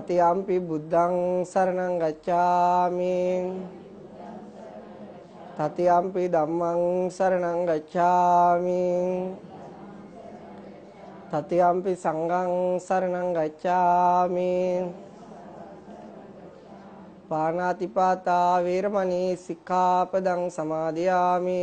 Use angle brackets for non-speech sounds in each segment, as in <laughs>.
තතියම්පි බුද්ධං සරණං ගච්ඡාමි තතියම්පි ධම්මං සරණං ගච්ඡාමි තතියම්පි සංඝං සරණං ගච්ඡාමි පාණාතිපාතා වේරමණී සික්ඛාපදං සමාදියාමි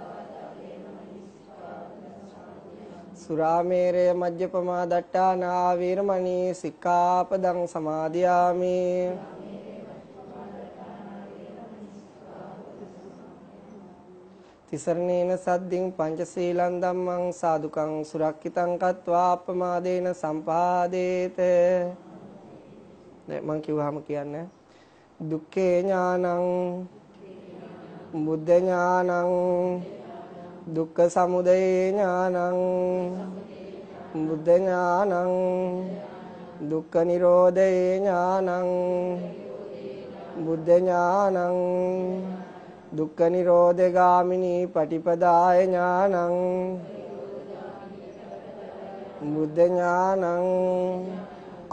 සුරාමේරය මජ්ජපමා දට්ඨානා වීරමණී සික්ඛාපදං සමාදියාමි තිසරණේන සද්දින් පංචශීලං ධම්මං සාදුකං සුරක්කිතං කତ୍වා අපමාදේන සම්පාදේත දැන් මං කිව්වහම කියන්නේ දුක්ඛේ ඥානං බුද්ධ ඥානං දුක්ඛ සමුදය ඥානං බුද්ධ ඥානං දුක්ඛ නිරෝධය ඥානං බුද්ධ ඥානං දුක්ඛ නිරෝධ ගාමිනී පටිපදාය ඥානං බුද්ධ ඥානං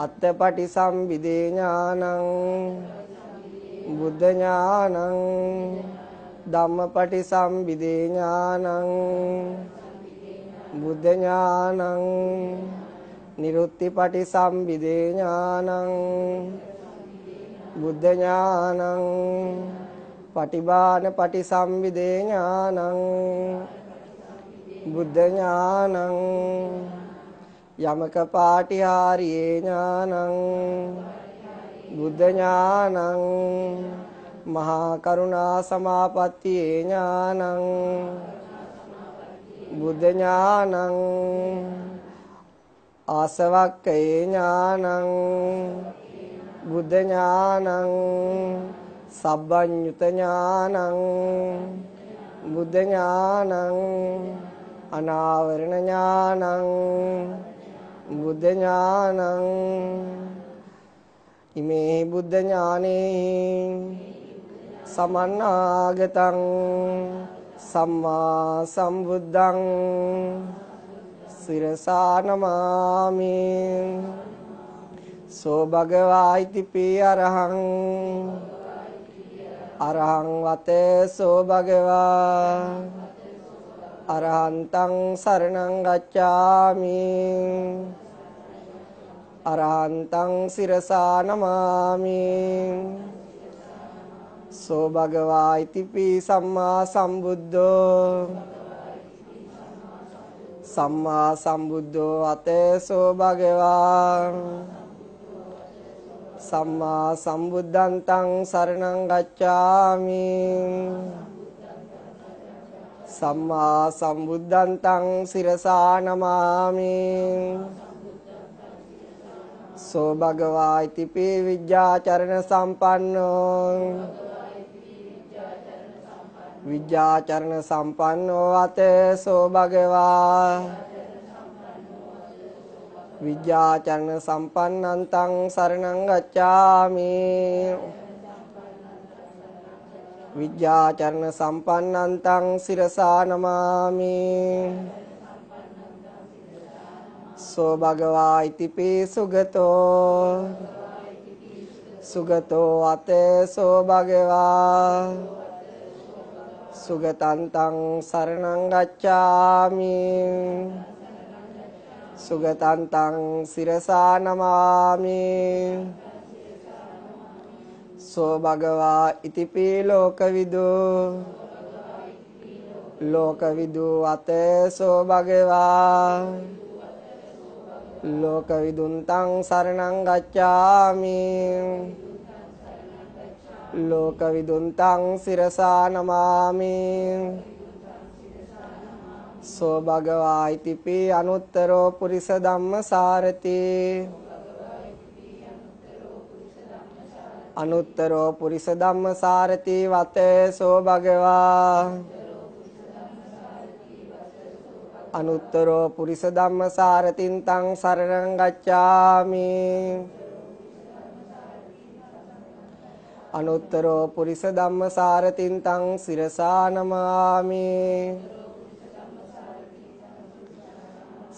අත්තපටි සම්විදේ ඥානං බුද්ධ ඥානං ධම්මපටි සම්බිදේ ඥානං බුද්ධ ඥානං නිරුත්තිපටි සම්බිදේ ඥානං බුද්ධ ඥානං පටිබාන පටි සම්බිදේ ඥානං බුද්ධ ඥානං යමක පාටිහාරියේ ඥානං බුද්ධ ඥානං මහා කරුණා සමාපත්තියේ ඥානං බුද්ධ ඥානං ආසවක්කේ ඥානං බුද්ධ ඥානං සබ්බඤ්ඤුත ඥානං බුද්ධ ඥානං අනාවරණ ඥානං බුද්ධ ඥානං ඉමේ බුද්ධ ඥානේ සමන්නාගතං සම්මා සම්බුද්ධං සිරසා නමාමි සෝ භගවායිති පී අරහං අරහං වතේ සෝ භගවා අරහන්තං සරණං ගච්ඡාමි අරහන්තං සිරසා නමාමි සෝ භගවා ඉතිපි සම්මා සම්බුද්ධෝ සම්මා සම්බුද්ධෝ අතේසෝ භගවා සම්මා සම්බුද්ධං තං සරණං ගච්ඡාමි සම්මා සම්බුද්ධං තං සිරසා නමාමි සෝ භගවා ඉතිපි විද්‍යාචරණ සම්පන්නෝ විද්‍යාචරණ සම්පන්නෝ අතේසෝ භගවා විද්‍යාචරණ සම්පන්නන්තං සරණං ගච්ඡාමි විද්‍යාචරණ සම්පන්නන්තං සිරසා නමාමි සෝ භගවා ඉතිපී සුගතෝ සුගතෝ අතේසෝ භගවා සුගතං තං සරණං ගච්ඡාමි සුගතං තං සිරසා නමාමි සෝ භගවා ඉතිපි ලෝකවිදෝ ලෝකවිදෝ අතේ සෝ භගවා ලෝකවිදුන් තං සරණං ගච්ඡාමි ලෝක විදුන්තං සිරසා නමාමි සෝ භගවා ඉතිපි අනුත්තරෝ පුරිස ධම්ම සාරති අනුත්තරෝ පුරිස ධම්ම සාරති වතේ සෝ භගවා අනුත්තරෝ පුරිස ධම්ම සාරතින් තං සරණං ගච්ඡාමි අනුත්තරෝ පුරිස ධම්මසාරතින් තං සිරසා නමාමි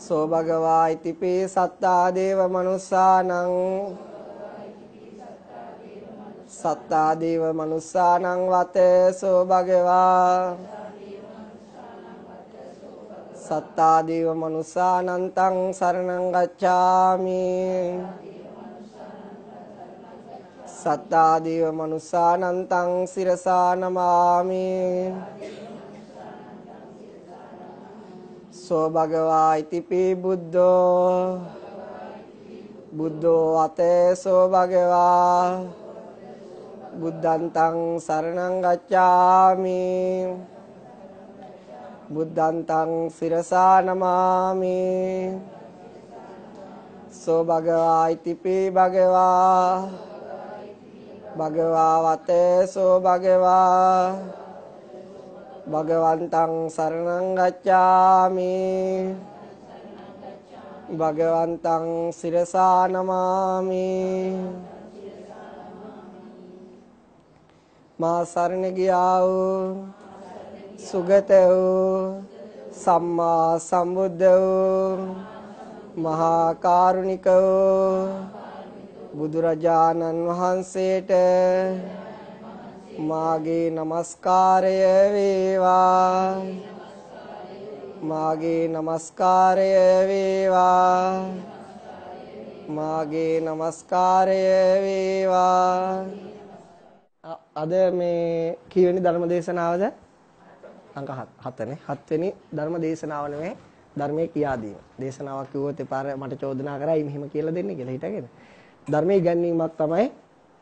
සෝ භගවා ඉතිපේ සත්තා දේව මනුස්සානං සත්තා දේව මනුස්සානං වතේ සෝ භගවා සත්තා දේව මනුස්සානං තං සරණං ගච්ඡාමි සත්තා දේව මනුස්සානන්තං සිරසා නමාමි සෝ භගවා ඉතිපි බුද්ධෝ බුද්ධෝ අතේ සෝ භගවා බුද්ධන්තං සරණං ගච්ඡාමි බුද්ධන්තං සිරසා නමාමි සෝ භගවා ඉතිපි භගවා භගවා වතේසෝ භගවා භගවන්තං සරණං ගච්ඡාමි භගවන්තං සිරසා නමාමි මා සරණ ගියා වූ සුගත වූ සම්මා සම්බුද්ධ වූ මහා කාරුණික වූ බුදුරජාණන් වහන්සේට මාගේ নমස්කාරය වේවා මාගේ নমස්කාරය වේවා මාගේ নমස්කාරය වේවා අද මේ කීවෙනි ධර්ම දේශනාවද අංක 7නේ 7 වෙනි ධර්ම දේශනාව නෙමෙයි ධර්මයේ කියා දීම දේශනාවක් කිව්වොත් එපාර මට චෝදනා කරා මේ මෙහෙම කියලා දෙන්න කියලා හිතගෙන ධර්මයේ ඉගැන්වීමක් තමයි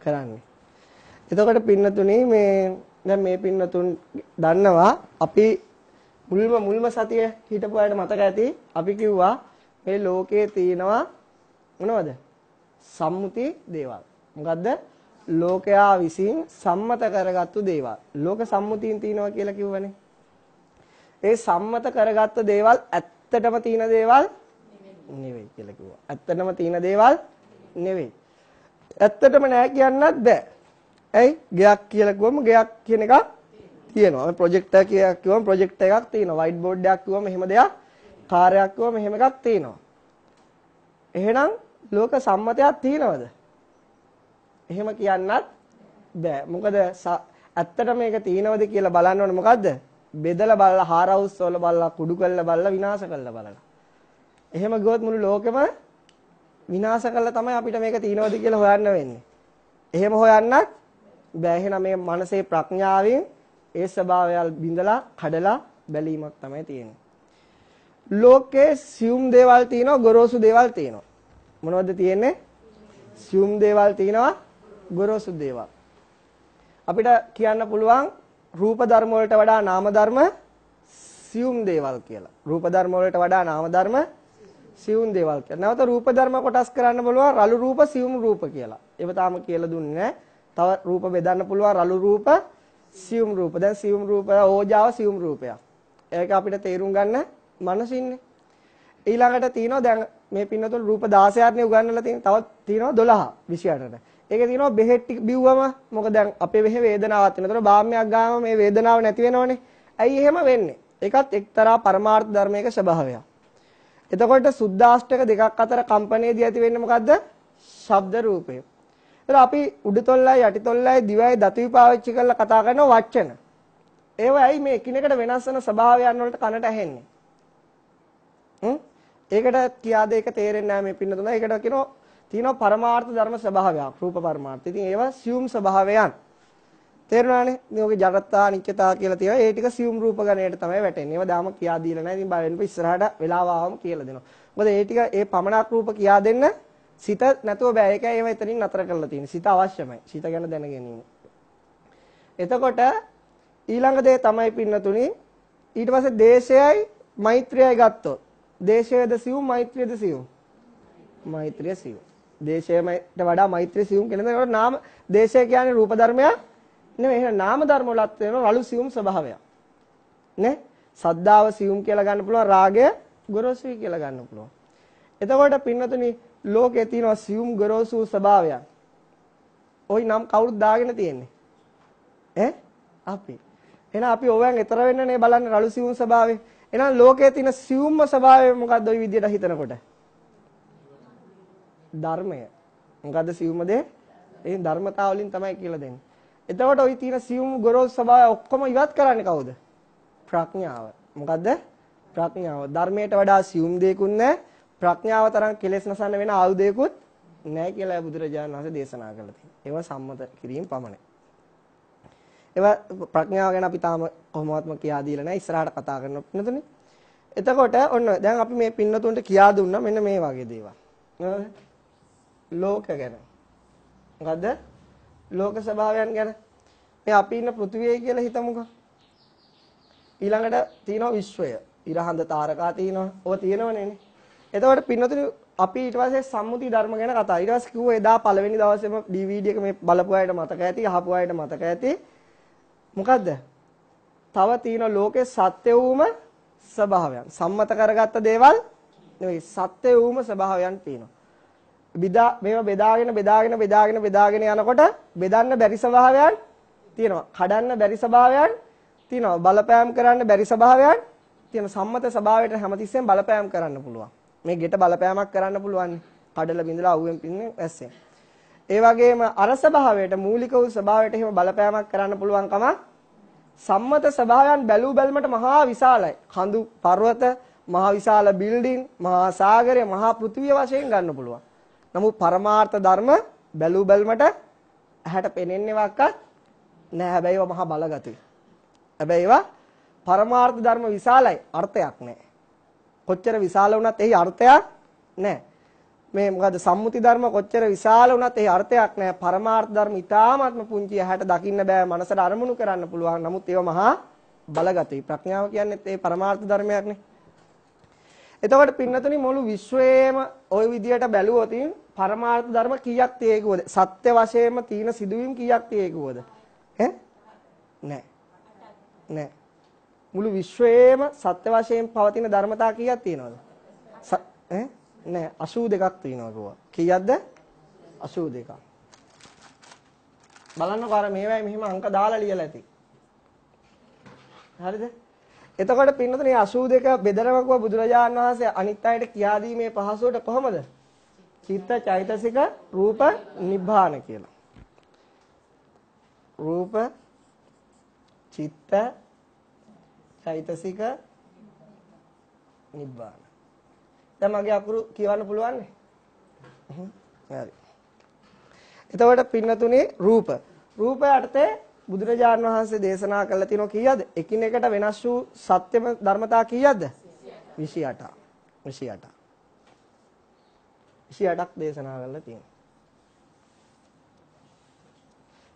කරන්නේ. එතකොට පින්නතුනේ මේ දැන් මේ පින්නතුන් දන්නවා අපි මුල්ම මුල්ම සතිය හිටපු අයට මතක ඇති අපි කිව්වා මේ ලෝකයේ තියෙනවා මොනවද? සම්මුති දේවල්. මොකද්ද? ලෝකයා විසින් සම්මත කරගත්තු දේවල්. ලෝක සම්මුතියින් තියෙනවා කියලා කිව්වනේ. ඒ සම්මත කරගත්තු දේවල් ඇත්තටම තියෙන දේවල් නෙවෙයි කියලා කිව්වා. ඇත්තටම තියෙන දේවල් නෙවෙයි. ඇත්තටම නෑ කියන්නත් බෑ. ඇයි? ගයක් කියලා කිව්වම ගයක් කියන එකක් තියෙනවා. ප්‍රොජෙක්ටර් කියලා කිව්වම ප්‍රොජෙක්ටර් එකක් තියෙනවා. වයිට් බෝඩ් එකක් කිව්වම එහෙම දෙයක්. කාර්යයක් කිව්වම එහෙම එකක් තියෙනවා. එහෙනම් ලෝක සම්මතයක් තියෙනවද? එහෙම කියන්නත් බෑ. මොකද ඇත්තට මේක තියෙනවද කියලා බලන්න ඕනේ මොකද්ද? බෙදලා බලලා හාරවුස් වල බලලා කුඩු කරලා බලලා විනාශ කරලා බලලා. එහෙම ගියොත් මුළු ලෝකෙම විනාශ කළා තමයි අපිට මේක තියනවාද කියලා හොයන්න වෙන්නේ. එහෙම හොයන්නත් බෑ. එහෙනම් මේ මනසේ ප්‍රඥාවෙන් ඒ ස්වභාවයල් බිඳලා කඩලා බැලීමක් තමයි තියෙන්නේ. ලෝකේ සියුම් දේවල් තියෙනවා, ගොරෝසු දේවල් තියෙනවා. මොනවද තියෙන්නේ? සියුම් දේවල් තියෙනවා, ගොරෝසු දේවල්. අපිට කියන්න පුළුවන් රූප ධර්ම වලට වඩා නාම ධර්ම සියුම් දේවල් කියලා. රූප ධර්ම වලට වඩා නාම ධර්ම සියුම් දේවල් කියලා. නැවත රූප ධර්ම කොටස් කරන්න බලුවා රළු රූප සියුම් රූප කියලා. ඒව තාම කියලා දුන්නේ තව රූප බෙදන්න පුළුවන් රළු රූප සියුම් රූප. දැන් සියුම් රූප ඕජාව සියුම් රූපයක්. ඒක අපිට තේරුම් ගන්න මනසින්නේ. ඊළඟට තියෙනවා දැන් මේ පින්නතුල් රූප 16ක් නේ උගන්වලා තියෙන. තවත් තියෙනවා 12 28ට. ඒකේ තියෙනවා බෙහෙත් ටික බිව්වම මොකද දැන් අපේ මෙහෙ වේදනාවක් තියෙනවා. ඒතර බාම්මයක් ගාම මේ වේදනාව නැති වෙනවනේ. ඇයි එහෙම වෙන්නේ? ඒකත් එක්තරා පරමාර්ථ ධර්මයක ස්වභාවයක්. එතකොට සුද්දාෂ්ටක දෙකක් අතර කම්පණයේදී ඇති වෙන්නේ මොකද්ද? ශබ්ද රූපය. ඒතර අපි උඩුතොල්ලයි යටිතොල්ලයි දිවයි දතුවි පාවිච්චි කරලා කතා කරන වචන. ඒවයි මේ එකිනෙකට වෙනස් වෙන ස්වභාවයන් වලට කනට ඇහෙන්නේ. හ්ම්? ඒකට කියාද ඒක තේරෙන්නේ නැහැ මේ පින්න තුන. ඒකට කියනවා තියෙනවා පරමාර්ථ ධර්ම ස්වභාවයක්. රූප පරමාර්ථ. ඉතින් ඒවා සියුම් ස්වභාවයන්. තේරුණානේ? ඉතින් ඔගේ ජරත්තා අනිත්‍යතා කියලා තියෙනවා. ඒ ටික සියුම් රූප ගණයට තමයි වැටෙන්නේ. ඒවා දාම කියා දීලා නැහැ. ඉතින් බලන්න ඉස්සරහට වෙලාව ආවම කියලා දෙනවා. මොකද ඒ ටික ඒ පමණක් රූප කියා දෙන්න සිත නැතුව බෑ. ඒකයි ඒවා එතනින් නතර කරලා තියෙන්නේ. සිත අවශ්‍යමයි. සිත ගැන දැන ගැනීම. එතකොට ඊළඟ දේ තමයි පින්නතුනි ඊට පස්සේ දේශයයි මෛත්‍රියයි ගත්තොත් දේශයද සිව් මෛත්‍රියද සිව් මෛත්‍රිය සිව් දේශයට වඩා මෛත්‍රිය සිව් කියන දේකට නාම දේශය කියන්නේ රූප ධර්මයක් නෙමෙයි එහෙනම් නාම ධර්ම වලත් වෙන වලු සියුම් ස්වභාවයක් නේ සද්දාව සියුම් කියලා ගන්න පුළුවන් රාගය ගොරෝසුයි කියලා ගන්න පුළුවන් එතකොට පින්නතුනි ලෝකේ තියෙනවා සියුම් ගොරෝසු ස්වභාවයක් ওই නම් කවුරුත් දාගෙන තියෙන්නේ ඈ අපි එහෙනම් අපි ඕවෙන් ඈතර වෙන්න නේ බලන්නේ රළු සියුම් ස්වභාවේ එහෙනම් ලෝකේ තියෙන සියුම්ම ස්වභාවය මොකද්ද ওই විදියට හිතනකොට ධර්මය මොකද්ද සියුම්ම දේ ඒ ධර්මතාවලින් තමයි කියලා දෙන්නේ එතකොට ওই තියෙන සියුම් ගොරෝසු ස්වභාවය ඔක්කොම ඉවත් කරන්නේ කවුද? ප්‍රඥාව. මොකද්ද? ප්‍රඥාව. ධර්මයට වඩා සියුම් දෙයක්ුත් නැහැ. ප්‍රඥාව තරම් කෙලෙස් නසන්න වෙන ආයුධයකුත් නැහැ කියලා බුදුරජාණන් වහන්සේ දේශනා කළා තියෙනවා. ඒවා සම්මත කිරීම පමණයි. ඒවා ප්‍රඥාව ගැන අපි තාම කොහොමවත්ම කියා දීලා නැහැ. ඉස්සරහට කතා කරන්න පින්නතුනේ. එතකොට ඔන්න දැන් අපි මේ පින්නතුන්ට කියා දුන්නා මෙන්න මේ වගේ දේවල්. ලෝක ගැන. මොකද්ද? ලෝක ස්වභාවයන් ගැන මේ අපි ඉන්න පෘථිවිය කියලා හිතමුකෝ ඊළඟට තියෙනවා විශ්වය ඉරහඳ තාරකා තියෙනවා ඔය තියෙනවනේ නේ එතකොට පින්නතුනි අපි ඊට පස්සේ සම්මුති ධර්ම ගැන කතා ඊට පස්සේ කිව්වා එදා පළවෙනි දවසේම DVD එක මේ බලපු අයට මතක ඇති අහපු අයට මතක ඇති මොකද්ද තව තියෙන ලෝකේ සත්‍ය වූම ස්වභාවයන් සම්මත කරගත්ත දේවල් නෙවෙයි සත්‍ය වූම ස්වභාවයන් තියෙනවා බෙදා මේවා බෙදාගෙන බෙදාගෙන බෙදාගෙන බෙදාගෙන යනකොට බෙදන්න බැරි ස්වභාවයන් තියෙනවා. කඩන්න බැරි ස්වභාවයන් තියෙනවා. බලපෑම් කරන්න බැරි ස්වභාවයන් තියෙන සම්මත ස්වභාවයට හැමතිස්සෙම බලපෑම් කරන්න පුළුවන්. මේ ගෙට බලපෑමක් කරන්න පුළුවන්. කඩලා බිඳලා අවුෙන් පින්නේ ඇස්සේ. ඒ වගේම අර ස්වභාවයට මූලික වූ ස්වභාවයට එහෙම බලපෑමක් කරන්න පුළුවන් කම සම්මත ස්වභාවයන් බැලූ බැලමට මහා විශාලයි. කඳු පර්වත, මහා විශාල බිල්ඩින්, මහා සාගරය, මහා පෘථිවිය වශයෙන් ගන්න පුළුවන්. නමුත් පරමාර්ථ ධර්ම බැලූ බැලමට ඇහැට පෙනෙන්නේවක්වත් නෑ. හැබැයි ඒවා මහා බලගතුයි. හැබැයි ඒවා පරමාර්ථ ධර්ම විශාලයි. අර්ථයක් නෑ. කොච්චර විශාල වුණත් එහි අර්ථයක් නෑ. මේ මොකද සම්මුති ධර්ම කොච්චර විශාල වුණත් එහි අර්ථයක් නෑ. පරමාර්ථ ධර්ම ඊටාත්ම පුංචි ඇහැට දකින්න බෑ. මනසට අරමුණු කරන්න පුළුවන්. නමුත් ඒවා මහා බලගතුයි. ප්‍රඥාව කියන්නේ ඒ පරමාර්ථ ධර්මයක්නේ. එතකොට පින්නතුනි මුළු විශ්වයේම ওই විදියට බැලුවොත් පරමාර්ථ ධර්ම කීයක් තේකුවද? සත්‍ය වශයෙන්ම තීන සිදුවීම් කීයක් තේකුවද? ඈ? නෑ. නෑ. මුළු විශ්වයේම සත්‍ය වශයෙන් පවතින ධර්මතා කීයක් තියෙනවද? ඈ? නෑ 82ක් තියෙනවා කිව්වා. කීයක්ද? 82ක්. බලන්නකෝ අර මේවයි මෙහිම අංක දාලා ලියලා ඇති. හරිද? එතකොට පින්නතනේ 82 බෙදරවකුව බුදුරජාන් වහන්සේ අනිත් අයට කියා දීමේ පහසුවට කොහමද? චිත්ත චෛතසික රූප නිබ්බාන කියලා. රූප චිත්ත චෛතසික නිබ්බාන. දැන් මගේ අකුරු කියවන්න පුළුවන් හරි. එතකොට පින්නතුනේ රූප. රූප යටතේ බුදුරජාන් වහන්සේ දේශනා කළා තියෙනවා කීයද? එකිනෙකට වෙනස් වූ සත්‍යම ධර්මතා කීයද? 28. 28. 28ක් දේශනා කරලා තියෙනවා.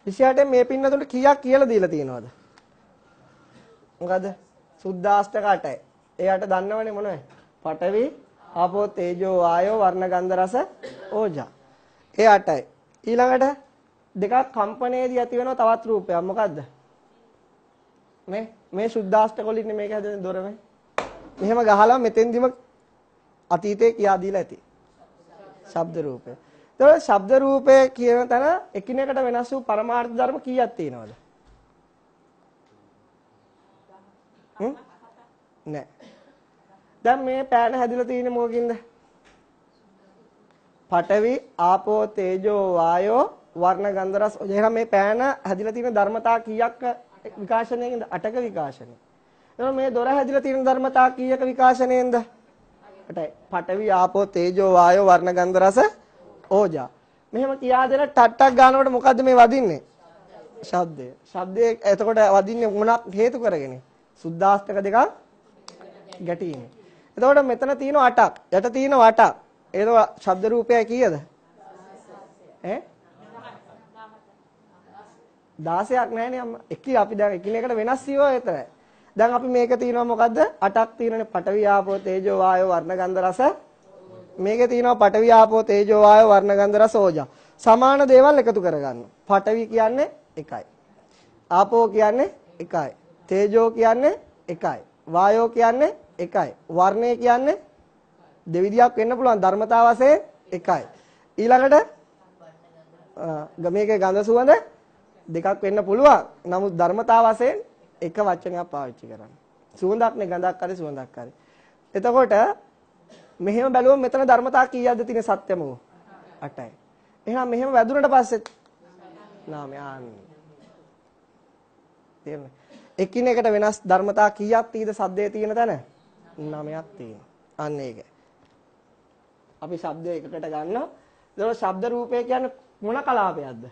28 මේ පින්නතුන්ට කීයක් කියලා දීලා තියෙනවද? මොකද සුද්දාෂ්ටක 8යි. එයාට දන්නවනේ මොනවයි? පඨවි, ආපෝ, තේජෝ, වායෝ, වර්ණ, ගන්ධ, රස, ඕජා. ඒ 8යි. ඊළඟට දෙකක් කම්පණයේදී ඇති වෙන තවත් රූපයක්. මොකද්ද? මේ මේ සුද්දාෂ්ටක වලින් මේක හැදෙන දොර මේ. මෙහෙම ගහලා මෙතෙන්දිම අතීතේ කියා දීලා ඇති. ශබ්ද රූපය. එතකොට ශබ්ද රූපය කියන තැන එකිනෙකට වෙනස් වූ පරමාර්ථ ධර්ම කීයක් තියෙනවද? නෑ. දැන් මේ පෑන හැදිලා තියෙන්නේ මොකකින්ද? පඨවි, ආපෝ, තේජෝ, වායෝ, වර්ණ, ගන්ධ, රස. එහෙනම් මේ පෑන හැදිලා තියෙන ධර්මතා කීයක් විකාශනයකින්ද? 8ක විකාශනය. එතකොට මේ දොර හැදිලා තියෙන ධර්මතා කීයක විකාශනයෙන්ද? 8. පඨවි ආපෝ තේජෝ වායෝ වර්ණ ගන්ධ රස ඕජා. මෙහෙම කියා දෙන ටට්ටක් ගන්නකොට මොකද්ද මේ වදින්නේ? ශබ්දය. ශබ්දය එතකොට වදින්නේ මොනක් හේතු කරගෙන? සුද්දාස්තක දෙකක් ගැටීම. එතකොට මෙතන තියෙන 8ක්. යට තියෙන 8ක්. ඒක ශබ්ද රූපය කීයද? ඈ 16ක් නැහැනේ අම්මා. එකී අපි දැන් එකිනෙකට වෙනස් සියෝ විතරයි. දැන් අපි මේක තියෙනවා මොකද්ද? 8ක් තියෙනනේ පඨවි ආපෝ තේජෝ වායෝ වර්ණ ගන්ධ රස. මේකේ තියෙනවා පඨවි ආපෝ තේජෝ වායෝ වර්ණ ගන්ධ රස ඕජා. සමාන දේවල් එකතු කරගන්න. පඨවි කියන්නේ එකයි. ආපෝ කියන්නේ එකයි. තේජෝ කියන්නේ එකයි. වායෝ කියන්නේ එකයි. වර්ණය කියන්නේ දෙවිදියක් වෙන්න පුළුවන් ධර්මතාව වශයෙන් එකයි. ඊළඟට මේකේ ගඳ සුවඳ දෙකක් වෙන්න පුළුවන්. නමුත් ධර්මතාව වශයෙන් එක වචනයක් පාවිච්චි කරන්න. සුවඳක් නේ ගඳක් හරි සුවඳක් හරි. එතකොට මෙහෙම බැලුවොත් මෙතන ධර්මතා කීයක්ද තියෙන සත්‍යම වූ? 8යි. එහෙනම් මෙහෙම වැදුනට පස්සෙත් නාමය ආන්නේ. තේරෙනවද? එකිනෙකට වෙනස් ධර්මතා කීයක් තියෙද සද්දේ තියෙන තැන? නාමයක් තියෙනවා. අන්න ඒක. අපි ශබ්ද එකකට ගන්නවා. ඒතකොට ශබ්ද රූපය කියන්නේ මොන කලාපයක්ද?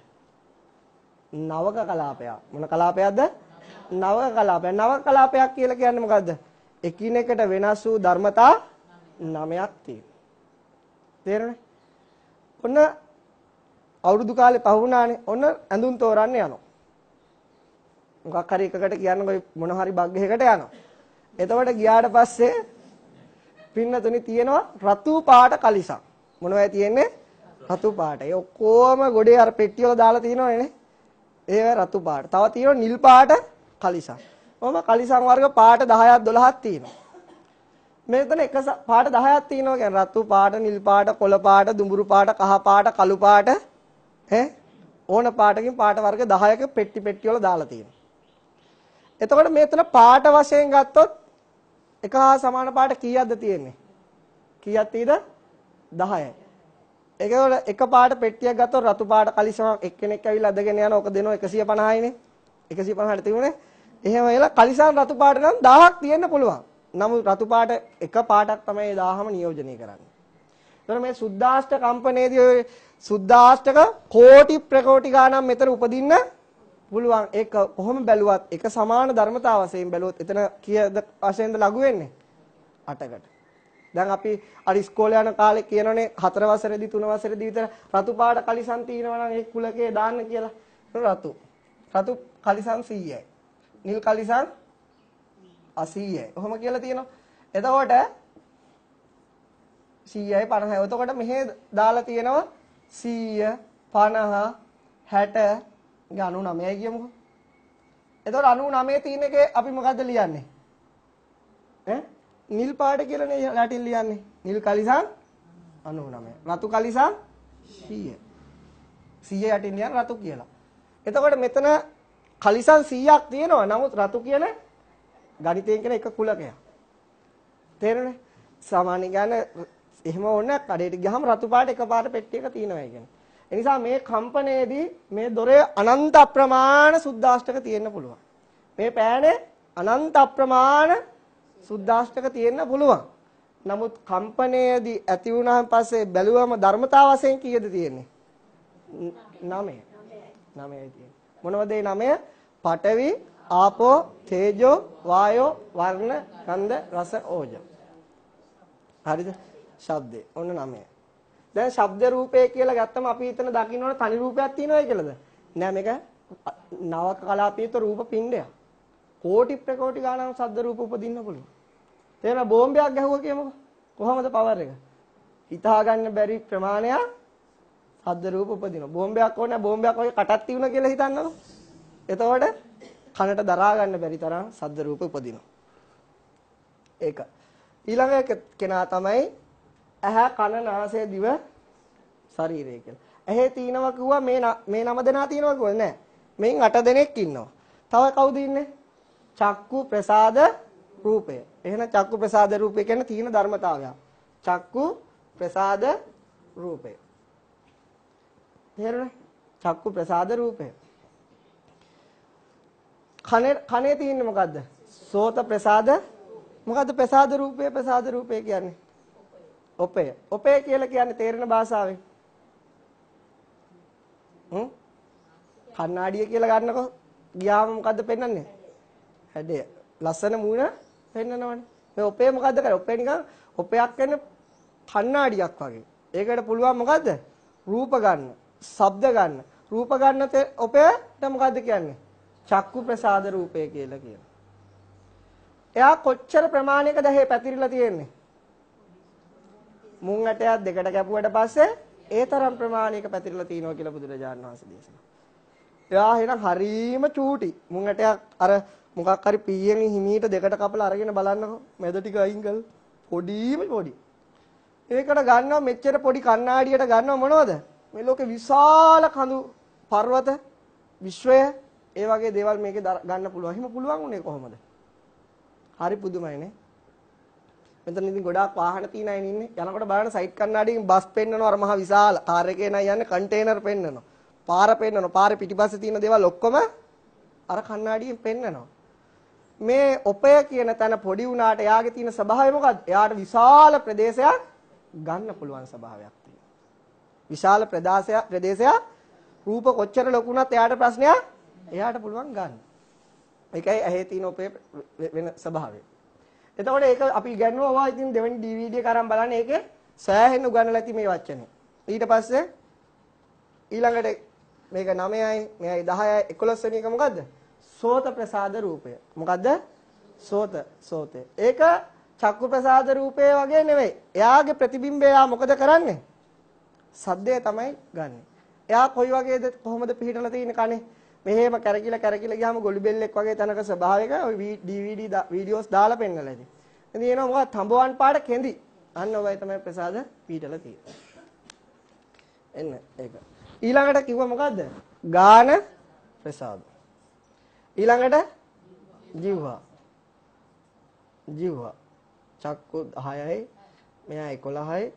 නවක කලාපයක්. මොන කලාපයක්ද? නව කලාපයක්. නව කලාපයක් කියලා කියන්නේ මොකද්ද? එකිනෙකට වෙනස් වූ ධර්මතා නමයක් තියෙනවා. තේරෙනවද? ඔන්න අවුරුදු කාලේ පහ වුණානේ. ඔන්න ඇඳුම් තෝරන්න යනවා. මොකක් හරි එකකට කියන්නේ මොන හරි බග් එකකට යනවා. එතකොට ගියාට පස්සේ පින්නතුනි තියෙනවා රතු පාට කලිසම්. මොනවයි තියෙන්නේ? රතු පාට. ඒ ඔක්කොම ගොඩේ අර පෙට්ටිය වල දාලා තියෙනවනේ නේ. ඒව රතු පාට. තව තියෙනවා නිල් පාට කලිසම්. ඔහම කලිසම් වර්ග පාට 10ක් 12ක් තියෙනවා. මෙතන එක පාට 10ක් තියෙනවා කියන්නේ රතු පාට, නිල් පාට, කොළ පාට, දුඹුරු පාට, කහ පාට, කළු පාට ඈ ඕන පාටකින් පාට වර්ග 10ක පෙට්ටි පෙට්ටි වල දාලා තියෙනවා. එතකොට මෙතන පාට වශයෙන් ගත්තොත් එක හා සමාන පාට කීයක්ද තියෙන්නේ? කීයක් තියෙද? 10යි. ඒකවල එක පාට පෙට්ටියක් ගත්තොත් රතු පාට කලිසමක් එක්කෙනෙක් ඇවිල්ලා අදගෙන යන ඕක දෙනවා 150යිනේ. 150ට තිබුණේ එහෙම වෙලා කලිසම් රතු පාට නම් 1000ක් තියෙන්න පුළුවන්. නමුත් රතු පාට එක පාටක් තමයි 1000ම නියෝජනය කරන්නේ. ඒතර මේ සුද්දාෂ්ට කම්පණයේදී ඔය සුද්දාෂ්ටක කෝටි ප්‍රකෝටි ගාණක් මෙතන උපදින්න පුළුවන්. ඒක කොහොම බැලුවත් ඒක සමාන ධර්මතාව වශයෙන් බැලුවොත් එතන කීයද වශයෙන්ද ලඝු වෙන්නේ? 8කට. දැන් අපි අර ඉස්කෝලේ යන කාලේ කියනෝනේ හතර වසරේදී තුන වසරේදී විතර රතු පාට කලිසම් තියනවා නම් ඒ කුලකේ දාන්න කියලා. රතු. රතු කලිසම් 100යි. නිල් කලිසම් 80යි. ඔහොම කියලා තියෙනවා. එතකොට 100යි 50යි. එතකොට මෙහි දාලා තියෙනවා 100 50 60 99යි කියමුකෝ. එතකොට 99 තියෙන එකේ අපි මොකද්ද ලියන්නේ? ඈ නිල් පාට කියලානේ ලැටින් ලියන්නේ. නිල් කලිසම් 99. රතු කලිසම් 100. 100 යටින් ලියන රතු කියලා. එතකොට මෙතන කලිසම් 100ක් තියෙනවා. නමුත් රතු කියන ගණිතයෙන් කියන එක කුලකයක්. තේරෙන්නේ? සාමාන්‍ය ගාන එහෙම ඕනේ නැහැ. කඩේට ගියහම රතු පාට එකපාරට පෙට්ටියක තියෙනවා කියන්නේ. ඒ නිසා මේ කම්පණයේදී මේ දොරේ අනන්ත අප්‍රමාණ සුද්දාෂ්ටක තියෙන්න පුළුවන්. මේ පෑනේ අනන්ත අප්‍රමාණ සුද්දාෂ්ටක තියෙන්න පුළුවන්. නමුත් කම්පණයේදී ඇති වුණාන් පස්සේ බැලුවම ධර්මතාව වශයෙන් කීයද තියෙන්නේ? 9. 9යි තියෙන්නේ. මොනවද ඒ නමය? පඨවි, ආපෝ, තේජෝ, වායෝ, වර්ණ, ගන්ධ, රස, ඕජෝ. හරිද? ශබ්දේ. ඔන්න නමය. දැන් ශබ්ද රූපය කියලා ගත්තම අපි හිතන දකින්න තනි රූපයක් තියෙනවයි කියලාද? නෑ මේක නව කලාපීත රූප පින්ඩයක්. කෝටි ප්‍රකෝටි ගානක් ශබ්ද රූප උපදින්න පුළුවන්. තේරෙන බෝම්බයක් ගැහුවා කියමුකෝ. කොහමද පවර් එක? හිතාගන්න බැරි ප්‍රමාණයක් සද්ද රූප උපදිනවා. බෝම්බයක් ඕනේ බෝම්බයක් වගේ කටක් තියුණා කියලා හිතන්නකො. එතකොට කනට දරා ගන්න බැරි තරම් සද්ද රූප උපදිනවා. ඒක. ඊළඟ කෙනා තමයි ඇහැ කන නාසය දිව ශරීරය කියලා. ඇහි තිනවා කිව්වා මේ මේ නම දෙනා තිනවා කිව්වා නෑ. මෙන් 8 දෙනෙක් ඉන්නවා. තව කවුද ඉන්නේ? චක්කු ප්‍රසාද රූපය. එහෙනම් චක්කු ප්‍රසාද රූපය කියන්නේ තීන ධර්මතාවයක්. චක්කු ප්‍රසාද රූපය. තේරුණා? චක්කු ප්‍රසාද රූපය. කනේ කනේ තියෙන්නේ මොකද්ද? සෝත ප්‍රසාද මොකද්ද ප්‍රසාද රූපය ප්‍රසාද රූපය කියන්නේ? ඔපය. ඔපය කියලා කියන්නේ තේරෙන භාෂාවෙන්. හ්ම්? කණ්ණාඩිය කියලා ගන්නකො ගියාම මොකද්ද පෙන්වන්නේ? හැඩය. ලස්සන මූණ පෙන්වනවනේ. මේ ඔපේ මොකද්ද කරන්නේ? ඔපේ නිකන් ඔපයක් වෙන කණ්ණාඩියක් වගේ. ඒකට පුළුවන් මොකද්ද? රූප ගන්න. ශබ්ද ගන්න රූප ගන්න ඔපයට මොකද්ද කියන්නේ චක්කු ප්‍රසාද රූපය කියලා කියනවා එයා කොච්චර ප්‍රමාණයකද ඇහි පැතිරිලා තියෙන්නේ මුං ඇටයක් දෙකට කැපුවට පස්සේ ඒ තරම් ප්‍රමාණයක පැතිරිලා තිනවා කියලා බුදුරජාණන් වහන්සේ දේශනා. එයා එහෙනම් හරීම චූටි මුං ඇටයක් අර මොකක් හරි පීයෙන් හිමීට දෙකට කපලා අරගෙන බලන්නකො මැද ටික අයින් කළා පොඩිම පොඩි. ඒකට ගන්නවා මෙච්චර පොඩි කණ්ණාඩියට ගන්නවා මොනවද? මේ ලෝකේ විශාල කඳු පර්වත විශ්වය ඒ වගේ දේවල් මේකේ ගන්න පුළුවන්. එහෙම පුළුවන් උනේ කොහොමද? හරි පුදුමයිනේ. මෙතන ඉතින් ගොඩාක් වාහන තියෙන අය ඉන්නේ. යනකොට බලන්න සයිඩ් කන්නාඩියෙන් බස් පෙන්නනවා අර මහ විශාල කාර් එකේ නයි යන්නේ කන්ටේනර් පෙන්නනවා. පාර පෙන්නනවා. පාරේ පිටිපස්සේ තියෙන දේවල් ඔක්කොම අර කන්නාඩියෙන් පෙන්නනවා. මේ ඔපය කියන තැන පොඩි වුණාට එයාගේ තියෙන ස්වභාවය මොකද්ද? එයාට විශාල ප්‍රදේශයක් ගන්න පුළුවන් ස්වභාවයක්. විශාල ප්‍රදේශයක් ප්‍රදේශයක් රූප කොච්චර ලොකුණත් එයාට ප්‍රශ්නයක් එයාට පුළුවන් ගන්න. ඒකයි ඇහි තියෙන ඔපේ වෙන ස්වභාවය. එතකොට ඒක අපි ඉගෙනුවා වා ඉතින් දෙවෙනි DVD එක අරන් බලන්න ඒකේ සෑහෙන උගන්වලා තිබේ මේ වචනේ. ඊට පස්සේ ඊළඟට මේක 9යි, මෙයයි 10යි, 11 වෙනි එක මොකද්ද? සෝත ප්‍රසාද රූපය. මොකද්ද? සෝත සෝතේ. ඒක චක්කු ප්‍රසාද රූපය වගේ නෙවෙයි. එයාගේ ප්‍රතිබිම්බය මොකද කරන්නේ? සද්දය තමයි ගන්නෙ. එයා කොයි වගේද කොහොමද පිහිටලා තියෙන කනේ? මෙහෙම කැරකිලා කැරකිලා ගියාම ගොළු බෙල්ලෙක් වගේ තැනක ස්වභාවයක ওই DVD වීඩියෝස් දාලා පෙන්නලා ඉතින්. ඉතින් එනවා මොකක් තඹවන් පාට කෙඳි. අන්න ඔයයි තමයි ප්‍රසාද පිහිටලා තියෙන්නේ. එන්න ඒක. ඊළඟට කිව්ව මොකද්ද? ගාන ප්‍රසාද. ඊළඟට ජීවහා. ජීවහා. චක්කු 10යි මෙයා 11යි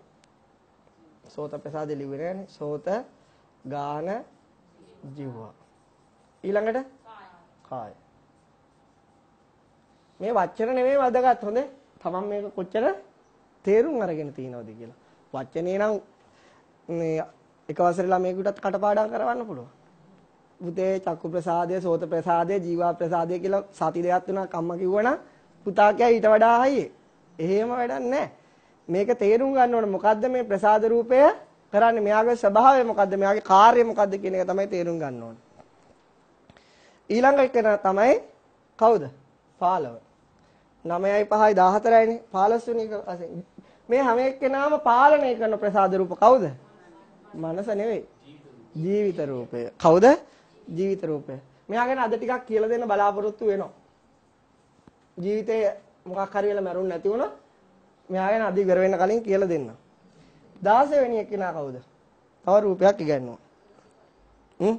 සෝත ප්‍රසාදේ ලිව්වේ නෑනේ. සෝත ගාන ජීව. ඊළඟට කාය. මේ වචන නෙමෙයි වැදගත් හොඳේ. තමන් මේක කොච්චර තේරුම් අරගෙන තියනවද කියලා. වචනේ නම් මේ එක වසරේ ළමයෙකුටත් කටපාඩම් කරවන්න පුළුවන්. පුතේ චක්කු ප්‍රසාදය, සෝත ප්‍රසාදය, ජීවා ප්‍රසාදය කියලා සති දෙකක් තුනක් අම්මා කිව්වනම් පුතා කිය ඊට වඩා හයියේ. එහෙම වැඩක් නැහැ. මේක තේරුම් ගන්න ඕන මොකද්ද මේ ප්‍රසාද රූපය කරන්නේ මෙයාගේ ස්වභාවය මොකද්ද මෙයාගේ කාර්යය මොකද්ද කියන එක තමයි තේරුම් ගන්න ඕන ඊළඟ එක තමයි කවුද 15 9යි 5යි 14යිනේ 15 වෙනි එක වශයෙන් මේ හැම එක්කෙනාම පාලනය කරන ප්‍රසාද රූප කවුද මනස නෙවෙයි ජීවිත රූපය කවුද ජීවිත රූපය මෙයා ගැන අද ටිකක් කියලා දෙන්න බලාපොරොත්තු වෙනවා ජීවිතේ මොකක් හරි වෙලා මැරුණ නැති වුණොත් මෙයා ගැන අද ඉවර වෙන්න කලින් කියලා දෙන්නම්. 16 වෙනි එක්කෙනා කවුද? තව රූපයක් ඉගන්නවා. හ්ම්?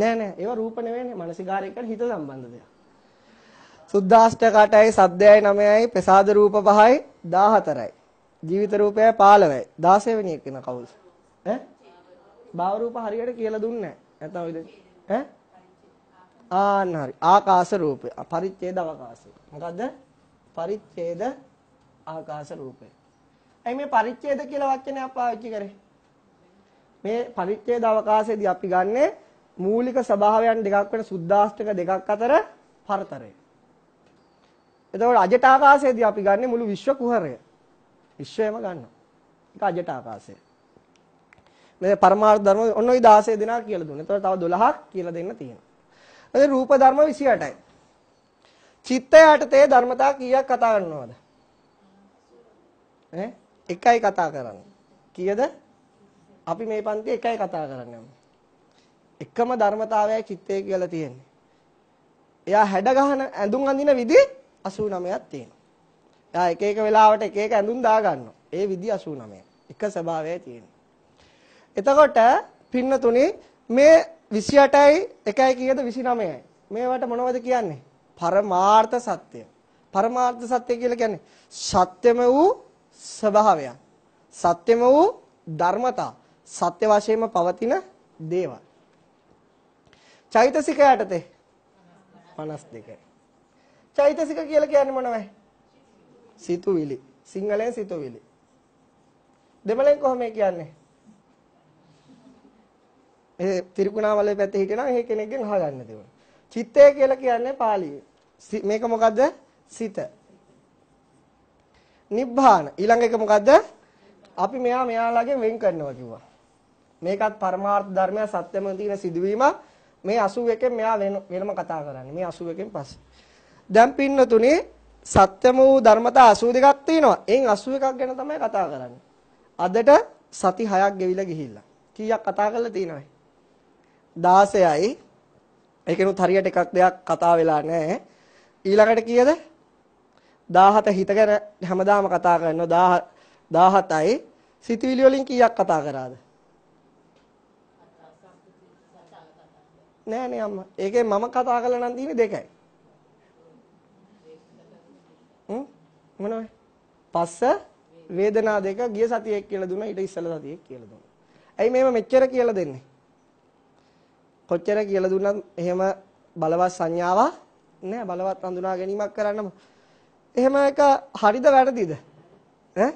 නෑ නෑ ඒව රූප නෙවෙයිනේ මානසිකාරයකට හිත සම්බන්ධ දෙයක්. සුද්දාෂ්ටකටයි සද්දයයි නමයයි ප්‍රසාද රූප පහයි 14යි. ජීවිත රූපයයි 15යි. 16 වෙනි එක්කෙනා කවුද? ඈ? භාව රූප හරියට කියලා දුන්නේ නැහැ. නැත්නම් ඔයද? ඈ? ආන්න හරි. ආකාශ රූපය. පරිච්ඡේද අවකාශය. මොකද්ද? පරිච්ඡේද ආකාශ රූපය. ඇයි මේ පරිච්ඡේද කියලා වචනය පාවිච්චි කරේ? මේ පරිච්ඡේද අවකාශයේදී අපි ගන්නෙ මූලික ස්වභාවයන් දෙකක් වෙන සුද්දාස්ඨක දෙකක් අතර පරතරය. එතකොට අජට ආකාශයේදී අපි ගන්නෙ මුළු විශ්ව කුහරය. විශ්වයම ගන්නවා. ඒක අජට ආකාශය. මේ පරමාර්ථ ධර්ම ඔන්න ඔය 16 දෙනා කියලා දුන්නා. එතකොට තව 12ක් කියලා දෙන්න තියෙනවා. ඒ රූප ධර්ම 28යි. චිත්ත යටතේ ධර්මතා කීයක් කතා කරනවද? ඈ එකයි කතා කරන්නේ. කීයද? අපි මේ පන්තියේ එකයි කතා කරන්නේ. එකම ධර්මතාවයයි චිත්තය කියලා තියෙන්නේ. එයා හැඩ ගහන ඇඳුම් අඳින විදි 89ක් තියෙනවා. එයා එක එක වෙලාවට එක එක ඇඳුම් දා ගන්නවා. ඒ විදි 89. එක ස්වභාවයයි තියෙන්නේ. එතකොට පින්න තුනේ මේ 28යි 1යි කීයද 29යි. මේවට මොනවද කියන්නේ? පරමාර්ථ සත්‍ය. පරමාර්ථ සත්‍ය කියලා කියන්නේ සත්‍යම වූ ස්වභාවයන්. සත්‍යම වූ ධර්මතා. සත්‍ය වශයෙන්ම පවතින දේවල්. චෛතසික යටතේ 52. චෛතසික කියලා කියන්නේ මොනවයි? සිතුවිලි. සිංහලෙන් සිතුවිලි. දෙමළෙන් කොහොමද කියන්නේ? ඒ ත්‍රිකුණාවලේ පැත්තේ හිටියනම් ඒ කෙනෙක්ගෙන් අහගන්න දෙවන. චිත්තය කියලා කියන්නේ පාලියේ. මේක මොකද්ද? සිත. නිබ්බාන. ඊළඟ එක මොකද්ද? අපි මෙයා මෙයාලාගෙන් වෙන් කරනවා කිව්වා. මේකත් පරමාර්ථ ධර්මය සත්‍යම තියෙන සිදුවීම මේ 81 මෙයා වෙනම කතා කරන්නේ. මේ 81න් පස්සේ. දැන් පින්නතුනි සත්‍යම වූ ධර්මතා 82ක් තියෙනවා. එයින් 81ක් ගැන තමයි කතා කරන්නේ. අදට සති 6ක් ගෙවිලා ගිහිල්ලා. කීයක් කතා කරලා තියෙනවද? 16යි ඒකෙනුත් හරියට එකක් දෙයක් කතා වෙලා නැහැ. ඊළඟට කීයද? 17 හිත ගැන හැමදාම කතා කරනවා 17යි. සිතවිලි වලින් කීයක් කතා කරාද? නෑ නේ අම්මා. ඒකේ මම කතා කළා නම් තියෙන්නේ දෙකයි. හ්ම් මොනවද? පස්ස වේදනා දෙක ගිය සතියේ කියලා දුන්නා ඊට ඉස්සෙල්ලා සතියේ කියලා දුන්නා. ඇයි මේව මෙච්චර කියලා දෙන්නේ? කොච්චර කියලා දුන්නත් එහෙම බලවත් සංඥාවක් නෑ බලවත් හඳුනා ගැනීමක් කරන්නම එහෙම එක හරිද වැරදිද ඈ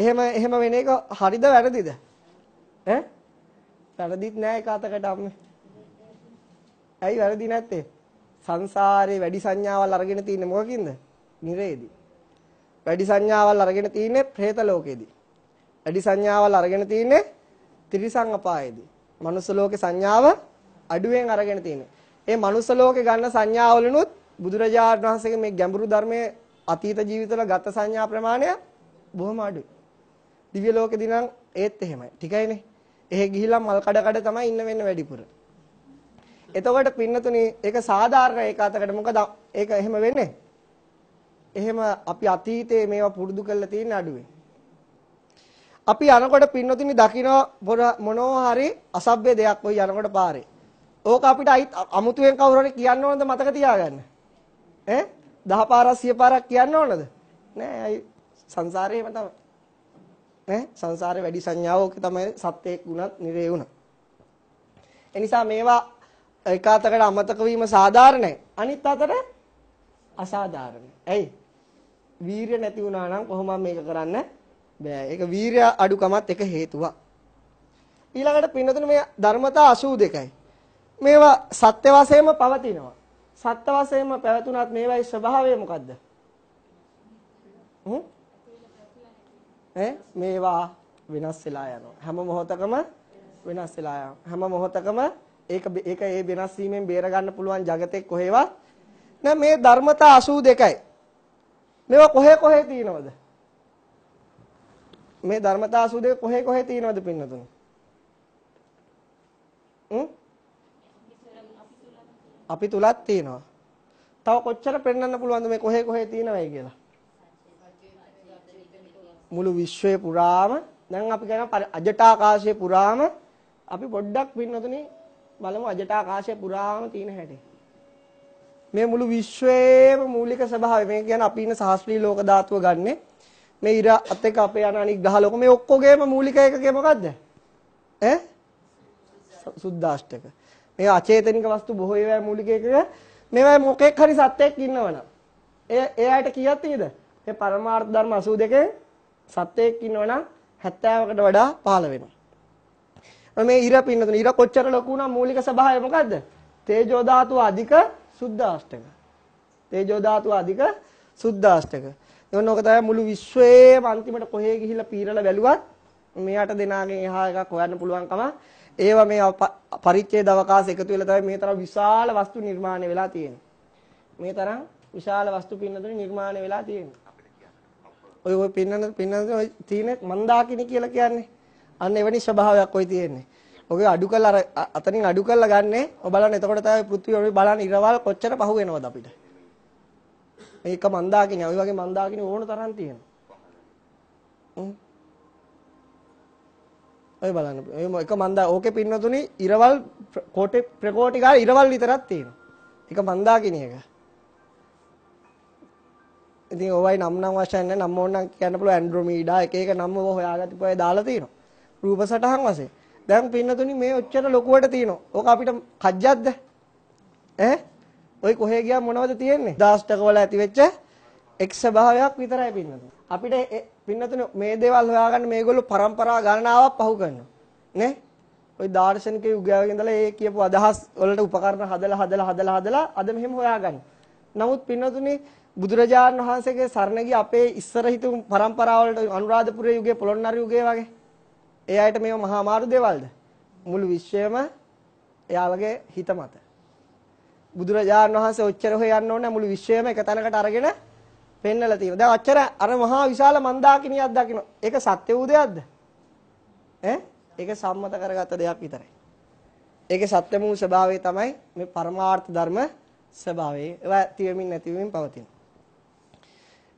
එහෙම එහෙම වෙන එක හරිද වැරදිද ඈ වැරදිත් නෑ ඒක අතකට අම්මේ ඇයි වැරදි නැත්තේ සංසාරේ වැඩි සංඥාවල් අරගෙන තින්නේ මොකකින්ද නිරේදී වැඩි සංඥාවල් අරගෙන තින්නේ പ്രേත ලෝකෙදී වැඩි සංඥාවල් අරගෙන තින්නේ ත්‍රිසං අපායේදී මනුස්ස ලෝකේ සංඥාව අඩුවෙන් අරගෙන තියෙන්නේ. ඒ මනුස්ස ලෝකේ ගන්න සංඥාවලුනුත් බුදුරජාණන් වහන්සේගේ මේ ගැඹුරු ධර්මයේ අතීත ජීවිතවල ගත සංඥා ප්‍රමාණය බොහොම අඩුයි. දිව්‍ය ලෝකෙදී නම් ඒත් එහෙමයි. ටිකයිනේ. එහෙ ගිහිලා මල් කඩ කඩ තමයි ඉන්න වෙන්නේ වැඩිපුර. එතකොට පින්නතුනේ ඒක සාධාරණ ඒක අතකට මොකද ඒක එහෙම වෙන්නේ? එහෙම අපි අතීතයේ මේවා පුරුදු කරලා තියෙන අඩුවේ. අපි යනකොට පින්නතුනි දකින්න මොනවා හරි අසભ્ય දෙයක් ওই යනකොට පාරේ. ඕක අපිට අයිත් අමුතුවෙන් කවුරු හරි කියන්න ඕනද මතක තියාගන්න? ඈ? දහ පාරක් සිය පාරක් කියන්න ඕනද? නෑ අය සංසාරේම තමයි. ඈ සංසාරේ වැඩි සංඥාව ඕක තමයි සත්‍යයක් වුණත් නිරේ වුණා. ඒ නිසා මේවා එක අතකට අමතක වීම සාධාරණයි. අනිත් අතට අසාධාරණයි. ඇයි? වීරිය නැති වුණා නම් කොහොමද මේක කරන්න බෑ. ඒක වීරිය අඩුකමත් එක හේතුවක්. ඊළඟට පින්නතුනේ මේ ධර්මතා 82යි. මේවා සත්‍ය වශයෙන්ම පවතිනවා. සත්‍ය වශයෙන්ම පැවතුනත් මේවායි ස්වභාවය මොකද්ද? මේවා වෙනස් වෙලා යනවා. හැම මොහොතකම වෙනස් වෙලා යනවා. හැම මොහොතකම ඒක ඒක ඒ වෙනස් වීමෙන් බේර ගන්න පුළුවන් జగතෙක් කොහෙවත් නෑ මේ ධර්මතා 82යි. මේවා කොහේ කොහේ තියෙනවද? මේ ධර්මතා 82 කොහේ කොහේ තියෙනවද පින්නතුනේ? හ්ම් අපි තුලත් තියෙනවා. තව කොච්චර පෙන්වන්න පුළුවන්ද මේ කොහේ කොහේ තියෙනවයි කියලා. මුළු විශ්වය පුරාම දැන් අපි කියන අජටාකාශය පුරාම අපි පොඩ්ඩක් පින්නතුනි බලමු අජටාකාශය පුරාම තියෙන හැටි. මේ මුළු විශ්වයේම මූලික ස්වභාවය මේ කියන්නේ අපි ඉන්න සාස්ත්‍රීය ලෝක ධාතුව ගන්නෙ මේ ඉර අත් එක්ක අපේ යන අනික් ගහ ලෝක මේ ඔක්කොගේම මූලික එකකේ මොකද්ද? ඈ සුද්දාෂ්ටක. මේ අචේතනික වස්තු බොහෝ ඒවා මූලික එකක මේවා මොකෙක් හරි සත්‍යයක් ඉන්නවනම් ඒ එයාට කියත් නේද මේ පරමාර්ථ ධර්ම 82 සත්‍යයක් ඉන්නවනම් 70කට වඩා පහළ වෙනවා මේ ඉර පින්නතුන ඉර කොච්චර ලොකු වුණා මූලික ස්වභාවය මොකද්ද තේජෝ ධාතුව අධික සුද්ධාෂ්ටක තේජෝ ධාතුව අධික සුද්ධාෂ්ටක එවන ඔක තමයි මුළු විශ්වයේම අන්තිමට කොහේ ගිහිල්ලා පීරලා බැලුවත් මෙයාට දෙනාගෙන් එහා එකක් හොයන්න පුළුවන්කම ඒවා මේ පරිච්ඡේද අවකාශ එකතු වෙලා තමයි මේ තරම් විශාල වස්තු නිර්මාණය වෙලා තියෙන්නේ. මේ තරම් විශාල වස්තු පින්නතුනේ නිර්මාණය වෙලා තියෙන්නේ. ඔය ඔය පින්නන පින්නන ඔය තියෙන මන්දාකිනි කියලා කියන්නේ. අන්න එවැනි ස්වභාවයක් ඔය තියෙන්නේ. ඔගේ අඩු කළා අර අතනින් අඩු කළා ගන්නෙ. ඔය බලන්න එතකොට තමයි පෘථිවිය බලන්න ඉරවල් කොච්චර පහ වෙනවද අපිට. මේක මන්දාකිනි. ඔය වගේ මන්දාකිනි ඕන තරම් තියෙනවා. ඔය බලන්න. ඔය එක මන්ද ඕකේ පින්නතුනි ඉරවල් කෝටි ප්‍රකෝටි ගාලා ඉරවල් විතරක් තියෙනවා. එක මන්දාකිනි එක. ඉතින් ඕවයි නම් නම් වශයෙන් නෑ නම් ඕනනම් කියන්න පුළුවන් ඇන්ඩ්‍රොමීඩා එක එක නම් ඔබ හොයාගත්ත පොය දාලා තියෙනවා. රූප සටහන් වශයෙන්. දැන් පින්නතුනි මේ ඔච්චර ලොකුවට තියෙනවා. ඕක අපිට කජ්ජක්ද? ඈ? ඔයි කොහේ ගියා මොනවද තියෙන්නේ? දාස්ටක වල ඇති වෙච්ච එක් ස්වභාවයක් විතරයි පින්නතුනි. අපිට පින්නතුනේ මේ දේවල් හොයාගන්න මේගොල්ලෝ પરම්පරා ගණනාවක් පහු කරනවා. නේ? ওই දාර්ශනික යුගයක ඉඳලා ඒ කියපු අදහස් වලට උපකරණ හදලා හදලා හදලා හදලා අද මෙහෙම හොයාගන්න. නමුත් පින්නතුනේ බුදුරජාණන් වහන්සේගේ සරණ අපේ ඉස්සර හිටපු પરම්පරා වලට අනුරාධපුර යුගයේ පොළොන්නරු යුගයේ වගේ ඒ අයට මේව මහා අමාරු දේවල්ද? මුළු විශ්වයම එයාලගේ හිත මත. බුදුරජාණන් වහන්සේ ඔච්චර හොයන්න ඕනේ මුළු විශ්වයම එක තැනකට අරගෙන පෙන්නලා තියෙනවා. දැන් අච්චර අර මහා විශාල මන්දාකිනියක් දකින්න. ඒක සත්‍ය වූ දෙයක්ද? ඈ? ඒක සම්මත කරගත දෙයක් විතරයි. ඒකේ සත්‍යම වූ ස්වභාවය තමයි මේ පරමාර්ථ ධර්ම ස්වභාවය. ඒවා තියෙමින් නැතිවීමෙන් පවතින.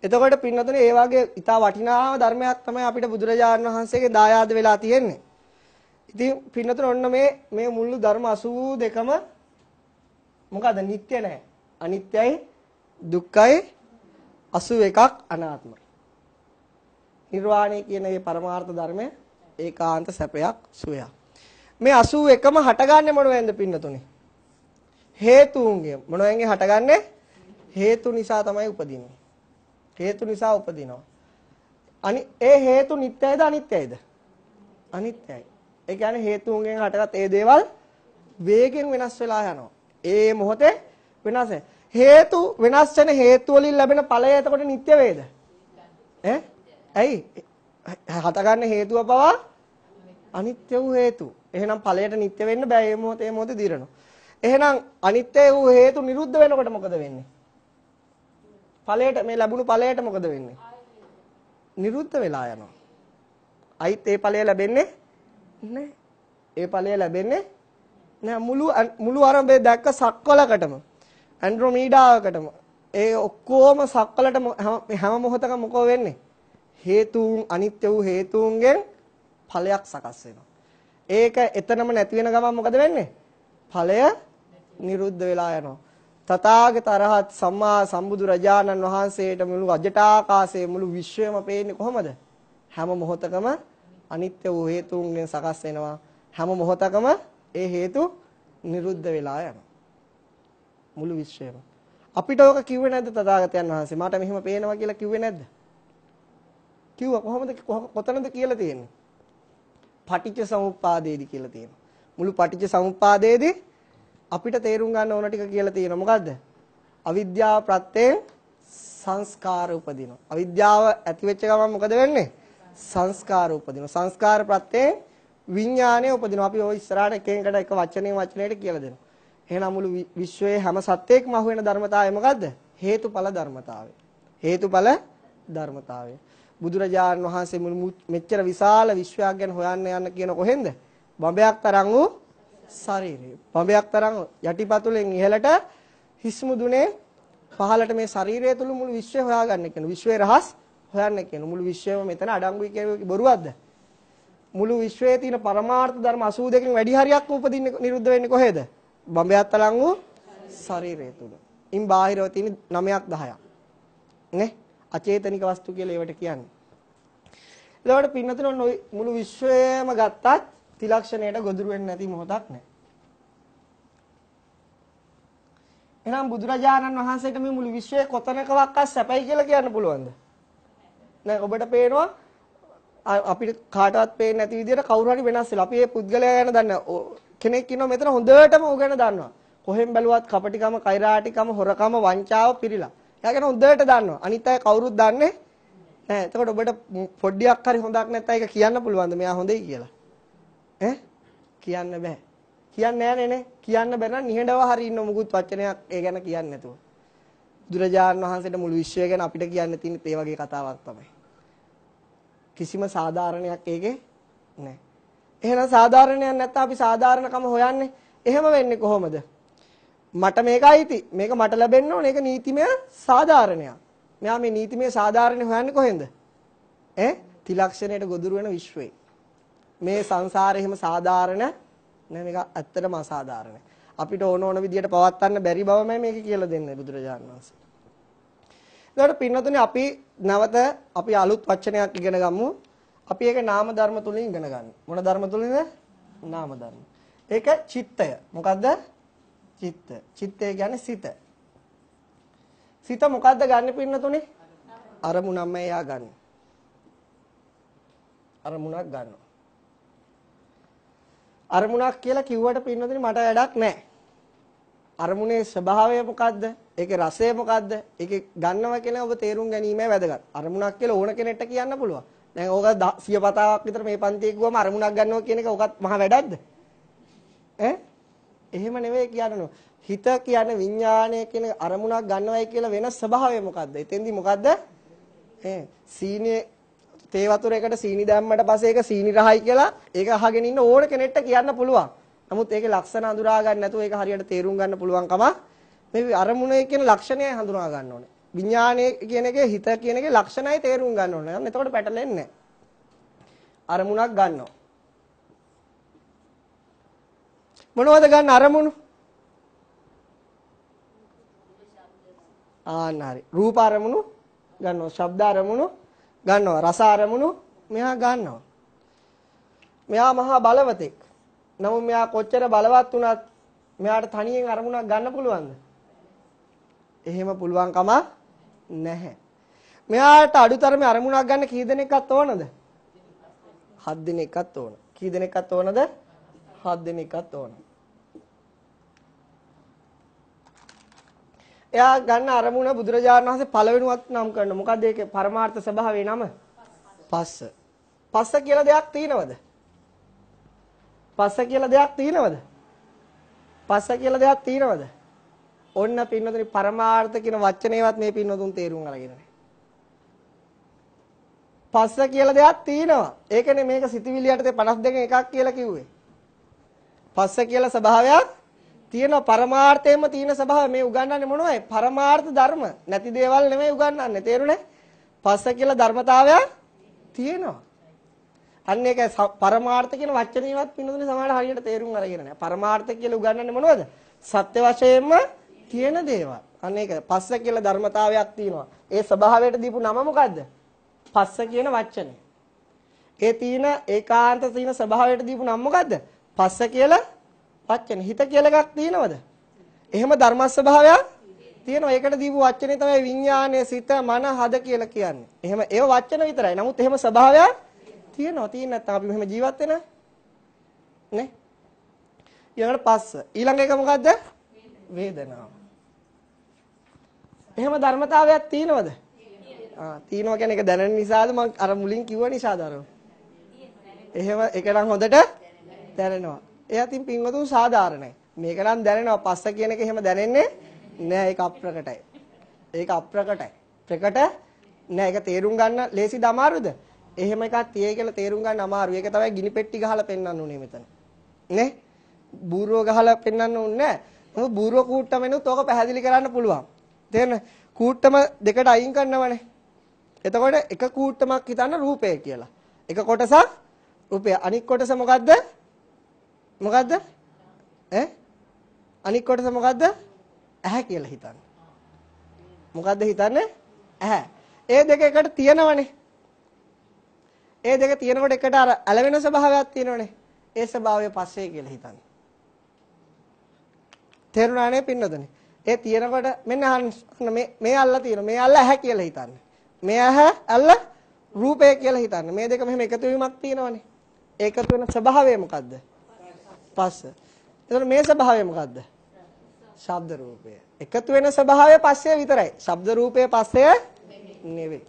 එතකොට පින්නතුනේ ඒ වගේ ඊට වටිනා ධර්මයක් තමයි අපිට බුදුරජාණන් වහන්සේගේ දායාද වෙලා තියෙන්නේ. ඉතින් පින්නතුනේ ඔන්න මේ මේ මුළු ධර්ම 82ම මොකද? නিত্য නැහැ. අනිත්‍යයි දුක්ඛයි 81ක් අනාත්මයි. නිර්වාණය කියන මේ පරමාර්ථ ධර්මය ඒකාන්ත සැපයක් සුවයක්. මේ 81ම හටගන්නේ මොනවෙන්ද පින්නතුනේ? හේතුන්ගෙන්. මොනවෙන්ගේ හටගන්නේ? හේතු නිසා තමයි උපදින්නේ. හේතු නිසා උපදිනවා. අනි ඒ හේතු නිට්ටයද අනිත්‍යයිද? අනිත්‍යයි. ඒ කියන්නේ හේතුන්ගෙන් හටගත් ඒ දේවල් වේගෙන් වෙනස් වෙලා යනවා. ඒ මොහොතේ වෙනස් වෙනවා. හේතු වෙනස් වෙන හේතු වලින් ලැබෙන ඵලය එතකොට නිට්ටය වේද? ඈ? ඇයි? හටගන්න හේතුව පවා අනිත්‍ය වූ හේතු. එහෙනම් ඵලයට නිට්ටය වෙන්න බෑ. ඒ මොහොතේ ඒ මොහොතේ දිරනවා. එහෙනම් අනිත්‍ය වූ හේතු නිරුද්ධ වෙනකොට මොකද වෙන්නේ? ඵලයට මේ ලැබුණු ඵලයට මොකද වෙන්නේ? නිරුද්ධ වෙලා යනවා. අයිත් ඒ ඵලය ලැබෙන්නේ නැහැ. ඒ ඵලය ලැබෙන්නේ නැහැ. මුළු මුළු අරඹේ දැක්ක සක්වලකටම ඇන්ඩ්‍රොමීඩාවකටම ඒ ඔක්කොම සක්වලට හැම මොහොතකම මොකෝ වෙන්නේ? හේතුන් අනිත්‍ය වූ හේතුන්ගෙන් ඵලයක් සකස් වෙනවා. ඒක එතනම නැති වෙන ගමන් මොකද වෙන්නේ? ඵලය නිරුද්ධ වෙලා යනවා. තථාගත අරහත් සම්මා සම්බුදු රජාණන් වහන්සේට මුළු අජටාකාශයේ මුළු විශ්වයම පේන්නේ කොහොමද? හැම මොහොතකම අනිත්‍ය වූ හේතුන්ගෙන් සකස් වෙනවා. හැම මොහොතකම ඒ හේතු නිරුද්ධ වෙලා යනවා. මුළු විශ්වයම. අපිට ඕක කිව්වේ නැද්ද තථාගතයන් වහන්සේ? මාට මෙහෙම පේනවා කියලා කිව්වේ නැද්ද? කිව්වා කොහොමද කොතනද කියලා තියෙන්නේ? පටිච්ච සමුප්පාදයේදී කියලා තියෙනවා. මුළු පටිච්ච සමුප්පාදයේදී අපිට තේරුම් ගන්න ඕන ටික කියලා තියෙනවා. මොකද්ද? අවිද්‍යාව ප්‍රත්‍යයෙන් සංස්කාර උපදිනවා. අවිද්‍යාව ඇති වෙච්ච ගමන් මොකද වෙන්නේ? සංස්කාර උපදිනවා. සංස්කාර ප්‍රත්‍යයෙන් විඥානය උපදිනවා. අපි ওই ඉස්සරහට එක එකට එක වචනේ වචනයට කියලා දෙනවා. එහෙනම් මුළු විශ්වයේ හැම සත්වයකම අහු වෙන ධර්මතාවය මොකද්ද? හේතුඵල ධර්මතාවය. හේතුඵල ධර්මතාවය. බුදුරජාණන් වහන්සේ මුළු මෙච්චර විශාල විශ්වයක් ගැන හොයන්න යන්න කියන කොහෙන්ද? බඹයක් තරම් වූ ශරීරය. බඹයක් තරම් යටිපතුලෙන් ඉහළට හිස් මුදුනේ පහළට මේ ශරීරය තුළ මුළු විශ්වය හොයාගන්න කියන විශ්වයේ රහස් හොයන්න කියන මුළු විශ්වයම මෙතන අඩංගුයි කියන බොරුවක්ද? මුළු විශ්වයේ තියෙන පරමාර්ථ ධර්ම 82කින් වැඩි හරියක් උපදින්නේ නිරුද්ධ වෙන්නේ කොහේද? බඹයත් අලං වූ ශරීරය තුල. ඉන් බාහිරව තියෙන 9ක් 10ක්. නේ? අචේතනික වස්තු කියලා ඒවට කියන්නේ. එතකොට පින්නතන මුළු විශ්වයම ගත්තත් තිලක්ෂණයට ගොදුරු වෙන්නේ නැති මොහොතක් නැහැ. එහෙනම් බුදුරජාණන් වහන්සේට මේ මුළු විශ්වයේ කොතනකවත් සැපයි කියලා කියන්න පුළුවන්ද? නැහැ. ඔබට පේනවා අපිට කාටවත් පේන්නේ නැති විදිහට කවුරු හරි වෙනස් වෙලා. අපි ඒ පුද්ගලයා ගැන දන්නේ කෙනෙක් ඉන්නවා මෙතන හොඳටම ඌ ගැන දන්නවා. කොහෙන් බැලුවත් කපටිකම, කෛරාටිකම, හොරකම, වංචාව පිරීලා. එයා ගැන හොඳට දන්නවා. අනිත් අය කවුරුත් දන්නේ නැහැ. එතකොට ඔබට පොඩ්ඩියක් හරි හොඳක් නැත්නම් ඒක කියන්න පුළුවන්ද? මෙයා හොඳයි කියලා. ඈ කියන්න බෑ. කියන්නේ නැහනේ කියන්න බැරනම් නිහඬව හරි ඉන්න මුකුත් වචනයක් ඒ ගැන කියන්නේ නැතුව. බුදුරජාණන් වහන්සේට මුළු විශ්වය ගැන අපිට කියන්න තියෙන මේ වගේ කතාවක් තමයි. කිසිම සාධාරණයක් ඒකේ නැහැ. එහෙනම් සාධාරණයක් නැත්නම් අපි සාධාරණකම හොයන්නේ. එහෙම වෙන්නේ කොහොමද? මට මේක අයිති. මේක මට ලැබෙන්න ඕනේ. ඒක නීතිමය සාධාරණයක්. මෙයා මේ නීතිමය සාධාරණේ හොයන්නේ කොහෙන්ද? ඈ? තිලක්ෂණයට ගොදුරු වෙන විශ්වයේ. මේ සංසාරේ එහෙම සාධාරණ නෑ මේක ඇත්තටම අසාධාරණයි. අපිට ඕන ඕන විදියට පවත්වන්න බැරි බවමයි මේක කියලා දෙන්නේ බුදුරජාණන් වහන්සේ. ඊළඟට පින්නතුනේ අපි නැවත අපි අලුත් වචනයක් ඉගෙන ගමු. අපි ඒක නාම ධර්ම තුලින් ඉගෙන ගන්න. මොන ධර්ම තුලින්ද? නාම ධර්ම. ඒක චිත්තය. මොකද්ද? චිත්ත. චිත්තය කියන්නේ සිත. සිත මොකද්ද ගන්න පින්න තුනේ? අරමුණක්ම එයා ගන්න. අරමුණක් ගන්නවා. අරමුණක් කියලා කිව්වට පින්නතුනේ මට වැඩක් නැහැ. අරමුණේ ස්වභාවය මොකද්ද? ඒකේ රසය මොකද්ද? ඒකේ ගන්නවා කියන ඔබ තේරුම් ගැනීමයි වැදගත්. අරමුණක් කියලා ඕන කෙනෙක්ට කියන්න පුළුවන්. දැන් ඕක 100 පතාවක් විතර මේ පන්තියේ ගිහුවම අරමුණක් ගන්නවා කියන එක ඕකත් මහ වැඩක්ද? ඈ? එහෙම නෙවෙයි කියන්නේ. හිත කියන්නේ විඥානය කියන අරමුණක් ගන්නවයි කියලා වෙන ස්වභාවය මොකද්ද? එතෙන්දි මොකද්ද? ඈ සීනිය තේ වතුරේකට සීනි දැම්මට පස්සේ ඒක සීනි රහයි කියලා ඒක අහගෙන ඉන්න ඕන කෙනෙක්ට කියන්න පුළුවන්. නමුත් ඒකේ ලක්ෂණ අඳුරා ගන්න නැතුව ඒක හරියට තේරුම් ගන්න පුළුවන් කම මේ අරමුණේ කියන ලක්ෂණය හඳුනා ගන්න ඕනේ. විඥානයේ කියන එකේ හිත කියන එකේ ලක්ෂණයි තේරුම් ගන්න ඕන. නම් එතකොට පැටලෙන්නේ අරමුණක් ගන්නවා. මොනවද ගන්න අරමුණු? ආන්න හරි. රූප අරමුණු ගන්නවා. ශබ්ද අරමුණු ගන්නවා. රස අරමුණු මෙහා ගන්නවා. මෙයා මහා බලවතෙක්. නමුත් මෙයා කොච්චර බලවත් වුණත් මෙයාට තනියෙන් අරමුණක් ගන්න පුළුවන්ද? එහෙම පුළුවන් කමක් නැහැ. මෙයාට අඩුතරමේ අරමුණක් ගන්න කී දෙනෙක්වත් ඕනද? 7 දෙනෙක්වත් ඕන. කී දෙනෙක්වත් ඕනද? 7 දෙනෙක්වත් ඕන. එයා ගන්න අරමුණ බුදුරජාණන් වහන්සේ පළවෙනුවත් නම් කරන. මොකද ඒකේ පරමාර්ථ ස්වභාවය නම? පස්ස. පස්ස කියලා දෙයක් තියෙනවද? පස්ස කියලා දෙයක් තියෙනවද? පස්ස කියලා දෙයක් තියෙනවද? ඔන්න පින්නතුනි පරමාර්ථ කියන වචනේවත් මේ පින්නතුන් තේරුම් අරගෙන නැහැ. පස්ස කියලා දෙයක් තියෙනවා. ඒකනේ මේක සිතවිලියට 52 එකක් කියලා කිව්වේ. පස්ස කියලා ස්වභාවයක් තියෙනවා පරමාර්ථයෙන්ම තියෙන ස්වභාවය මේ උගන්වන්නේ මොනවයි පරමාර්ථ ධර්ම නැති දේවල් නෙමෙයි උගන්වන්නේ තේරුණේ පස්ස කියලා ධර්මතාවයක් තියෙනවා අන්න ඒක පරමාර්ථ කියන වචනේවත් පින්නතුනේ සමහර හරියට තේරුම් අරගෙන නැහැ පරමාර්ථ කියලා උගන්වන්නේ මොනවද සත්‍ය වශයෙන්ම තියෙන දේවල්. අන්න ඒක පස්ස කියලා ධර්මතාවයක් තියෙනවා. ඒ ස්වභාවයට දීපු නම මොකද්ද? පස්ස කියන වචනය. ඒ තියෙන ඒකාන්ත තියෙන ස්වභාවයට දීපු නම මොකද්ද? පස්ස කියලා වචන. හිත කියලා එකක් තියෙනවද? එහෙම ධර්ම ස්වභාවයක් තියෙනවා. ඒකට දීපු වචනේ තමයි විඥානය, සිත, මන, හද කියලා කියන්නේ. එහෙම ඒව වචන විතරයි. නමුත් එහෙම ස්වභාවයක් තියෙනවා. තියෙන නැත්නම් අපි මෙහෙම ජීවත් වෙන නේ? ඊළඟට පස්ස. ඊළඟ එක මොකද්ද? වේදනාව. එහෙම ධර්මතාවයක් තියෙනවද? ආ තියෙනවා කියන්නේ ඒක දැනෙන නිසාද මම අර මුලින් කිව්ව නිසාද අර? එහෙම ඒක නම් හොඳට දැනෙනවා. ඒ අතින් පින්වතුන් සාධාරණයි. මේක නම් දැනෙනවා. පස්ස කියන එක එහෙම දැනෙන්නේ නෑ ඒක අප්‍රකටයි. ඒක අප්‍රකටයි. ප්‍රකට නෑ ඒක තේරුම් ගන්න ලේසිද අමාරුද? එහෙම එකක් තියේ කියලා තේරුම් ගන්න අමාරුයි. ඒක තමයි ගිනි පෙට්ටි ගහලා පෙන්වන්න ඕනේ මෙතන. නේ? බූරුව ගහලා පෙන්වන්න ඕනේ නෑ. මොකද බූරුව කූට්ටම එනොත් ඕක පැහැදිලි කරන්න පුළුවන්. තේරෙන කූට්ටම දෙකට අයින් කරනවනේ. එතකොට එක කූට්ටමක් හිතන්න රූපය කියලා. එක කොටසක් රූපය. අනික් කොටස මොකද්ද? මොකද්ද? ඈ? අනික් කොටස මොකද්ද? ඇහැ කියලා හිතන්න. මොකද්ද හිතන්නේ? ඇහැ. ඒ දෙක එකට තියෙනවනේ. ඒ දෙක තියෙනකොට එකට අර ඇලවෙන ස්වභාවයක් තියෙනවනේ. ඒ ස්වභාවය පස්සේ කියලා හිතන්න. තේරුණානේ පින්නදනේ. ඒ තියෙනකොට මෙන්න අහන්න මේ මේ අල්ල තියෙන මේ අල්ල ඇහැ කියලා හිතන්න. මේ ඇහැ අල්ල රූපය කියලා හිතන්න. මේ දෙක මෙහෙම එකතු වීමක් තියෙනවනේ. ඒකතු වෙන ස්වභාවය මොකද්ද? පස්ස. එතකොට මේ ස්වභාවය මොකද්ද? ශබ්ද රූපය. එකතු වෙන ස්වභාවය පස්සේ විතරයි. ශබ්ද රූපය පස්සේ නෙවෙයි.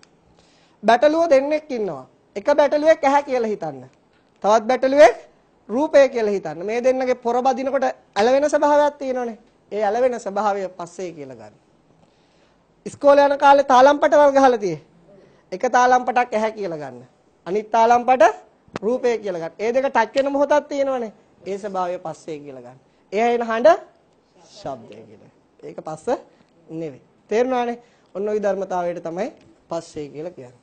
බැටළුව දෙන්නෙක් ඉන්නවා. එක බැටළුවෙක් ඇහැ කියලා හිතන්න. තවත් බැටළුවෙක් රූපය කියලා හිතන්න. මේ දෙන්නගේ පොර බදිනකොට ඇලවෙන ස්වභාවයක් තියෙනවනේ. ඒ ඇලවෙන ස්වභාවය පස්සේ කියලා ගන්න. ඉස්කෝලේ යන කාලේ තාලම්පට වල් ගහලා තියෙන්නේ. එක තාලම්පටක් ඇහැ කියලා ගන්න. අනිත් තාලම්පට රූපය කියලා ගන්න. ඒ දෙක ටච් වෙන මොහොතක් තියෙනවනේ. ඒ ස්වභාවය පස්සේ කියලා ගන්න. එයා එන හඬ ශබ්දය කියලා. ඒක පස්ස නෙවෙයි. තේරුණානේ? ඔන්න ওই ධර්මතාවයට තමයි පස්සේ කියලා කියන්නේ.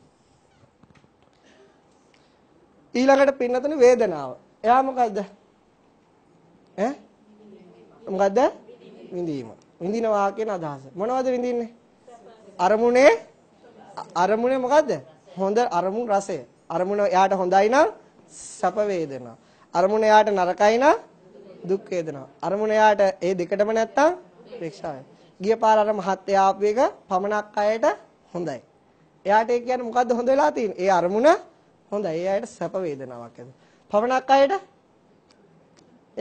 ඊළඟට පින්නතන වේදනාව. එයා මොකද්ද? ඈ? මොකද්ද? විඳීම. විඳිනවා කියන අදහස. මොනවද විඳින්නේ? අරමුණේ අරමුණේ මොකද්ද? හොඳ අරමුණ රසය. අරමුණ එයාට හොඳයි නම් සැප වේදනා. අරමුණ එයාට නරකයි නම් දුක් වේදනා. අරමුණ එයාට ඒ දෙකටම නැත්තම් ප්‍රේක්ෂාවයි. ගිය පාර අර මහත්ය ආපු එක පමනක් අයට හොඳයි. එයාට ඒ කියන්නේ මොකද්ද හොඳ වෙලා තියෙන්නේ? ඒ අරමුණ හොඳයි. ඒ අයට සැප වේදනාවක් ඇති. පමනක් අයට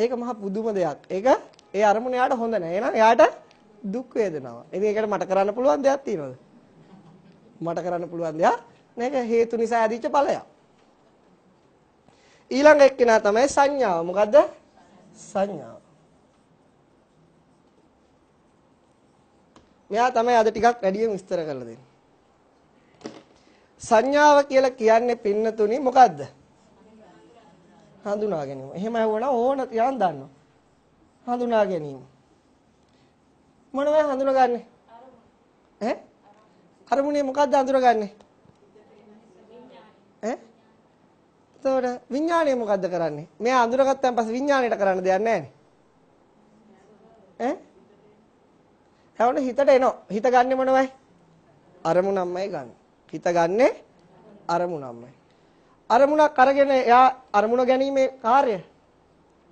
ඒක මහ පුදුම දෙයක්. ඒක ඒ අරමුණ යාට හොඳ නැහැ. එහෙනම් යාට දුක් වේදනාවක්. ඉතින් ඒකට මට කරන්න පුළුවන් දෙයක් තියෙනවද? මට කරන්න පුළුවන් දෙයක් නේද? හේතු නිසා ඇතිවෙච්ච ඵලයක්. ඊළඟ එක්කෙනා තමයි සංඥාව. මොකද්ද? සංඥාව. මෙයා තමයි අද ටිකක් වැඩියෙන් විස්තර කරලා දෙන්නේ. සංඥාව කියලා කියන්නේ පින්නතුනි මොකද්ද? හඳුනා ගැනීම. එහෙම ඇහුවනම් ඕන තියන් දන්නවා. හඳුනා ගැනීම. මොනවද හඳුනාගන්නේ? ඈ? අරමුණේ මොකද්ද හඳුනාගන්නේ? ඈ? එතකොට විඥාණය මොකද්ද කරන්නේ? මෙයා අඳුරගත්තන් පස්සේ විඥාණයට කරන්න දෙයක් නැහැ ඈ? එතකොට හිතට එනවා. හිත ගන්නෙ මොනවයි? අරමුණම්මයි ගන්න. හිත ගන්නෙ අරමුණම්මයි. අරමුණක් අරගෙන එයා අරමුණ ගැනීමේ කාර්යය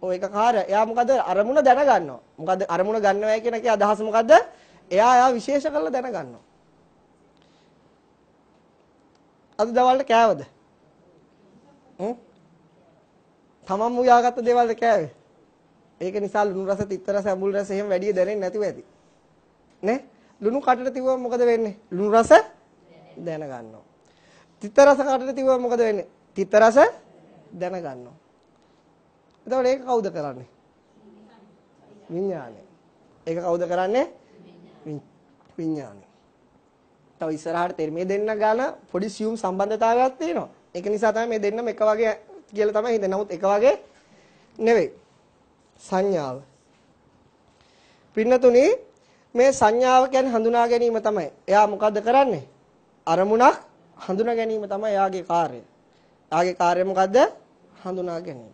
ඒකකාර එයා මොකද අරමුණ දැනගන්නවා. මොකද අරමුණ ගන්නවයි කියන එකේ අදහස මොකද්ද? එයා එයා විශේෂ කරලා දැනගන්නවා. අද දවල්ට කෑවද? හ්ම්? තමන්ම උයාගත්ත දේවල්ද කෑවේ? ඒක නිසා ලුණු රස, තිත්ත රස, අඹුල් රස එහෙම වැඩි දැනෙන්නේ නැතුව ඇති. නේ? ලුණු කටට තිබුවම මොකද වෙන්නේ? ලුණු රස දැනගන්නවා. තිත්ත රස කටට තිබුවම මොකද වෙන්නේ? තිත්ත රස දැනගන්නවා. එතකොට ඒක කවුද කරන්නේ? විඥානය. ඒක කවුද කරන්නේ? විඥානය. තව ඉස්සරහට තේරෙ මේ දෙන්න ගාන පොඩි සියුම් සම්බන්ධතාවයක් තියෙනවා. ඒක නිසා තමයි මේ දෙන්නම එක වගේ කියලා තමයි හිතන්නේ. නමුත් එක වගේ නෙවෙයි. සංඥාව. පින්නතුනේ මේ සංඥාව කියන්නේ හඳුනා ගැනීම තමයි. එයා මොකද්ද කරන්නේ? අරමුණක් හඳුනා ගැනීම තමයි එයාගේ කාර්යය. එයාගේ කාර්යය මොකද්ද? හඳුනා ගැනීම.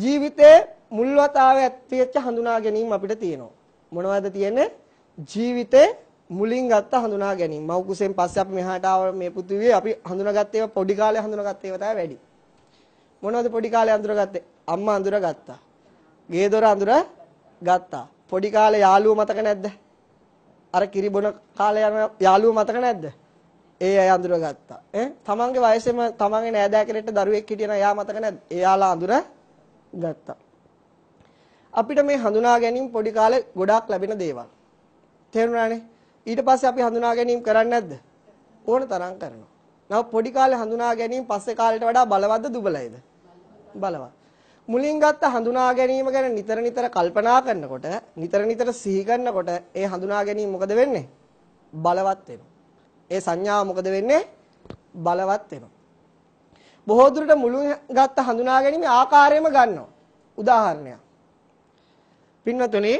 ජීවිතේ මුල් වතාවේ ඇතිවෙච්ච හඳුනා ගැනීම අපිට තියෙනවා. මොනවද තියෙන්නේ? ජීවිතේ මුලින් ගත්ත හඳුනා ගැනීම. මව් කුසෙන් පස්සේ අපි මෙහාට ආව මේ පෘථිවියේ අපි හඳුනාගත්තේ ඒවා පොඩි කාලේ හඳුනාගත්තේ ඒවා තමයි වැඩි. මොනවද පොඩි කාලේ හඳුනාගත්තේ? අම්මා හඳුනාගත්තා. ගේ දොර හඳුනාගත්තා. පොඩි කාලේ යාළුවෝ මතක නැද්ද? අර කිරි බොන කාලේ යන යාළුවෝ මතක නැද්ද? ඒ අය අඳුරගත්තා. ඈ තමන්ගේ වයසේම තමන්ගේ නෑදෑ කෙනෙක්ට දරුවෙක් හිටියන එයා මතක නැද්ද? එයාලා අඳුරගත්තා. ගත්තා. අපිට මේ හඳුනා ගැනීම පොඩි කාලේ ගොඩාක් ලැබෙන දේවල්. තේරුණානේ? ඊට පස්සේ අපි හඳුනා ගැනීම කරන්නේ නැද්ද? ඕන තරම් කරනවා. නව පොඩි කාලේ හඳුනා ගැනීම පස්සේ කාලයට වඩා බලවත්ද දුබලයිද? බලවත්. මුලින් ගත්ත හඳුනා ගැනීම ගැන නිතර නිතර කල්පනා කරනකොට, නිතර නිතර සිහි කරනකොට ඒ හඳුනා ගැනීම මොකද වෙන්නේ? බලවත් වෙනවා. ඒ සංඥාව මොකද වෙන්නේ? බලවත් වෙනවා. බොහෝ දුරට මුළුන් ගත්ත හඳුනා ගැනීම ආකාරයෙන්ම ගන්නවා. උදාහරණයක්. පින්වතුනි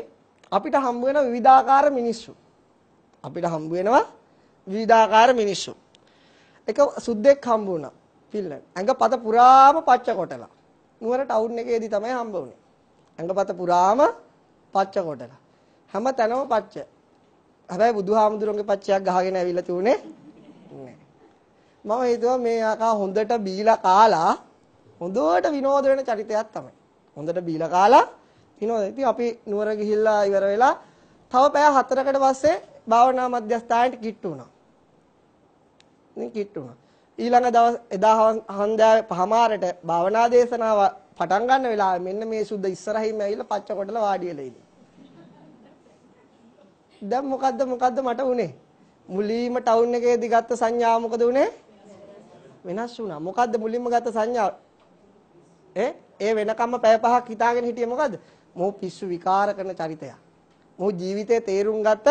අපිට හම්බ වෙන විවිධාකාර මිනිස්සු. අපිට හම්බ වෙනවා විවිධාකාර මිනිස්සු. එක සුද්දෙක් හම්බ වුණා. පිල්ල. ඇඟපත පුරාම පච්ච කොටලා. නුවර ටවුන් එකේදී තමයි හම්බ වුනේ. ඇඟපත පුරාම පච්ච කොටලා. හැම තැනම පච්ච. හැබැයි බුදුහාමුදුරන්ගේ පච්චයක් ගහගෙන ඇවිල්ලා තිබුණේ මම හිතුවා මේ අකා හොඳට බීලා කාලා හොඳට විනෝද වෙන චරිතයක් තමයි. හොඳට බීලා කාලා විනෝද. ඉතින් අපි නුවර ගිහිල්ලා ඉවර වෙලා තව පැය 4කට පස්සේ භාවනා මධ්‍යස්ථානයට කිට්ටු වුණා. ඉතින් කිට්ටු වුණා. ඊළඟ දවස් එදා හන්දෑවේ පහමාරට භාවනා දේශනාව පටන් ගන්න වෙලාවේ මෙන්න මේ සුද්ධ ඉස්සරහින්ම ඇවිල්ලා පච්ච කොටලා වාඩි වෙලා ඉන්නේ. දැන් මොකද්ද මොකද්ද මට උනේ මුලීම ටවුන් එකේදී ගත්ත සංඥා මොකද උනේ වෙනස් වුණා. මොකද්ද මුලින්ම ගත්ත සංඥාව? ඈ ඒ වෙනකම්ම පැය පහක් හිතාගෙන හිටියේ මොකද්ද? මෝ පිස්සු විකාර කරන චරිතයක්. මෝ ජීවිතේ තේරුම් ගත්ත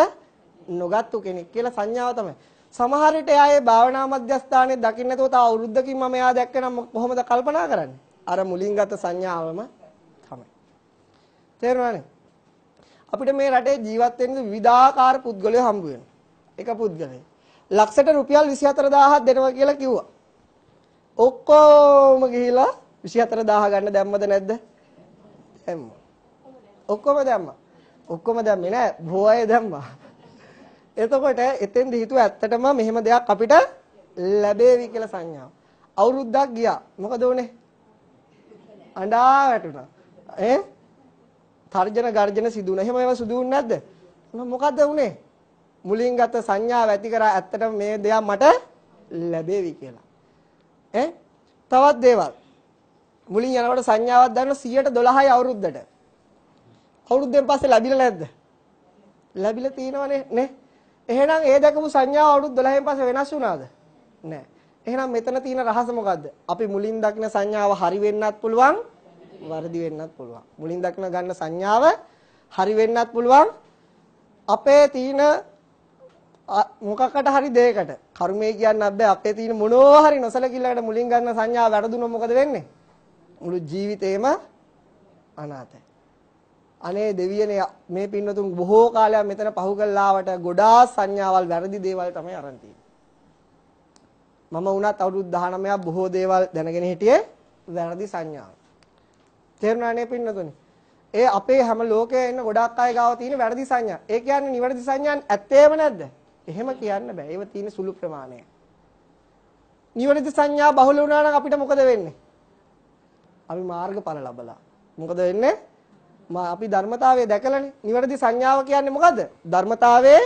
නොගත්තු කෙනෙක් කියලා සංඥාව තමයි. සමහර විට එයා භාවනා මධ්‍යස්ථානයේ දකින්න නැතුව තව අවුරුද්දකින් මම එයා දැක්කනම් කොහොමද කල්පනා කරන්නේ? අර මුලින් ගත්ත සංඥාවම තමයි. තේරුණානේ? අපිට මේ රටේ ජීවත් වෙන්න විවිධාකාර පුද්ගලයෝ හම්බ වෙනවා. එක පුද්ගලයෙක්. ලක්ෂයට රුපියල් 24000ක් දෙනවා කියලා කිව්වා. ඔක්කොම ගිහිලා 24000 ගන්න දැම්මද නැද්ද? දැම්මා. ඔක්කොම දැම්මා. ඔක්කොම දැම්මේ නෑ බොහෝ අය දැම්මා. එතකොට එතෙන්ද හිතුව ඇත්තටම මෙහෙම දෙයක් අපිට ලැබෙවි කියලා සංඥාව. අවුරුද්දක් ගියා. මොකද උනේ? අඬා වැටුණා. ඈ? තර්ජන ගර්ජන සිදුුණා. එහෙම ඒවා සිදුුන්නේ නැද්ද? මොකද්ද උනේ? මුලින් ගත සංඥාව ඇති කරා ඇත්තටම මේ දෙයක් මට ලැබෙවි කියලා. ඈ තවත් දේවල් මුලින් යනකොට සංඥාවක් ගන්න 112යි අවුරුද්දට අවුරුද්දෙන් පස්සේ ලැබිලා නැද්ද ලැබිලා තියෙනවනේ නේ එහෙනම් ඒ දැකපු සංඥාව අවුරුදු 12න් පස්සේ වෙනස් වුණාද නෑ එහෙනම් මෙතන තියෙන රහස මොකද්ද අපි මුලින් දක්න සංඥාව හරි වෙන්නත් පුළුවන් වර්ධි වෙන්නත් පුළුවන් මුලින් දක්න ගන්න සංඥාව හරි වෙන්නත් පුළුවන් අපේ තියෙන මොකක්කට හරි දෙයකට කර්මය කියන්නත් බෑ අපේ තියෙන මොනවා හරි නොසලකිල්ලකට මුලින් ගන්න සංඥාව වැරදුනොත් මොකද වෙන්නේ මුළු ජීවිතේම අනාතයි අනේ දෙවියනේ මේ පින්නතුන් බොහෝ කාලයක් මෙතන පහු කළාවට ගොඩාක් සංඥාවල් වැරදි දේවල් තමයි අරන් මම වුණත් අවුරුදු 19ක් බොහෝ දේවල් දැනගෙන හිටියේ වැරදි සංඥාව. තේරුණානේ පින්නතුනි. ඒ අපේ හැම ලෝකයේ ඉන්න ගොඩාක් අය ගාව තියෙන වැරදි සංඥා. ඒ කියන්නේ නිවැරදි සංඥාන් ඇත්තේම නැද්ද? එහෙම කියන්න බෑ. ඒව තියෙන සුළු ප්‍රමාණය. නිවැරදි සංඥා බහුල වුණා නම් අපිට මොකද වෙන්නේ? අපි මාර්ගඵල ලබලා. මොකද වෙන්නේ? අපි ධර්මතාවය දැකලානේ. නිවැරදි සංඥාව කියන්නේ මොකද්ද? ධර්මතාවයේ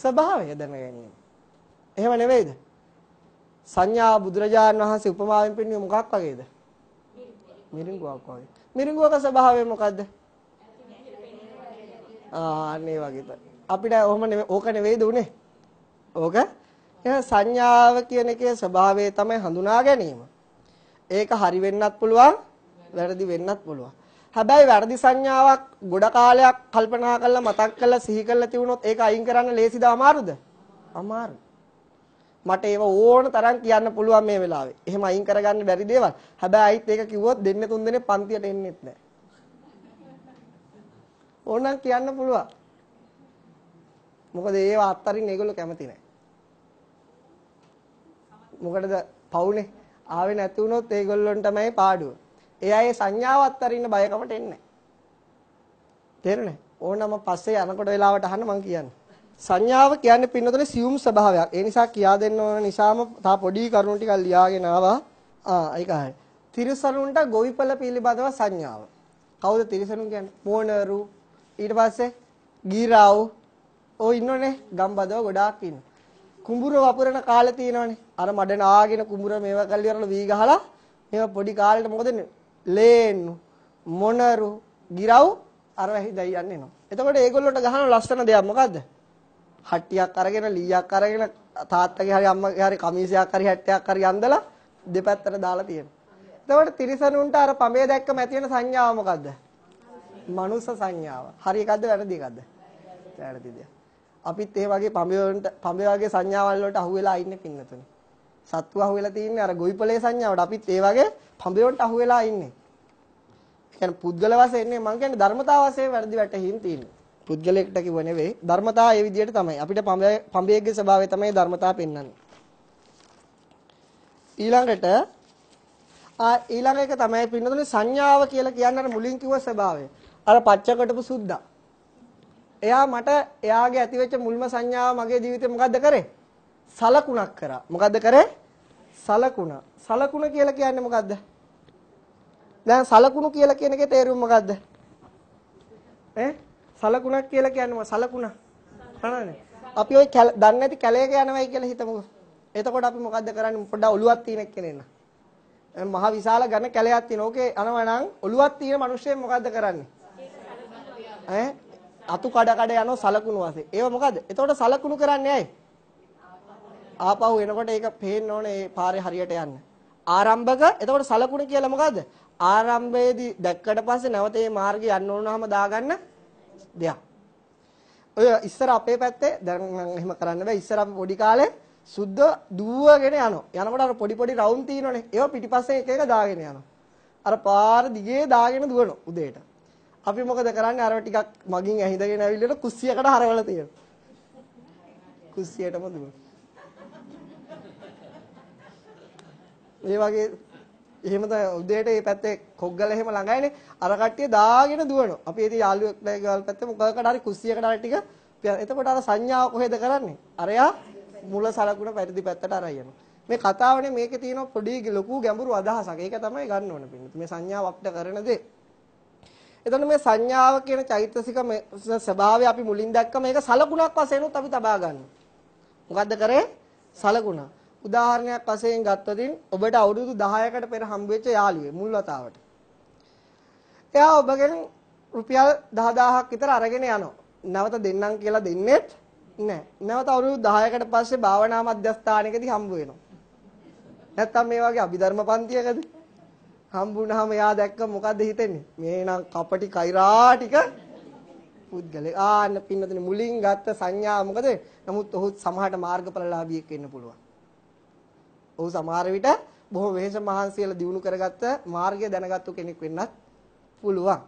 ස්වභාවය දැන ගැනීම. එහෙම නෙවෙයිද? සංඥා බුදුරජාණන් වහන්සේ උපමාවෙන් පෙන්වුවේ මොකක් වගේද? මිරිඟුවක් වගේ. මිරිඟුවක ස්වභාවය මොකද්ද? ආ, අනේ වගේ තමයි. අපිට ඔහම ඕක නෙවෙයිද උනේ. ඕක සංඥාව කියන එකේ ස්වභාවය තමයි හඳුනා ගැනීම. ඒක හරි වෙන්නත් පුළුවන්, වැරදි වෙන්නත් පුළුවන්. හැබැයි වැරදි සංඥාවක් ගොඩ කාලයක් කල්පනා කරලා මතක් කරලා සිහි කරලා තිබුණොත් ඒක අයින් කරන්න ලේසිද අමාරුද? අමාරුයි. මට ඒව ඕන තරම් කියන්න පුළුවන් මේ වෙලාවේ. එහෙම අයින් කරගන්න බැරි දේවල්. හැබැයි අයිත් ඒක කිව්වොත් දෙන්නේ තුන් දෙනේ පන්තියට එන්නෙත් නැහැ. ඕනනම් කියන්න පුළුවන්. මොකද ඒවා අත්තරින් ඒගොල්ලෝ කැමති නැහැ. මොකටද පවුනේ? ආවේ නැති වුණොත් ඒගොල්ලොන්ටමයි පාඩුව. ඒ අය සංඥාව අත්තරින්න බයකමට එන්නේ නැහැ. තේරුණේ? ඕනම පස්සේ යනකොට වෙලාවට අහන්න මම කියන්නේ. සංඥාව කියන්නේ පින්නතොලේ සියුම් ස්වභාවයක්. ඒ නිසා කියා දෙන්න ඕන නිසාම තා පොඩි කරුණු ටිකක් ලියාගෙන ආවා. ආ ඒක හරි. තිරසනුන්ට ගොවිපළ පිළිබඳව සංඥාව. කවුද තිරසනුන් කියන්නේ? මෝනරු ඊට පස්සේ ගීරාවු ඕ ඉන්නෝනේ ගම්බදව ගොඩාක් ඉන්න. කුඹුර වපුරන කාලේ තියෙනවනේ. අර මඩ නාගෙන කුඹුර මේවා කල්ලි කරලා වී ගහලා මේවා පොඩි කාලේට මොකද ලේන්නු මොනරු ගිරව් අරව හිදා යන්නේ නෝ. එතකොට ඒගොල්ලොන්ට ගහන ලස්සන දෙයක් මොකද්ද? හට්ටියක් අරගෙන ලීයක් අරගෙන තාත්තගේ හරි අම්මගේ හරි කමීසයක් හරි හැට්ටයක් හරි අඳලා දෙපැත්තට දාලා තියෙනවා. එතකොට තිරිසනුන්ට අර පඹය දැක්කම ඇති වෙන සංඥාව මොකද්ද? මනුස්ස සංඥාව. හරි එකක්ද වැරදි එකක්ද? වැරදි දෙයක්. අපිත් ඒ වගේ පඹේවලට පඹේ සංඥාවල් වලට අහුවෙලා ඉන්නේ පින්නතුනේ. සත්තු අහුවෙලා තින්නේ අර ගොවිපලේ සංඥාවට අපිත් ඒ වගේ පඹේවලට අහුවෙලා ඉන්නේ. කියන්නේ පුද්ගල වශයෙන් නෙමෙයි මම කියන්නේ ධර්මතා වශයෙන් වැඩි වැටහීම් තියෙනවා. පුද්ගලයකට කිව්ව නෙවෙයි ධර්මතා ඒ විදිහට තමයි. අපිට පඹේ පඹේගේ ස්වභාවය තමයි ධර්මතා පෙන්වන්නේ. ඊළඟට ආ ඊළඟ එක තමයි පින්නතුනේ සංඥාව කියලා කියන්නේ අර මුලින් කිව්ව ස්වභාවය. අර පච්චකටපු සුද්ධා එයා මට එයාගේ ඇතිවෙච්ච මුල්ම සංඥාව මගේ ජීවිතේ මොකද්ද කරේ? සලකුණක් කරා. මොකද්ද කරේ? සලකුණ. සලකුණ කියලා කියන්නේ මොකද්ද? දැන් සලකුණු කියලා කියන එකේ තේරුම මොකද්ද? ඈ සලකුණක් කියලා කියන්නේ මොකක්ද? සලකුණ. හරනේ. අපි ওই දන්නේ නැති කැලේක යනවයි කියලා හිතමුකෝ. එතකොට අපි මොකද්ද කරන්නේ? පොඩ්ඩක් ඔලුවක් තියෙන කෙනෙක් නා. මහ විශාල ඝන කැලයක් තියෙන. ඕකේ අනවනම් ඔලුවක් තියෙන මිනිස්සෙක් මොකද්ද කරන්නේ? ඈ අතු කඩ කඩ යනවා සලකුණු වශයෙන්. ඒව මොකද්ද? එතකොට සලකුණු කරන්නේ ඇයි? ආපහු එනකොට ඒක පේන්න ඕනේ ඒ පාරේ හරියට යන්න. ආරම්භක එතකොට සලකුණු කියලා මොකද්ද? ආරම්භයේදී දැක්කට පස්සේ නැවත මේ මාර්ගය යන්න ඕනවම දාගන්න දෙයක්. ඔය ඉස්සර අපේ පැත්තේ දැන් එහෙම කරන්න බෑ. ඉස්සර අපි පොඩි කාලේ සුද්ධ දුවගෙන යනවා. යනකොට අර පොඩි පොඩි රවුම් තියෙනවනේ. ඒවා පිටිපස්සෙන් එක එක දාගෙන යනවා. අර පාර දිගේ දාගෙන දුවනවා උදේට. අපි මොකද කරන්නේ අරව ටිකක් මගින් ඇහිඳගෙන ඇවිල්ලා කුස්සියකට හරවලා තියෙනවා. කුස්සියටම දුවන. මේ වගේ එහෙම තමයි උදේට මේ පැත්තේ කොග්ගල එහෙම ළඟයිනේ අර කට්ටිය දාගෙන දුවනවා. අපි ඉතින් යාළුවෙක්ලා ගාල් පැත්තේ මොකකට හරි කුස්සියකට හරි ටික එතකොට අර සංඥාව කොහෙද කරන්නේ? අරයා මුල සලකුණ පරිදි පැත්තට අරයි යනවා. මේ කතාවනේ මේකේ තියෙන පොඩි ලොකු ගැඹුරු අදහසක්. ඒක තමයි ගන්න ඕන පින්න. මේ සංඥාව අපිට කරන දේ එතකොට මේ සංඥාව කියන චෛතසික ස්වභාවය අපි මුලින් දැක්ක මේක සලකුණක් වශයෙන් උත් අපි තබා ගන්නවා. මොකද්ද කරේ? සලකුණ. උදාහරණයක් වශයෙන් ගත්තොතින් ඔබට අවුරුදු 10කට පෙර හම්බෙච්ච යාළුවෙක් මුල් වතාවට. එයා ඔබගෙන් රුපියල් 10000ක් විතර අරගෙන යනවා. නැවත දෙන්නම් කියලා දෙන්නේත් නැහැ. නැවත අවුරුදු 10කට පස්සේ භාවනා මධ්‍යස්ථානයකදී හම්බ වෙනවා. නැත්තම් මේ වගේ අභිධර්ම පන්තියකදී හම්බුනහම එයා දැක්ක මොකද්ද හිතෙන්නේ? මේනම් කපටි කෛරාටික පුද්ගලයා. ආන්න පින්නතනේ මුලින් ගත්ත සංඥා මොකද? නමුත් ඔහුත් සමහරට මාර්ගඵලලාභියෙක් වෙන්න පුළුවන්. ඔහු සමහර විට බොහොම වෙහෙස මහන්සියලා දිනු කරගත්ත මාර්ගය දැනගත්තු කෙනෙක් වෙන්නත් පුළුවන්.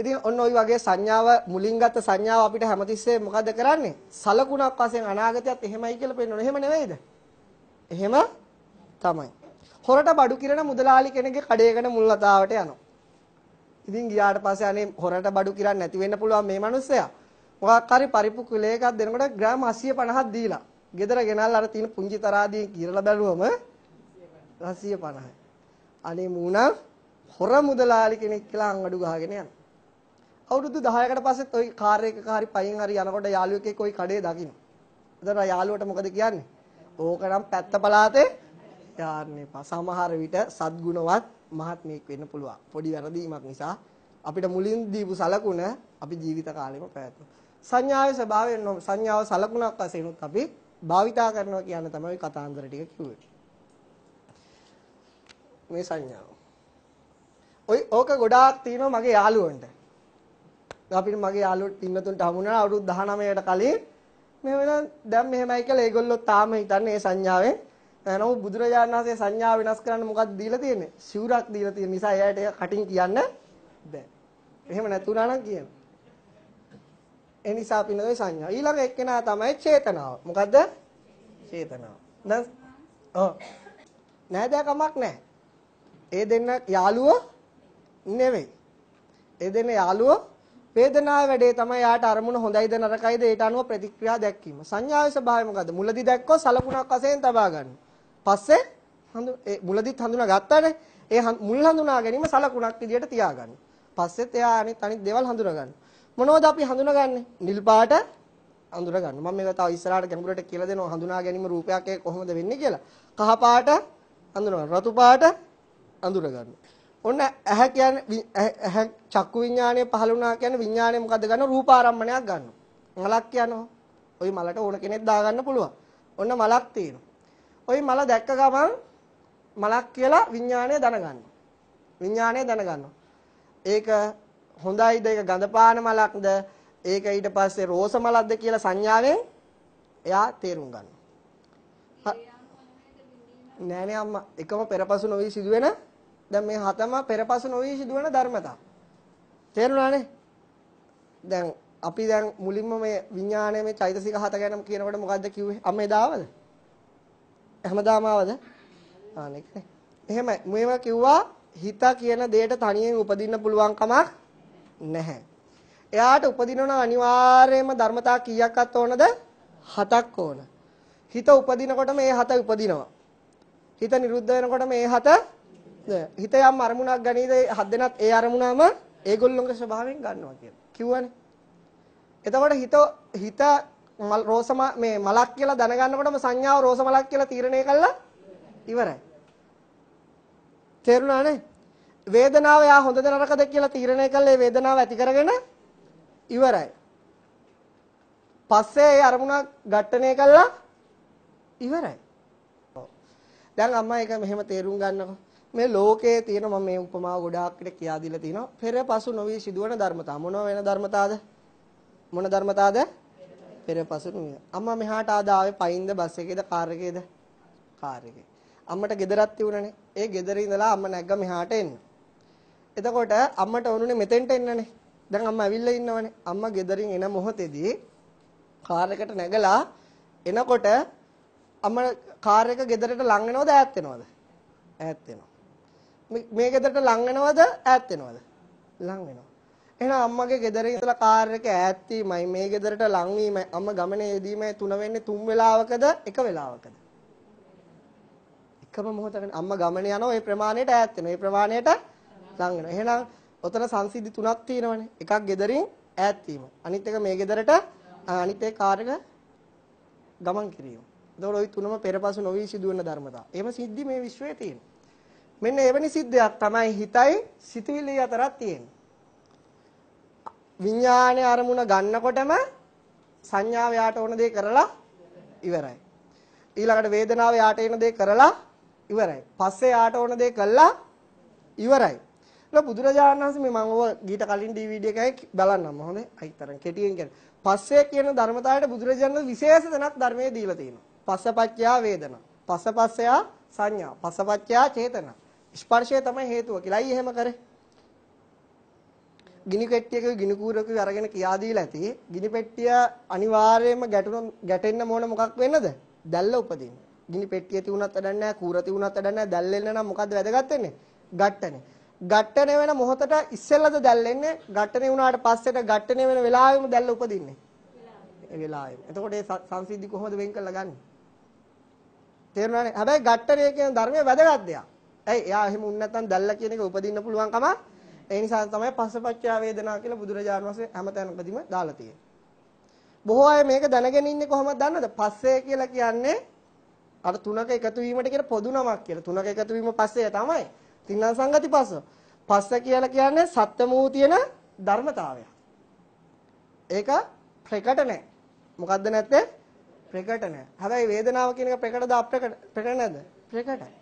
ඉතින් ඔන්න ওই වගේ සංඥාව මුලින් ගත්ත සංඥාව අපිට හැමතිස්සේ මොකද කරන්නේ? සලකුණක් වශයෙන් අනාගතයත් එහෙමයි කියලා පෙන්වනවා. එහෙම නෙවෙයිද? එහෙම තමයි. හොරට බඩු කිරන මුදලාලි කෙනෙක්ගේ කඩේකට මුල් ලතාවට යනවා. ඉතින් ගියාට පස්සේ අනේ හොරට බඩු කිරන්න නැති වෙන්න පුළුවන් මේ මිනිස්සයා. මොකක් හරි පරිප්පු කුලයකක් දෙනකොට ග්‍රෑම් 850ක් දීලා. ගෙදර ගෙනල්ලා අර තියෙන පුංචි තරාදී කිරලා බැලුවම 850යි. අනේ මූණ හොර මුදලාලි කෙනෙක් කියලා අංගඩු ගහගෙන යනවා. අවුරුදු 10කට පස්සෙත් ওই කාර් එකක හරි පයින් හරි යනකොට යාළුවෙක් එක්ක ওই කඩේ දකින්න. එතන යාළුවට මොකද කියන්නේ? ඕකනම් පැත්ත පළාතේ යාන්න එපා. සමහර විට සද්ගුණවත් මහත්මයෙක් වෙන්න පුළුවන්. පොඩි වැරදීමක් නිසා අපිට මුලින් දීපු සලකුණ අපි ජීවිත කාලෙම පැවැත්වුවා. සංඥාවේ ස්වභාවයෙන් සංඥාව සලකුණක් වශයෙන් උත් අපි භාවිතා කරනවා කියන තමයි කතාන්දර ටික කිව්වේ. මේ සංඥාව. ඔය ඕක ගොඩාක් තියෙනවා මගේ යාළුවන්ට. අපිට මගේ යාළුවෝ පින්නතුන්ට හමුුණා අවුරුදු 19කට කලින් මේ වෙන දැන් මෙහෙමයි කියලා ඒගොල්ලෝ තාම හිතන්නේ ඒ සංඥාවෙන් නමුත් බුදුරජාණන් වහන්සේ සංඥා වෙනස් කරන්න මොකක්ද දීලා තියෙන්නේ? සිවුරක් දීලා තියෙන නිසා එයාට ඒක කටින් කියන්න බෑ. එහෙම නැතුණා නම් කියන. ඒ නිසා පිනෝයි සංඥා. ඊළඟ එක්කෙනා තමයි චේතනාව. මොකද්ද? චේතනාව. දැන් ඔව්. නෑදෑකමක් නෑ. ඒ දෙන්න යාළුවෝ නෙවෙයි. ඒ දෙන්න යාළුවෝ වේදනාවේ වැඩේ තමයි යාට අරමුණ හොඳයිද නරකයිද ඒට අනුව ප්‍රතික්‍රියා දැක්වීම. සංඥාවේ ස්වභාවය මොකද්ද? මුලදී දැක්කොත් සලකුණක් වශයෙන් තබා ගන්න. පස්සේ හඳු ඒ මුලදිත් හඳුනා ගත්තානේ. ඒ මුල් හඳුනා ගැනීම සලකුණක් විදියට තියාගන්න. පස්සෙත් එයා අනිත් අනිත් දේවල් හඳුනා ගන්න. මොනවද අපි හඳුනාගන්නේ? නිල් පාට හඳුනා ගන්න. මම මේක තව ඉස්සරහට ගැඹුරට කියලා දෙනවා හඳුනා ගැනීම රූපයක් ඒ කොහොමද වෙන්නේ කියලා. කහ පාට හඳුනා ගන්න. රතු පාට හඳුනා ගන්න. ඔන්න ඇහැ කියන්නේ ඇහැ චක්කු විඥානය පහළ වුණා කියන්නේ විඥානය මොකද්ද ගන්න රූපාරම්මණයක් ගන්න. මලක් කියනවා. ওই මලට ඕන කෙනෙක් දාගන්න පුළුවන්. ඔන්න මලක් තියෙනවා. ওই මල දැක්ක ගමන් මලක් කියලා විඥාණය දැනගන්නවා. විඥාණය දැනගන්නවා. ඒක හොඳයිද ඒක ගඳපාන මලක්ද ඒක ඊට පස්සේ රෝස මලක්ද කියලා සංඥාවෙන් එයා තේරුම් ගන්නවා. නෑ නෑ අම්මා එකම පෙරපසු නොවි සිදුවෙන දැන් මේ හතම පෙරපසු නොවි සිදුවන ධර්මතා. තේරුණානේ? දැන් අපි දැන් මුලින්ම මේ විඥාණය මේ චෛතසික හත ගැන කියනකොට මොකද්ද කිව්වේ? අම්මේ දාවද? හැමදාම ආවද? ආන එකනේ. එහෙම මේව කිව්වා හිත කියන දෙයට තනියෙන් උපදින්න පුළුවන් කමක් නැහැ. එයාට උපදිනවා අනිවාර්යයෙන්ම ධර්මතා කීයක්වත් ඕනද? හතක් ඕන. හිත උපදිනකොට මේ හත උපදිනවා. හිත නිරුද්ධ වෙනකොට මේ හත හිත යම් අරමුණක් ගනීද හත් දෙනත් ඒ අරමුණම ඒගොල්ලොන්ගේ ස්වභාවයෙන් ගන්නවා කියලා. කිව්වනේ. එතකොට හිත හිත රෝස මේ මලක් කියලා දැනගන්නකොටම සංඥාව රෝස මලක් කියලා තීරණය කළා ඉවරයි. තේරුණානේ? වේදනාව යා හොඳද නරකද කියලා තීරණය කළේ වේදනාව ඇති කරගෙන ඉවරයි. පස්සේ ඒ අරමුණ ඝට්ටණය කළා ඉවරයි. දැන් අම්මා ඒක මෙහෙම තේරුම් ගන්නකො මේ ලෝකයේ තියෙන මම මේ උපමාව ගොඩාක් ඉට කියා දීලා තිනවා පෙර පසු නොවි සිදුවන ධර්මතා මොන වෙන ධර්මතාවද මොන ධර්මතාවද පෙර පසුරුමිය. අම්මා මෙහාට ආද ආවේ පයින්ද බස් එකේද කාර් එකේද? කාර් එකේ. අම්මට ගෙදරක් තිබුණනේ. ඒ ගෙදර ඉඳලා අම්ම නැග්ග මෙහාට එන්න. එතකොට අම්මට ඕනුනේ මෙතෙන්ට එන්නනේ. දැන් අම්මා ඇවිල්ලා ඉන්නවනේ. අම්මා ගෙදරින් එන මොහොතේදී කාර් එකට නැගලා එනකොට අම්ම කාර් එක ගෙදරට ලං වෙනවද ඈත් වෙනවද? ඈත් වෙනවා. මේ ගෙදරට ලං වෙනවද ඈත් වෙනවද? ලං වෙනවා. එහෙනම් අම්මගේ ගෙදර ඉඳලා කාර් එක ඈත් වීමයි මේ ගෙදරට ලං වීමයි අම්ම ගමනේ යෙදීමයි තුන වෙන්නේ තුන් වෙලාවකද එක වෙලාවකද එකම මොහොතකින් අම්මා ගමන යනවා ඒ ප්‍රමාණයට ඈත් වෙනවා ඒ ප්‍රමාණයට ලං වෙනවා එහෙනම් ඔතන සංසිද්ධි තුනක් තියෙනවනේ එකක් gederin ඈත් වීම අනිත් එක මේ gederට අනිත් ඒ කාර් එක ගමන් කිරීම එතකොට ওই තුනම පෙරපසු නොවි සිදුවන ධර්මතා එහෙම සිද්ධි මේ විශ්වයේ තියෙනවා මෙන්න එවැනි සිද්ධියක් තමයි හිතයි සිතුවිලි අතරක් තියෙන්නේ විඥානයේ අරමුණ ගන්නකොටම සංඥාව යාට ඕන දේ කරලා ඉවරයි. ඊළඟට වේදනාව යාට එන දේ කරලා ඉවරයි. පස්සේ යාට ඕන දේ කළා ඉවරයි. ඒක බුදුරජාණන් වහන්සේ මේ මම ඔය ගීත කලින් DVD එකයි බලන්නම් හොඳේ. අයිතරන් කෙටියෙන් කියන්නේ. පස්සේ කියන ධර්මතාවයට බුදුරජාණන් විශේෂ තැනක් ධර්මයේ දීලා තියෙනවා. පස්සපච්චයා වේදනා. පස්සපස්සයා සංඥා. පස්සපච්චයා චේතනා. ස්පර්ශය තමයි හේතුව කියලායි එහෙම කරේ. ගිනි පෙට්ටියක ගිනි කූරක අරගෙන කියා දීලා ඇති. ගිනි පෙට්ටිය අනිවාර්යයෙන්ම ගැටුන ගැටෙන්න මොන මොකක් වෙන්නද? දැල්ල උපදින්න. ගිනි පෙට්ටිය තිබුණත් වැඩක් නැහැ, කූර තිබුණත් වැඩක් නැහැ. දැල්ලෙන්න නම් මොකද්ද වැදගත් වෙන්නේ? ඝට්ටනේ. ඝට්ටනේ වෙන මොහොතට ඉස්සෙල්ලද දැල්ලෙන්නේ. ඝට්ටනේ වුණාට පස්සේට ඝට්ටනේ වෙන වෙලාවෙම දැල්ල උපදින්නේ. ඒ වෙලාවෙම. එතකොට ඒ සංසිද්ධි කොහොමද වෙන් කරලා ගන්නේ? තේරුණානේ. හැබැයි ඝට්ටනේ කියන ධර්මයේ වැදගත් දෙයක්. ඇයි? එයා එහෙම වුණ නැත්නම් දැල්ල කියන එක උපදින්න පුළුවන් කම ඒ නිසා තමයි පස්සපච්චා වේදනා කියලා බුදුරජාණන් වහන්සේ හැමතැනකදීම දාලා තියෙන්නේ. බොහෝ අය මේක දැනගෙන ඉන්නේ කොහොමද දන්නවද? පස්සේ කියලා කියන්නේ අර තුනක එකතු වීමට කියන පොදු නමක් කියලා. තුනක එකතු වීම පස්සේ තමයි. තින්න සංගති පස්ස. පස්ස කියලා කියන්නේ සත්‍යමූ තියෙන ධර්මතාවය. ඒක ප්‍රකට නැහැ. මොකද්ද නැත්තේ? ප්‍රකට නැහැ. හැබැයි වේදනාව කියන එක ප්‍රකටද අප්‍රකට? ප්‍රකට නැද්ද? ප්‍රකටයි.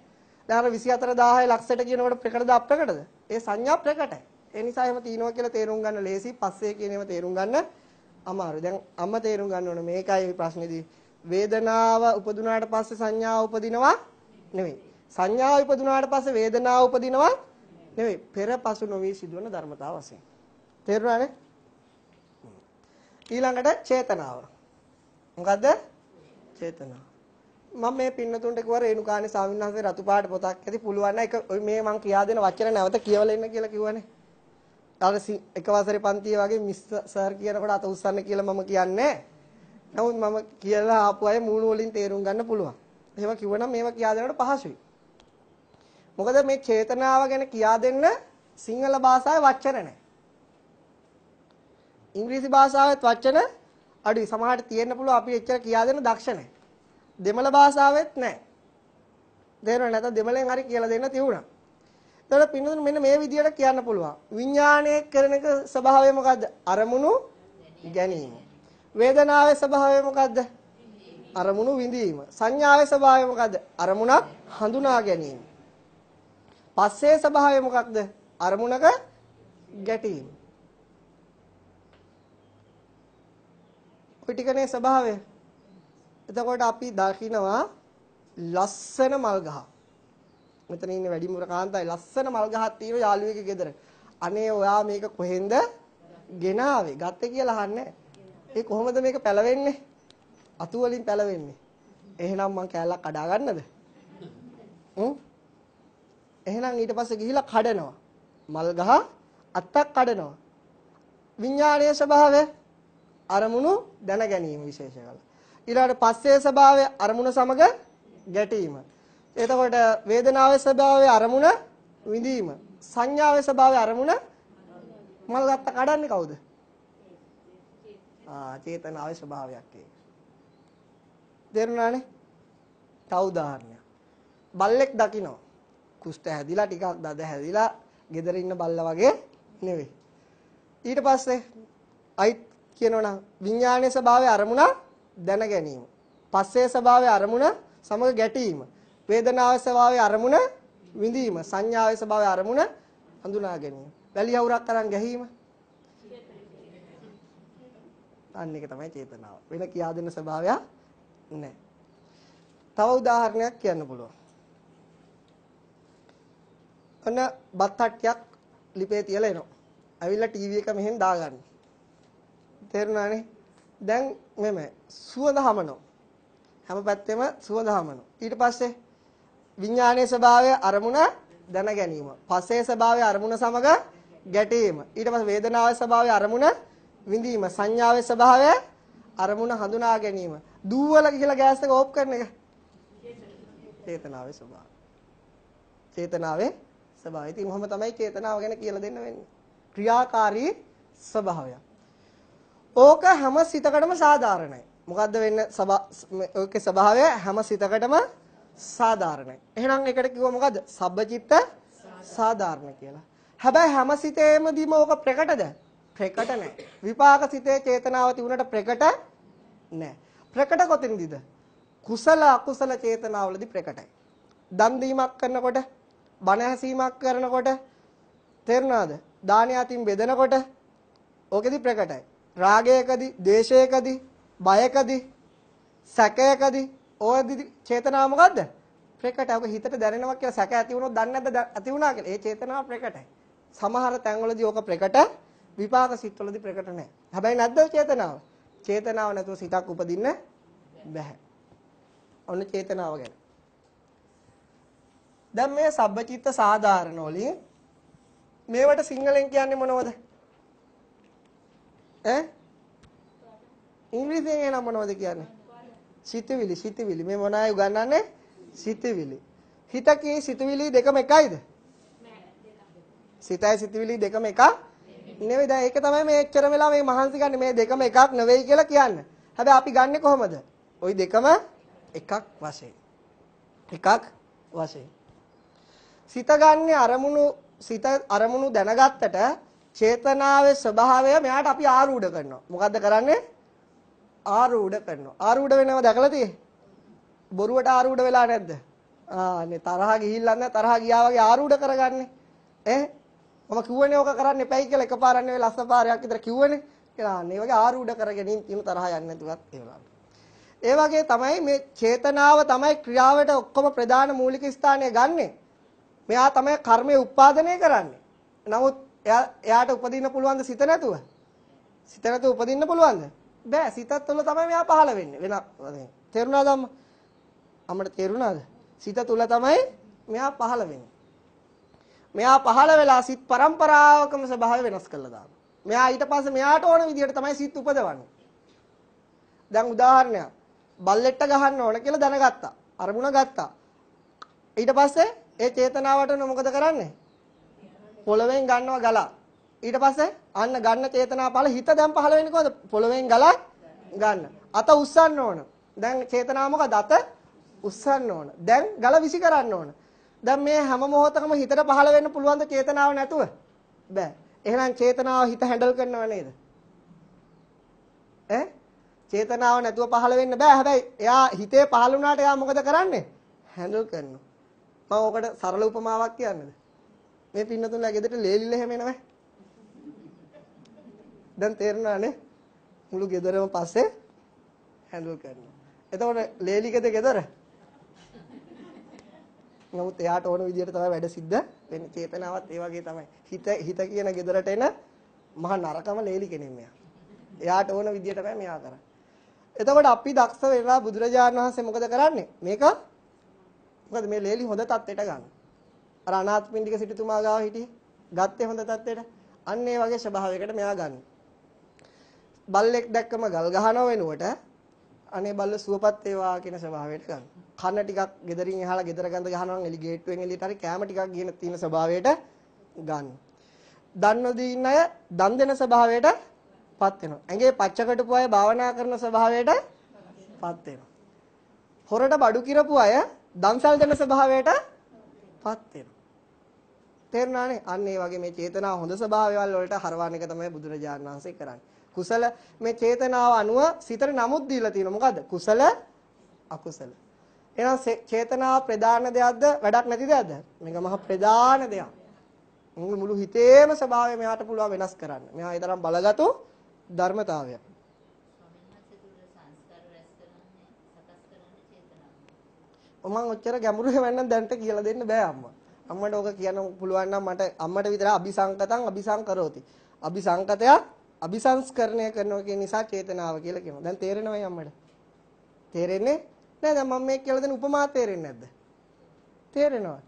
දැන් අර 24000 ලක්ෂයට කියනකොට ප්‍රකටද අප්‍රකටද? ඒ සංඥා ප්‍රකටයි. ඒ නිසා එහෙම තියනවා කියලා තේරුම් ගන්න ලේසි. පස්සේ කියන ඒවා තේරුම් ගන්න අමාරුයි. දැන් අම්ම තේරුම් ගන්න ඕන මේකයි ප්‍රශ්නේදී. වේදනාව උපදුනාට පස්සේ සංඥාව උපදිනවා නෙවෙයි. සංඥාව උපදුනාට පස්සේ වේදනාව උපදිනවා නෙවෙයි. පෙර පසු නොවි සිදුවන ධර්මතාව වශයෙන්. තේරුණානේ? ඊළඟට චේතනාව. මොකද්ද? චේතනාව. මම මේ පින්නතුන්ට කිව්වා රේණුකාණේ ස්වාමීන් වහන්සේ රතු පාට පොතක් ඇති පුළුවන් නම් ඒක මේ මං කියා දෙන වචන නැවත කියවලා ඉන්න කියලා කිව්වනේ. අර එක වසරේ පන්තියේ වගේ මිස් සර් කියනකොට අත උස්සන්න කියලා මම කියන්නේ නමුත් මම කියලා ආපු අය මූණ වලින් තේරුම් ගන්න පුළුවන්. එහෙම කිව්වනම් මේවා කියා දෙනකොට පහසුයි. මොකද මේ චේතනාව ගැන කියා දෙන්න සිංහල භාෂාවේ වචන නැහැ. ඉංග්‍රීසි භාෂාවෙත් වචන අඩුයි. සමහරට තියෙන්න පුළුවන් අපි එච්චර කියා දෙන්න දක්ෂ නැහැ. දෙමළ භාෂාවෙත් නැහැ. තේරෙන්නේ නැත්නම් දෙමළෙන් හරි කියලා දෙන්න තියුණා. එතකොට පින්නතුන් මෙන්න මේ විදිහට කියන්න පුළුවන්. විඥානයේ කරන එක ස්වභාවය මොකද්ද? අරමුණු ගැනීම. වේදනාවේ ස්වභාවය මොකද්ද? අරමුණු විඳීම. සංඥාවේ ස්වභාවය මොකද්ද? අරමුණක් හඳුනා ගැනීම. පස්සේ ස්වභාවය මොකක්ද? අරමුණක ගැටීම. ඔය ටිකනේ ස්වභාවය. එතකොට අපි දකිනවා ලස්සන මල් ගහ. මෙතන ඉන්නේ වැඩිමුර කාන්තාවේ ලස්සන මල් ගහක් තියෙන යාළුවෙක්ගේ ගෙදර. අනේ ඔයා මේක කොහෙන්ද ගෙනාවේ? ගත්තේ කියලා අහන්නේ. ඒ කොහොමද මේක පැලවෙන්නේ? අතු වලින් පැලවෙන්නේ. එහෙනම් මං කෑල්ලක් කඩා ගන්නද? හ්ම්? එහෙනම් ඊට පස්සේ ගිහිලා කඩනවා. මල් ගහ අත්තක් කඩනවා. විඥානීය ස්වභාවය අරමුණු දැන ගැනීම විශේෂ කරලා. ඊළාට පස්සේ ස්වභාවය අරමුණ සමග ගැටීම. එතකොට වේදනාවේ ස්වභාවය අරමුණ විඳීම. සංඥාවේ ස්වභාවය අරමුණ මල් ගත්ත කඩන්නේ කවුද? ආ චේතනාවේ ස්වභාවයක් ඒක. තේරුණානේ? තව උදාහරණයක්. බල්ලෙක් දකිනවා. කුෂ්ඨ හැදිලා ටිකක් දද හැදිලා ගෙදර ඉන්න බල්ලා වගේ නෙවෙයි. ඊට පස්සේ අයිත් කියනවනම් විඥානයේ ස්වභාවය අරමුණා දැන ගැනීම. පස්සේ ස්වභාවයේ අරමුණ සමග ගැටීම. වේදනාවේ ස්වභාවයේ අරමුණ විඳීම. සංඥාවේ ස්වභාවයේ අරමුණ හඳුනා ගැනීම. වැලි යවුරක් අරන් ගැහිම. අන්න එක තමයි චේතනාව. වෙන කියා දෙන්න ස්වභාවයක් නැහැ. තව උදාහරණයක් කියන්න පුළුවන්. අන බත් තට්ටියක් ලිපේ තියලා එනවා. අවිල්ලා ටීවී එක මෙහෙන් දාගන්න. තේරුණානේ? දැන් මෙම සුවඳ හමනෝ. හැම පැත්තෙම සුවඳ හමනෝ. ඊට පස්සේ විඥානයේ ස්වභාවය අරමුණ දැන ගැනීම. පස්සේ ස්වභාවය අරමුණ සමග ගැටීම. ඊට පස්සේ වේදනාවේ ස්වභාවය අරමුණ විඳීම. සංඥාවේ ස්වභාවය අරමුණ හඳුනා ගැනීම. දූවල කියලා ගෑස් එක ඕෆ් කරන එක. චේතනාවේ ස්වභාවය. චේතනාවේ ස්වභාවය. ඉතින් මොහොම තමයි චේතනාව ගැන කියලා දෙන්න වෙන්නේ. ක්‍රියාකාරී ස්වභාවයක්. ඕක හැම සිතකටම සාධාරණයි. මොකද්ද වෙන්න ඔකේ ස්වභාවය හැම සිතකටම සාධාරණයි. එහෙනම් ඒකට කිව්ව මොකද්ද? සබ්බචිත්ත සාධාරණ කියලා. හැබැයි හැම සිතේමදීම ඕක ප්‍රකටද? ප්‍රකට නැහැ. විපාක සිතේ චේතනාව තිබුණට ප්‍රකට නැහැ. ප්‍රකට කොතෙන්දද? කුසල අකුසල චේතනාවලදී ප්‍රකටයි. දන් දීමක් කරනකොට, බණ ඇසීමක් කරනකොට තේරුණාද? දානය අතින් බෙදනකොට ඕකෙදි ප්‍රකටයි. රාගයකදී, දේශයකදී, බයකදී, සැකයකදී ඕයදී චේතනාව මොකද්ද? ප්‍රකටයි. ඔක හිතට දැනෙනවා කියලා සැක ඇති වුණොත් දන්නේ නැද්ද ඇති වුණා කියලා. ඒ චේතනාව ප්‍රකටයි. සමහර තැන්වලදී ඕක ප්‍රකට විපාක සිත්වලදී ප්‍රකට නැහැ. හැබැයි නැද්ද චේතනාව? චේතනාව නැතුව සිතක් උපදින්න බැහැ. ඔන්න චේතනාව ගැන. දැන් මේ සබ්බචිත්ත සාධාරණ වලින් මේවට සිංහලෙන් කියන්නේ මොනවද? ඈ ඉංග්‍රීසියෙන් එනම් මොනවද කියන්නේ? සිතවිලි සිතවිලි මේ මොන අය උගන්වන්නේ? සිතවිලි. හිතකේ සිතවිලි දෙකම එකයිද? සිතයි සිතවිලි දෙකම එක නෙවෙයි. දැන් ඒක තමයි මේ එච්චර වෙලා මේ මහන්සි ගන්න මේ දෙකම එකක් නෙවෙයි කියලා කියන්න. හැබැයි අපි ගන්නෙ කොහොමද? ওই දෙකම එකක් වශයෙන්. එකක් වශයෙන්. සිත ගන්න අරමුණු සිත අරමුණු දැනගත්තට චේතනාවේ ස්වභාවය මෙයාට අපි ආරූඪ කරනවා. මොකද්ද කරන්නේ? ආරූඪ කරනවා. ආරූඪ වෙනව දැකලා තියෙන්නේ. බොරුවට ආරූඪ වෙලා නැද්ද? ආනේ තරහා ගිහිල්ලා නැහැ තරහා ගියා වගේ ආරූඪ කරගන්නේ. ඈ මම කිව්වනේ ඔක කරන්න එපයි කියලා එකපාරක් නෙවෙයි ලස්සපාරයක් විතර කිව්වනේ. කියලා අනේ වගේ ආරූඪ කරගෙන ඉන්න තරහා යන්නේ නැතුවත් ඒ වගේ. ඒ වගේ තමයි මේ චේතනාව තමයි ක්‍රියාවට ඔක්කොම ප්‍රධාන මූලික ස්ථානය ගන්නෙ. මෙයා තමයි කර්මය උපාදනය කරන්නේ. නමුත් එයාට උපදින්න පුළුවන්ද සිත නැතුව? සිත නැතුව උපදින්න පුළුවන්ද? බෑ සිතත් තුළ තමයි මෙයා පහළ වෙන්නේ. වෙන තේරුණාද අම්ම? අපමට තේරුණාද? සිත තුළ තමයි මෙයා පහළ වෙන්නේ. මෙයා පහළ වෙලා සිත් પરම්පරාවකම ස්වභාවය වෙනස් කරලා දානවා. මෙයා ඊට පස්සේ මෙයාට ඕන විදිහට තමයි සිත් උපදවන්නේ. දැන් උදාහරණයක් බල්ලෙට්ට ගහන්න ඕන කියලා දැනගත්තා. අරමුණ ගත්තා. ඊට පස්සේ ඒ චේතනාවට මොකද කරන්නේ? පොළවෙන් ගන්නවා ගලා. ඊට පස්සේ අන්න ගන්න චේතනාපල හිත දැන් පහළ වෙන්නේ කොහොමද? පොළවෙන් ගලා ගන්න. අත උස්සන්න ඕන. දැන් චේතනාව මොකද? අත උස්සන්න ඕන. දැන් ගල විසි කරන්න ඕන. දැන් මේ හැම මොහොතකම හිතට පහළ වෙන්න පුළුවන් ද චේතනාව නැතුව? බෑ. එහෙනම් චේතනාව හිත හැන්ඩල් කරනව නේද? ඈ? චේතනාව නැතුව පහළ වෙන්න බෑ. හැබැයි එයා හිතේ පහළ වුණාට එයා මොකද කරන්නේ? හැන්ඩල් කරනවා. මම ඔකට සරල උපමාවක් කියන්නද? මේ පින්නතුන්ලා ගෙදරට ලේලිල හැම එනවා. දැන් තේරෙනානේ මුළු ගෙදරම පස්සේ හැන්ඩල් කරනවා. එතකොට ලේලිකද ගෙදර? නමුත් එයාට ඕන විදිහට තමයි වැඩ සිද්ධ වෙන්නේ. චේතනාවත් ඒ වගේ තමයි. හිත හිත කියන ගෙදරට එන මහා නරකම ලේලි කෙනෙක් මෙයා. එයාට ඕන විදිහට තමයි මෙයා කරන්නේ. එතකොට අපි දක්ෂ වෙලා බුදුරජාණන් වහන්සේ මොකද කරන්නේ? මේක මොකද මේ ලේලි හොඳ තත්ත්වයට ගන්න. අර අනාථපිණ්ඩික සිටුතුමා ගාව හිටියේ. ගත්තේ හොඳ තත්ත්වයට. අන්න ඒ වගේ ස්වභාවයකට මෙයා ගන්න. බල්ලෙක් දැක්කම ගල් ගහනව වෙනුවට අනේ බල්ල සුවපත් වේවා කියන ස්වභාවයට ගන්න. කන ටිකක් gederin එහාලා gedera ගඳ ගහනවා නම් එලි ගේට්ටුවෙන් එළියට හරි කැම ටිකක් ගින තියෙන ස්වභාවයට ගන්න. දන් නොදී ඉන්න අය දන් දෙන ස්වභාවයට පත් වෙනවා. ඇඟේ පච්චකටපු අය භාවනා කරන ස්වභාවයට පත් වෙනවා. හොරට බඩු කිරපු අය දන්සල් දෙන ස්වභාවයට පත් වෙනවා. තේරුණානේ අන්න ඒ වගේ මේ චේතනාව හොඳ ස්වභාවයවල් වලට හරවන එක තමයි බුදුරජාණන් වහන්සේ කරන්නේ කුසල මේ චේතනාව අනුව සිතට නමුත් දීලා තියෙනවා මොකද්ද කුසල අකුසල එහෙනම් චේතනාව ප්‍රධාන දෙයක්ද වැඩක් නැති දෙයක්ද මේක මහ ප්‍රධාන දෙයක් මුළු මුළු හිතේම ස්වභාවය මෙයාට පුළුවන් වෙනස් කරන්න මෙහා ඒ තරම් බලගත්ු ධර්මතාවයක් මම ඔච්චර ගැඹුරු හැවෙන්නම් දැනට කියලා දෙන්න බෑ අම්මා අම්මට ඕක කියන්න පුළුවන් නම් මට අම්මට විතර අபிසංකතං අபிසංකරෝති. අபிසංකතයක් අபிසංස්කරණය කරනවා කියන නිසා චේතනාව කියලා කියනවා. දැන් තේරෙනවයි අම්මට? තේරෙන්නේ? නෑ දැන් මම මේ කියලා දෙන උපමා තේරෙන්නේ නැද්ද? තේරෙනවා.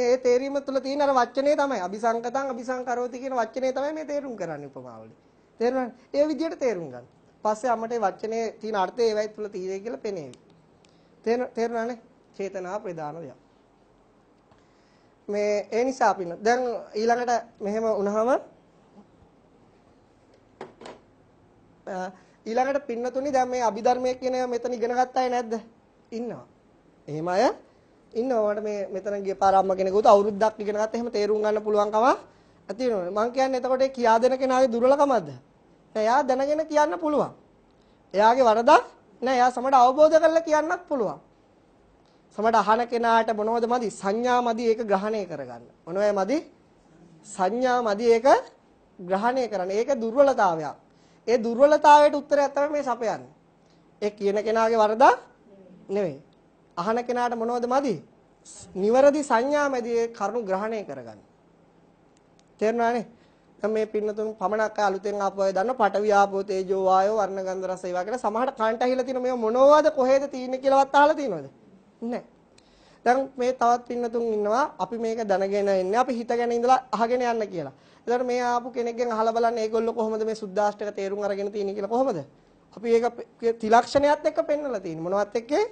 ඒ තේරීම තුළ තියෙන අර වචනේ තමයි අபிසංකතං අபிසංකරෝති කියන වචනේ තමයි මේ තේරුම් කරන්නේ උපමාවලින්. තේරෙනවද? ඒ විදිහට තේරුම් ගන්න. පස්සේ අපට වචනේ තියෙන අර්ථය ඒවයි තුළ තියෙයි කියලා පෙනේවි. තේරෙනවනේ? චේතනාව ප්‍රධාන දෙයක්. මේ ඒ නිසා අපි දැන් ඊළඟට මෙහෙම වුණාම ඊළඟට පින්නතුනි දැන් මේ අභිධර්මයේ කියන මෙතන ඉගෙන ගත්ත අය නැද්ද? ඉන්නවා. එහෙම අය ඉන්නවා. මට මේ මෙතන ගිය පාර අම්ම කෙනෙකුට අවුරුද්දක් ඉගෙන ගත්ත එහෙම තේරුම් ගන්න පුළුවන් කම ඇති වෙනවා. මම කියන්නේ එතකොට කියා දෙන කෙනාගේ දුර්වලකමක්ද? නෑ. එයා දැනගෙන කියන්න පුළුවන්. එයාගේ වරදක් නෑ. එයා සමට අවබෝධ කරලා කියන්නත් පුළුවන්. සමහර අහන කෙනාට මොනවද මදි? සංඥා මදි ඒක ග්‍රහණය කරගන්න. මොනවයි මදි? සංඥා මදි ඒක ග්‍රහණය කරන්න. ඒක දුර්වලතාවයක්. ඒ දුර්වලතාවයට උත්තරයක් තමයි මේ සපයන්නේ. ඒ කියන කෙනාගේ වරද නෙවෙයි. අහන කෙනාට මොනවද මදි? නිවැරදි සංඥා මැදි කරුණු ග්‍රහණය කරගන්න. තේරුණානේ? දැන් මේ පින්නතුන් පමණක් අලුතෙන් ආපු අය දන්න පටවි ආපෝ තේජෝ වායෝ වර්ණගන්ධ රස ඒවා කියලා සමහරට කන්ට ඇහිලා තියෙන මේ මොනවද කොහෙද තියෙන්නේ කියලාවත් අහලා තියෙනවද? නැහැ. දැන් මේ තවත් පින්නතුන් ඉන්නවා අපි මේක දැනගෙන ඉන්නේ අපි හිතගෙන ඉඳලා අහගෙන යන්න කියලා. එතකොට මේ ආපු කෙනෙක්ගෙන් අහලා බලන්න මේගොල්ලෝ කොහොමද මේ සුද්දාෂ්ටක තේරුම් අරගෙන තියෙන්නේ කියලා කොහොමද? අපි ඒක තිලක්ෂණයත් එක්ක පෙන්වලා තියෙන්නේ. මොනවත් එක්කේ?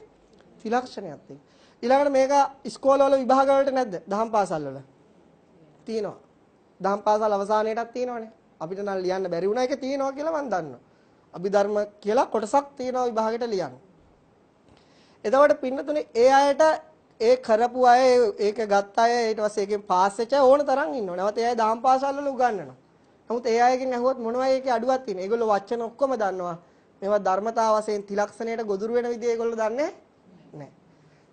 තිලක්ෂණයත් එක්ක. ඊළඟට මේක ස්කෝලවල විභාග වලට නැද්ද? දහම් පාසල් වල. තියෙනවා. දහම් පාසල් අවසානයටත් තියෙනවනේ. අපිට නම් ලියන්න බැරි වුණා ඒක තියෙනවා කියලා මම දන්නවා. අභිධර්ම කියලා කොටසක් තියෙනවා විභාගෙට ලියන්න. එතකොට පින්නතුනේ ඒ අයට ඒ කරපු අය ඒක ගත්ත අය ඊට පස්සේ ඒකෙන් පාස් වෙච්ච ඕන තරම් ඉන්නවා. නැවත ඒ අය දාම් පාසල් වල උගන්වනවා. නමුත් ඒ අයගෙන් අහුවොත් මොනවයි ඒකේ අඩුවක් තියෙන්නේ? ඒගොල්ලෝ වචන ඔක්කොම දන්නවා. මේවා ධර්මතාව වශයෙන් තිලක්ෂණයට ගොදුරු වෙන විදිහ ඒගොල්ලෝ දන්නේ නැහැ.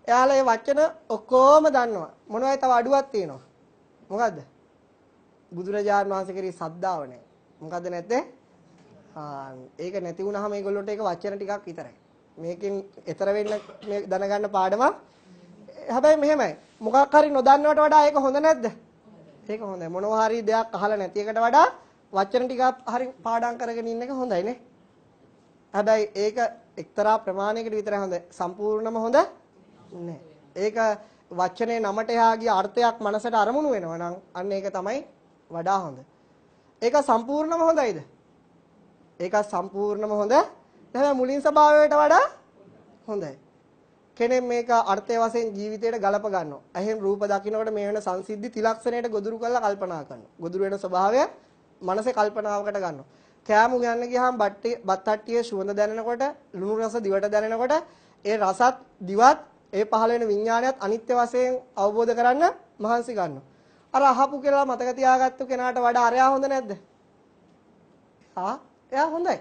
එයාලා මේ වචන ඔක්කොම දන්නවා. මොනවයි තව අඩුවක් තියෙනවා? මොකද්ද? බුදුරජාණන් වහන්සේ කරේ සද්ධාව නැහැ. මොකද්ද නැත්තේ? ආ ඒක නැති වුණාම ඒගොල්ලොන්ට ඒක වචන ටිකක් විතරයි. මේකෙන් ඈතර වෙන්න මේ දැනගන්න පාඩමක්. හැබැයි මෙහෙමයි. මොකක් හරි නොදන්නවට වඩා ඒක හොඳ නැද්ද? ඒක හොඳයි. මොනවා හරි දෙයක් අහලා නැති එකට වඩා වචන ටිකක් හරි පාඩම් කරගෙන ඉන්න එක හොඳයි නේ. හැබැයි ඒක එක්තරා ප්‍රමාණයකට විතරයි හොඳ. සම්පූර්ණම හොඳ නෑ. ඒක වචනේ නමට එහාගේ අර්ථයක් මනසට අරමුණු වෙනවා නම් අන්න ඒක තමයි වඩා හොඳ. ඒක සම්පූර්ණම හොඳයිද? ඒක සම්පූර්ණම හොඳ නැහැ මුලින් ස්වභාවයට වඩා හොඳයි. කෙනෙක් මේක අර්ථය වශයෙන් ජීවිතයට ගලප ගන්නවා. එහෙන් රූප දකින්නකොට මේ වෙන සංසිද්ධි තිලක්ෂණයට ගොදුරු කරලා කල්පනා කරනවා. ගොදුරු වෙන ස්වභාවය මනසේ කල්පනාවකට ගන්නවා. කෑම ගන්න ගියාම බත් තට්ටියේ සුවඳ දැනෙනකොට ලුණු රස දිවට දැනෙනකොට ඒ රසත් දිවත් ඒ පහළ වෙන විඥානයත් අනිත්‍ය වශයෙන් අවබෝධ කරන්න මහන්සි ගන්නවා. අර අහපු කියලා මතක තියාගත්තු කෙනාට වඩා අරයා හොඳ නැද්ද? ආ එයා හොඳයි.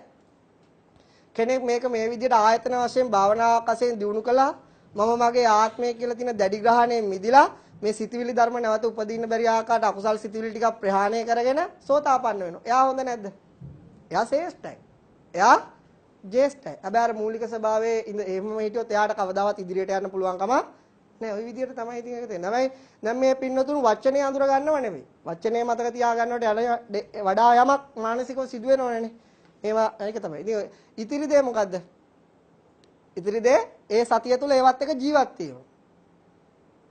කෙනෙක් මේක මේ විදිහට ආයතන වශයෙන් භාවනාවක් වශයෙන් දිනු කළා මම මගේ ආත්මය කියලා තියෙන දැඩි ග්‍රහණයෙන් මිදිලා මේ සිතවිලි ධර්ම නැවත උපදින්න බැරි ආකාරයට අකුසල් සිතවිලි ටිකක් ප්‍රහාණය කරගෙන සෝතාපන්න වෙනවා. එයා හොඳ නැද්ද? එයා ශ්‍රේෂ්ඨයි. එයා ජේෂ්ඨයි. හැබැයි අර මූලික ස්වභාවයේ ඉඳ එහෙම හිටියොත් එයාට කවදාවත් ඉදිරියට යන්න පුළුවන් කම නෑ. ওই විදිහට තමයි ඉතින් ඒක තියෙන්නේ. හැබැයි දැන් මේ පින්නතුන් වචනේ අඳුර ගන්නව නෙමෙයි. වචනේ මතක තියා ගන්නකොට වඩා යමක් මානසිකව සිදු වෙනවනේ. ඒවා ඒක තමයි. ඉතින් ඉතිරි දේ මොකද්ද? ඉතිරි දේ ඒ සතිය තුල ඒවත් එක ජීවත් වීම.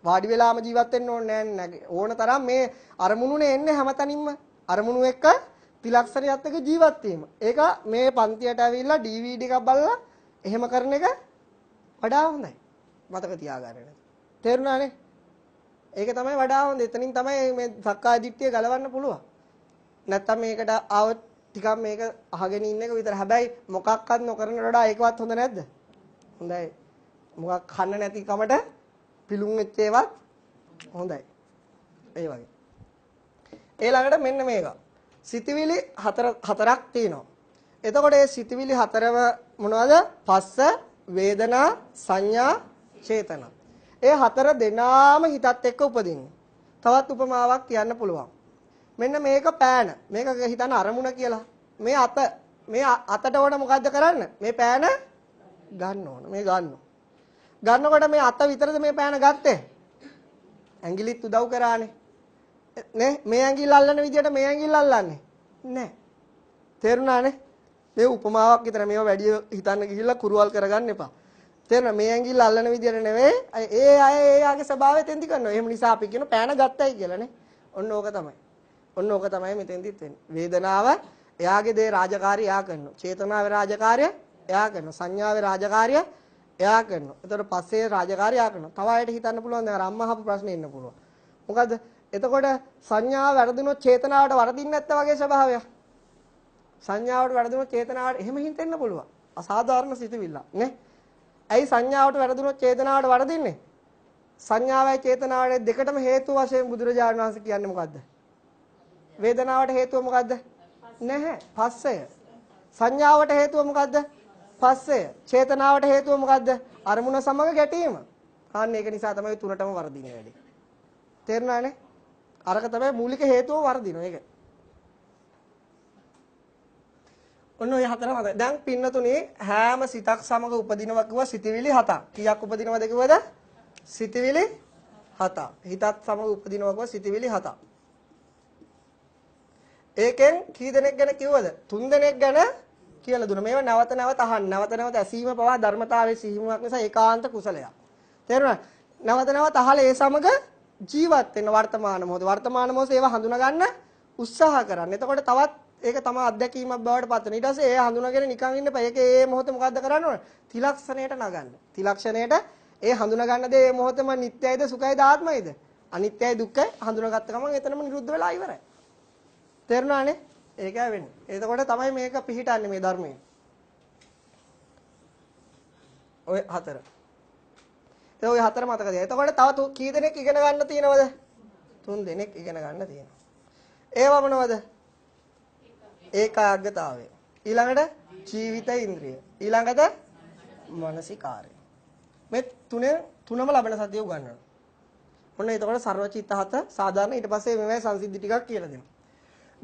වාඩි වෙලාම ජීවත් වෙන්න ඕනේ නැහැ ඕන තරම් මේ අරමුණුනේ එන්නේ හැමතැනින්ම අරමුණු එක්ක ත්‍රිලක්ෂණයත් එක්ක ජීවත් වීම. ඒක මේ පන්තියට ඇවිල්ලා DVD එකක් බලලා එහෙම කරන එක වඩා හොඳයි. මතක තියාගන්න. තේරුණානේ? ඒක තමයි වඩා හොඳ. එතනින් තමයි මේ සක්කාය දිට්ඨිය ගලවන්න පුළුවන්. නැත්තම් මේකට ආවොත් ටිකක් මේක අහගෙන ඉන්න එක විතර. හැබැයි මොකක්වත් නොකරන වඩා ඒකවත් හොඳ නැද්ද? හොඳයි. මොකක් කන්න නැති කමට පිලුම් වෙච්ච ඒවත් හොඳයි. ඒ වගේ. ඊළඟට මෙන්න මේක. සිතවිලි හතර හතරක් තියෙනවා. එතකොට මේ සිතවිලි හතරම මොනවද? පස්ස, වේදනා, සංඥා, චේතනා. ඒ හතර දෙනාම හිතත් එක්ක උපදින්නේ. තවත් උපමාවක් කියන්න පුළුවන්. මෙන්න මේක පෑන. මේක හිතන්න අරමුණ කියලා. මේ අත මේ අතට ඕන මොකද්ද කරන්න? මේ පෑන ගන්න ඕන. මේ ගන්න. ගන්නකොට මේ අත විතරද මේ පෑන ගත්තේ? ඇඟිලිත් උදව් කරානේ. නේ මේ ඇඟිල්ල අල්ලන විදියට මේ ඇඟිල්ල අල්ලන්නේ නැහැ. තේරුණානේ? මේ උපමාවක් විතර මේවා වැඩි හිතන්න ගිහිල්ලා කුරුවල් කරගන්න එපා. තේරෙන මේ ඇඟිල්ල අල්ලන විදියට නෙවෙයි ඒ අය ඒ ආගේ ස්වභාවය තෙන්දි කරනවා. එහෙම නිසා අපි කියන පෑන ගත්තයි කියලානේ. ඔන්න ඕක තමයි. ඔන්න ඕක තමයි මෙතෙන්දිත් වෙන්නේ. වේදනාව එයාගේ දේ රාජකාරිය එයා කරනවා. චේතනාවේ රාජකාරිය එයා කරනවා. සංඥාවේ රාජකාරිය එයා කරනවා. එතකොට පස්සේ රාජකාරිය එයා කරනවා. තව අයට හිතන්න පුළුවන් දැන් අම්මා ප්‍රශ්නේ ඉන්න පුළුවන්. මොකද එතකොට සංඥාව වැරදිනොත් චේතනාවට වරදින්නේ නැත්නම් වගේ ස්වභාවයක්. සංඥාවට වැරදුනොත් චේතනාවට එහෙම හිතෙන්න පුළුවන්. අසාධාරණ සිතුවිල්ල නේ. ඇයි සංඥාවට වැරදුනොත් චේතනාවට වරදින්නේ? සංඥාවයි චේතනාවයි දෙකටම හේතු වශයෙන් බුදුරජාණන් වහන්සේ කියන්නේ මොකද්ද? වේදනාවට හේතුව මොකද්ද? නැහැ. පස්සය. සංඥාවට හේතුව මොකද්ද? පස්සය. චේතනාවට හේතුව මොකද්ද? අරමුණ සමග ගැටීම. අන්න ඒක නිසා තමයි තුනටම වර්ධින වැඩි. තේරුණානේ? අරක තමයි මූලික හේතුව වර්ධින ඒක. ඔන්න ඔය හතර මත. දැන් පින්නතුනේ හැම සිතක් සමග උපදිනවා කිව්වා සිතවිලි හතක්. කීයක් උපදිනවද කිව්වද? සිතවිලි හතක්. හිතත් සමග උපදිනවා කිව්වා සිතවිලි හතක්. ඒකෙන් කී දෙනෙක් ගැන කිව්වද? තුන් දෙනෙක් ගැන කියලා දුන්නා. මේවා නැවත නැවත අහන්න, නැවත නැවත ඇසීම පවා ධර්මතාවයේ සීමාවක් නිසා ඒකාන්ත කුසලයක්. තේරුණා? නැවත නැවත අහලා ඒ සමග ජීවත් වෙන වර්තමාන මොහොත. වර්තමාන මොහොතේ ඒවා හඳුනා ගන්න උත්සාහ කරන්න. එතකොට තවත් ඒක තම අත්දැකීමක් බවට පත් වෙනවා. ඊට පස්සේ ඒ හඳුනාගෙන නිකන් ඉන්න බෑ. ඒක ඒ මොහොත මොකද්ද කරන්න ඕන? තිලක්ෂණයට නගන්න. තිලක්ෂණයට ඒ හඳුනා ගන්න දේ ඒ මොහොතම නිට්ටයයිද, සුඛයිද, ආත්මයිද? අනිත්‍යයි, දුක්ඛයි හඳුනාගත්ත ගමන් එතනම නිරුද්ධ වෙලා ඉවරයි. තේරුණානේ? ඒකයි වෙන්නේ. එතකොට තමයි මේක පිහිටන්නේ මේ ධර්මයේ. ඔය හතර. ඒ ඔය හතර මතක තියාගන්න. එතකොට තව කී දෙනෙක් ඉගෙන ගන්න තියෙනවද? තුන් දෙනෙක් ඉගෙන ගන්න තියෙනවා. ඒවා මොනවද? ඒකාග්‍රතාවය. ඊළඟට ජීවිත ඉන්ද්‍රිය. ඊළඟට මානසිකාරය. මේ තුනේ තුනම ලබන සතිය උගන්වනවා. ඔන්න එතකොට ਸਰවචිත්ත හත සාධාරණ ඊට පස්සේ මේවයි සංසිද්ධි ටිකක් කියලා දෙනවා.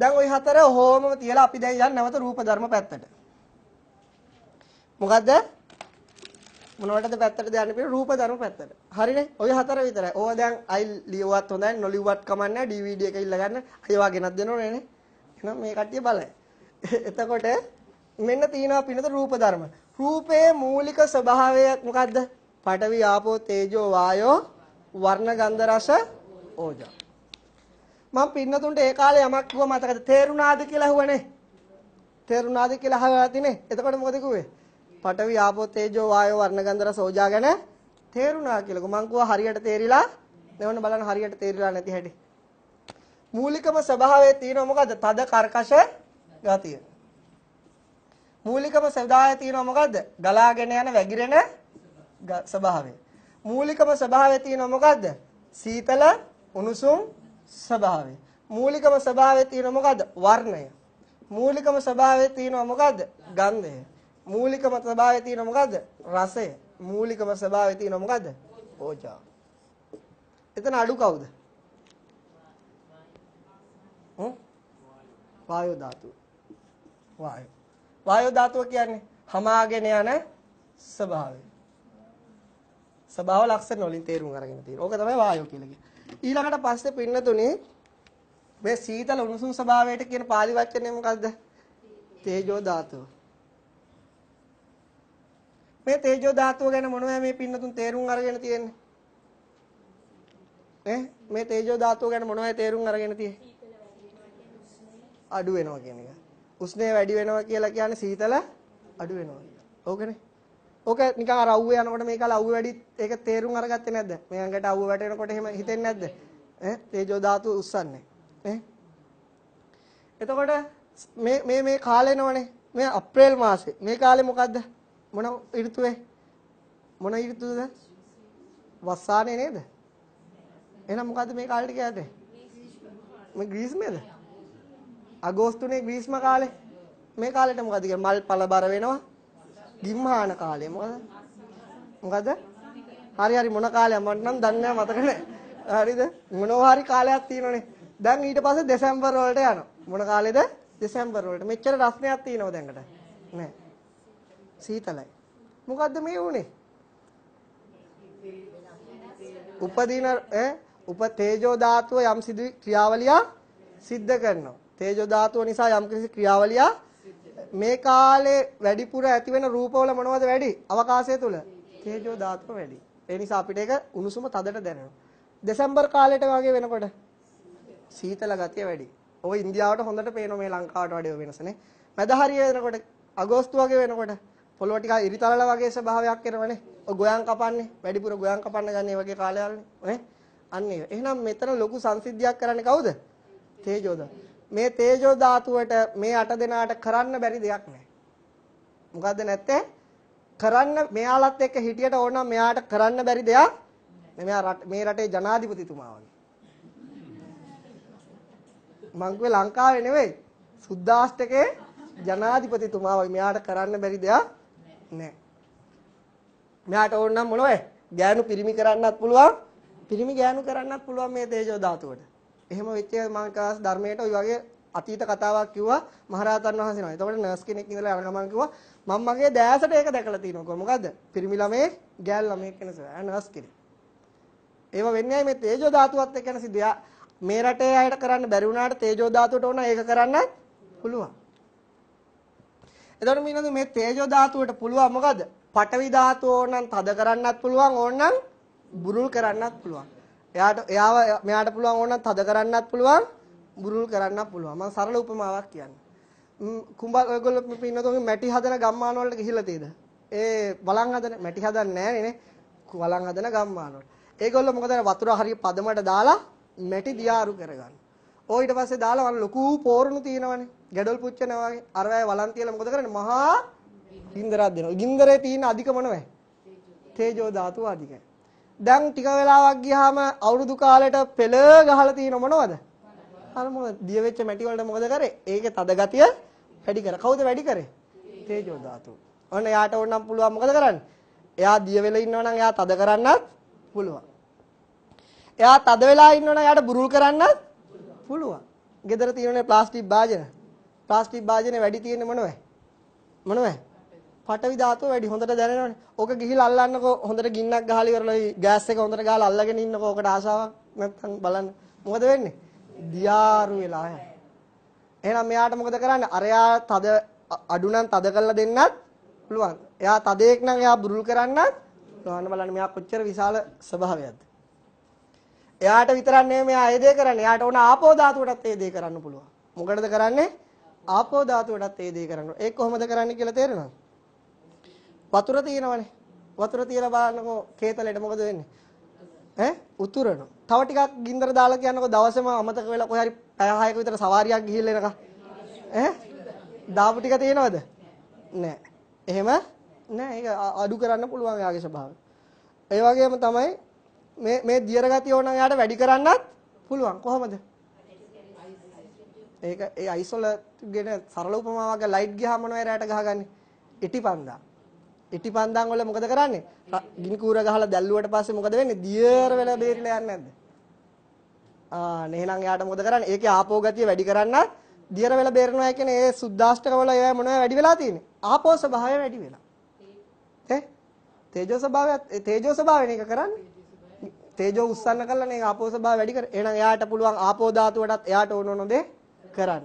දැන් ওই හතර හෝමම තියලා අපි දැන් යන්න නැවත රූප ධර්ම පැත්තට. මොකද්ද? මොනවටද පැත්තටද යන්න පිළ රූප ධර්ම පැත්තට. හරිනේ. ওই හතර විතරයි. ඕවා දැන් අයි ලියුවත් හොඳයි නොලියුවත් කමන්නේ DVD එක ඉල්ල ගන්න. අයවා ගෙනත් දෙනවනේ නේ. එහෙනම් මේ කට්ටිය බලයි. <laughs> එතකොට මෙන්න තියෙනවා පිනත රූප ධර්ම. රූපයේ මූලික ස්වභාවය මොකද්ද? පඨවි ආපෝ තේජෝ වායෝ වර්ණ ගන්ධ රස ඕජා. මම පින්නතුන්ට ඒ කාලේ යමක් කිව්ව මතකද තේරුණාද කියලා අහුවනේ තේරුණාද කියලා අහලා තිනේ එතකොට මොකද කිව්වේ පඨවි ආපෝ තේජෝ වායෝ වර්ණගන්ධර සෝජා ගැන තේරුණා කියලා මං කිව්වා හරියට තේරිලා නෙවෙන්න බලන්න හරියට තේරිලා නැති හැටි මූලිකම ස්වභාවයේ තියෙන මොකද්ද තද කර්කශ ගතිය මූලිකම ස්වභාවයේ තියෙන මොකද්ද ගලාගෙන යන වැగిරෙන ස්වභාවය මූලිකම ස්වභාවයේ තියෙන මොකද්ද සීතල උණුසුම් ස්වභාවය. මූලිකම ස්වභාවය තියෙන මොකද්ද? වර්ණය. මූලිකම ස්වභාවය තියෙනවා මොකද්ද? ගන්ධය. මූලිකම ස්වභාවය තියෙනවා මොකද්ද? රසය. මූලිකම ස්වභාවය තියෙනවා මොකද්ද? ඕජා. එතන අඩු කවුද? වායෝ ධාතුව. වායෝ. වායෝ ධාතුව කියන්නේ හමාගෙන යන ස්වභාවය. ස්වභාව ලක්ෂණ වලින් තේරුම් අරගෙන තියෙනවා. ඕක තමයි වායෝ කියලා කියන්නේ. ඊළඟට පස්සේ පින්නතුනේ මේ සීතල උණුසුම් ස්වභාවයට කියන pāli වචනේ මොකද්ද? තේජෝ ධාතුව. මේ තේජෝ ධාතුව ගැන මොනවද මේ පින්නතුන් තේරුම් අරගෙන තියෙන්නේ? ඈ මේ තේජෝ ධාතුව ගැන මොනවද තේරුම් අරගෙන තියෙන්නේ? අඩු වෙනවා කියන එක. උෂ්ණය වැඩි වෙනවා කියලා කියන්නේ සීතල අඩු වෙනවා. ඕකනේ. ඕක නිකන් අර අවුවේ යනකොට මේක ලව්ව වැඩි ඒක තේරුම් අරගත්තේ නැද්ද? මේ අඟට අවුව වැටෙනකොට එහෙම හිතෙන්නේ නැද්ද? ඈ තේජෝ ධාතු උස්සන්නේ. ඈ එතකොට මේ මේ මේ කාලේනවනේ. මේ අප්‍රේල් මාසේ. මේ කාලේ මොකද්ද? මොන ඍතුවේ? මොන ඍතුවද? වසානේ නේද? එහෙනම් මොකද්ද මේ කාලේට කියන්නේ? මේ ග්‍රීස්මේද? අගෝස්තුනේ ග්‍රීස්ම කාලේ. මේ කාලේට මොකද්ද කියන්නේ? මල් පළ බර වෙනවා. ගිම්හාන කාලේ මොකද? මොකද? හරි හරි මොන කාලයක් මට නම් දන්නේ නැහැ මතක නැහැ. හරිද? මොනවා හරි කාලයක් තියෙනනේ. දැන් ඊට පස්සේ දෙසැම්බර් වලට යනවා. මොන කාලෙද? දෙසැම්බර් වලට. මෙච්චර රස්නයක් තියෙනවද දැන්කට? නැහැ. සීතලයි. මොකද්ද මේ වුනේ? උපදීන ඈ උප තේජෝ ධාතුව යම් සිදු ක්‍රියාවලියක් සිද්ධ කරනවා. තේජෝ ධාතුව නිසා යම් කිසි ක්‍රියාවලියක් මේ කාලේ වැඩිපුර ඇති වෙන රූපවල මොනවද වැඩි? අවකාශය තුල තේජෝ ධාතුව වැඩි. ඒ නිසා අපිට ඒක උණුසුම තදට දැනෙනවා. දෙසැම්බර් කාලයට වගේ වෙනකොට සීතල ගතිය වැඩි. ඔය ඉන්දියාවට හොඳට පේනවා මේ ලංකාවට වඩා වෙනසනේ. මැද හරිය වෙනකොට අගෝස්තු වගේ වෙනකොට පොළොව ටිකක් ඉරිතලල වගේ ස්වභාවයක් එනවනේ. ඔය ගෝයන් කපන්නේ වැඩිපුර ගෝයන් කපන්න ගන්නේ වගේ කාලයල්නේ. ඈ අන්න ඒ. එහෙනම් මෙතන ලොකු සංසිද්ධියක් කරන්නේ කවුද? තේජෝදා. මේ තේජෝ ධාතුවට මේ අට දෙනාට කරන්න බැරි දෙයක් නැහැ. මොකද්ද නැත්තේ? කරන්න මෙයාලත් එක්ක හිටියට ඕන මෙයාට කරන්න බැරි දෙයක් මෙයා මේ රටේ ජනාධිපතිතුමා වගේ. මං කිව්වේ ලංකාවේ නෙවෙයි. සුද්දාස්තකේ ජනාධිපතිතුමා වගේ මෙයාට කරන්න බැරි දෙයක් නැහැ. මෙයාට ඕන නම් මොනවද? ගෑනු පිරිමි කරන්නත් පුළුවන්. පිරිමි ගෑනු කරන්නත් පුළුවන් මේ තේජෝ ධාතුවට. එහෙම වෙච්ච එක මම කාස් ධර්මයට ওই වගේ අතීත කතාවක් කිව්වා මහරහතන් වහන්සේ නෝ. එතකොට නර්ස් කෙනෙක් ඉඳලා යන ගමන් කිව්වා මම මගේ දෑසට ඒක දැකලා තියෙනවා. මොකද්ද? පිරිමි ළමයේ ගෑල් ළමයෙක් කෙනසලා නර්ස් කෙනෙක්. ඒව වෙන්නේ මේ තේජෝ ධාතුවත් එක්ක යන සිද්ධිය. මේ රටේ අයට කරන්න බැරි වුණාට තේජෝ ධාතුවට ඕන ඒක කරන්න පුළුවන්. එතකොට මීනඳු මේ තේජෝ ධාතුවට පුළුවන් මොකද? පඨවි ධාතුව ඕනනම් තද කරන්නත් පුළුවන් ඕනනම් බුරුල් කරන්නත් පුළුවන්. එයාට එයාව මෙයාට පුළුවන් ඕනනම් තද කරන්නත් පුළුවන් බුරුල් කරන්නත් පුළුවන්. මම සරල උපමාවක් කියන්නේ. කුඹා ඔයගොල්ලෝ පින්නතෝගේ මැටි හදන ගම්මාන වලට ගිහිලා තියෙද? ඒ වළං හදන මැටි හදන්නේ නැහැ නේ. වළං හදන ගම්මාන වල. ඒගොල්ලෝ මොකද වතුර හරිය පදමට දාලා මැටි දියාරු කරගන්න. ඕ ඊට පස්සේ දාලා වල ලොකු පෝරණු තියෙනවනේ. ගැඩොල් පුච්චනවා වගේ. අර අය වළං තියලා මොකද කරන්නේ? මහා ගින්දරක් දෙනවා. ගින්දරේ තියෙන අධිකම නෑ. තේජෝ ධාතුව අධිකයි. දැන් ටික වෙලාවක් ගියාම අවුරුදු කාලෙට පෙළ ගහලා තියෙන මොනවද? අර මොකද දිය වෙච්ච මැටි වලට මොකද කරේ? ඒකේ තද ගතිය වැඩි කරා. කවුද වැඩි කරේ? තේජෝ ධාතුව. ඔන්න එයාට ඕනම් පුළුවන් මොකද කරන්නේ? එයා දිය වෙලා ඉන්නවා නම් එයා තද කරන්නත් පුළුවන්. එයා තද වෙලා ඉන්නවා නම් එයාට බුරුල් කරන්නත් පුළුවන්. ගෙදර තියෙනනේ ප්ලාස්ටික් භාජන. ප්ලාස්ටික් භාජනේ වැඩි තියෙන්නේ මොනවද? මොනවද? පටවි ධාතුව වැඩි හොඳට දැනෙනවනේ. ඕක ගිහිල්ලා අල්ලන්නකෝ හොඳට ගින්නක් ගහලා ඉවරලා ගෑස් එක හොඳට ගහලා අල්ලගෙන ඉන්නකෝ ඕකට ආසාවක් නැත්නම් බලන්න. මොකද වෙන්නේ? දියාරු වෙලා යනවා. එහෙනම් මෙයාට මොකද කරන්නේ? අරයා තද අඩු නම් තද කරලා දෙන්නත් පුළුවන්. එයා තදයක් නම් එයා බුරුල් කරන්නත් පුළුවන්. බලන්න මෙයා කොච්චර විශාල ස්වභාවයක්ද. එයාට විතරක් නෙමෙයි මෙයා ඒ දේ කරන්නේ. එයාට ඕන ආපෝ ධාතුවටත් ඒ දේ කරන්න පුළුවන්. මොකටද කරන්නේ? ආපෝ ධාතුවටත් ඒ දේ කරන්න. ඒක කොහොමද කරන්නේ කියලා තේරෙනවද? වතුර තියෙනවනේ. වතුර තියලා බලන්නකෝ කේතලෙට මොකද වෙන්නේ? ඈ උතුරන. තව ටිකක් ගින්දර දාලා කියන්නකෝ දවසේම අමතක වෙලා කොහේ හරි පැය 6ක විතර සවාරියක් ගිහිල්ලා එනකම්. ඈ දාපු ටික තියෙනවද? නෑ. එහෙම නෑ. ඒක අඩු කරන්න පුළුවන් යාගේ ස්වභාවය. ඒ වගේම තමයි මේ මේ දියර ගතිය ඕන නම් යාට වැඩි කරන්නත් පුළුවන්. කොහොමද? ඒක ඒ අයිසොල ගෙන සරල උපමාවක් ලයිට් ගියාම මොනවයි රැට ගහගන්නේ? ඉටිපන්දා. ඉටිපන්දන් වල මොකද කරන්නේ? ගිනි කූර ගහලා දැල්ලුවට පස්සේ මොකද වෙන්නේ? දියර වෙලා බේරිලා යන්නේ නැද්ද? ආ එහෙනම් යාට මොකද කරන්නේ? ඒකේ ආපෝ ගතිය වැඩි කරන්නත් දියර වෙලා බේරනවා කියන්නේ ඒ සුද්දාෂ්ටක වල ඒවා මොනවා වැඩි වෙලා තියෙන්නේ? ආපෝ ස්වභාවය වැඩි වෙලා. තේ තේජෝ ස්වභාවය තේජෝ ස්වභාවයනේ ඒක කරන්නේ. තේජෝ උස්සන්න කළා නේ ආපෝ ස්වභාවය වැඩි කර. එහෙනම් එයාට පුළුවන් ආපෝ ධාතුවටත් එයාට ඕන ඕන දේ කරන්න.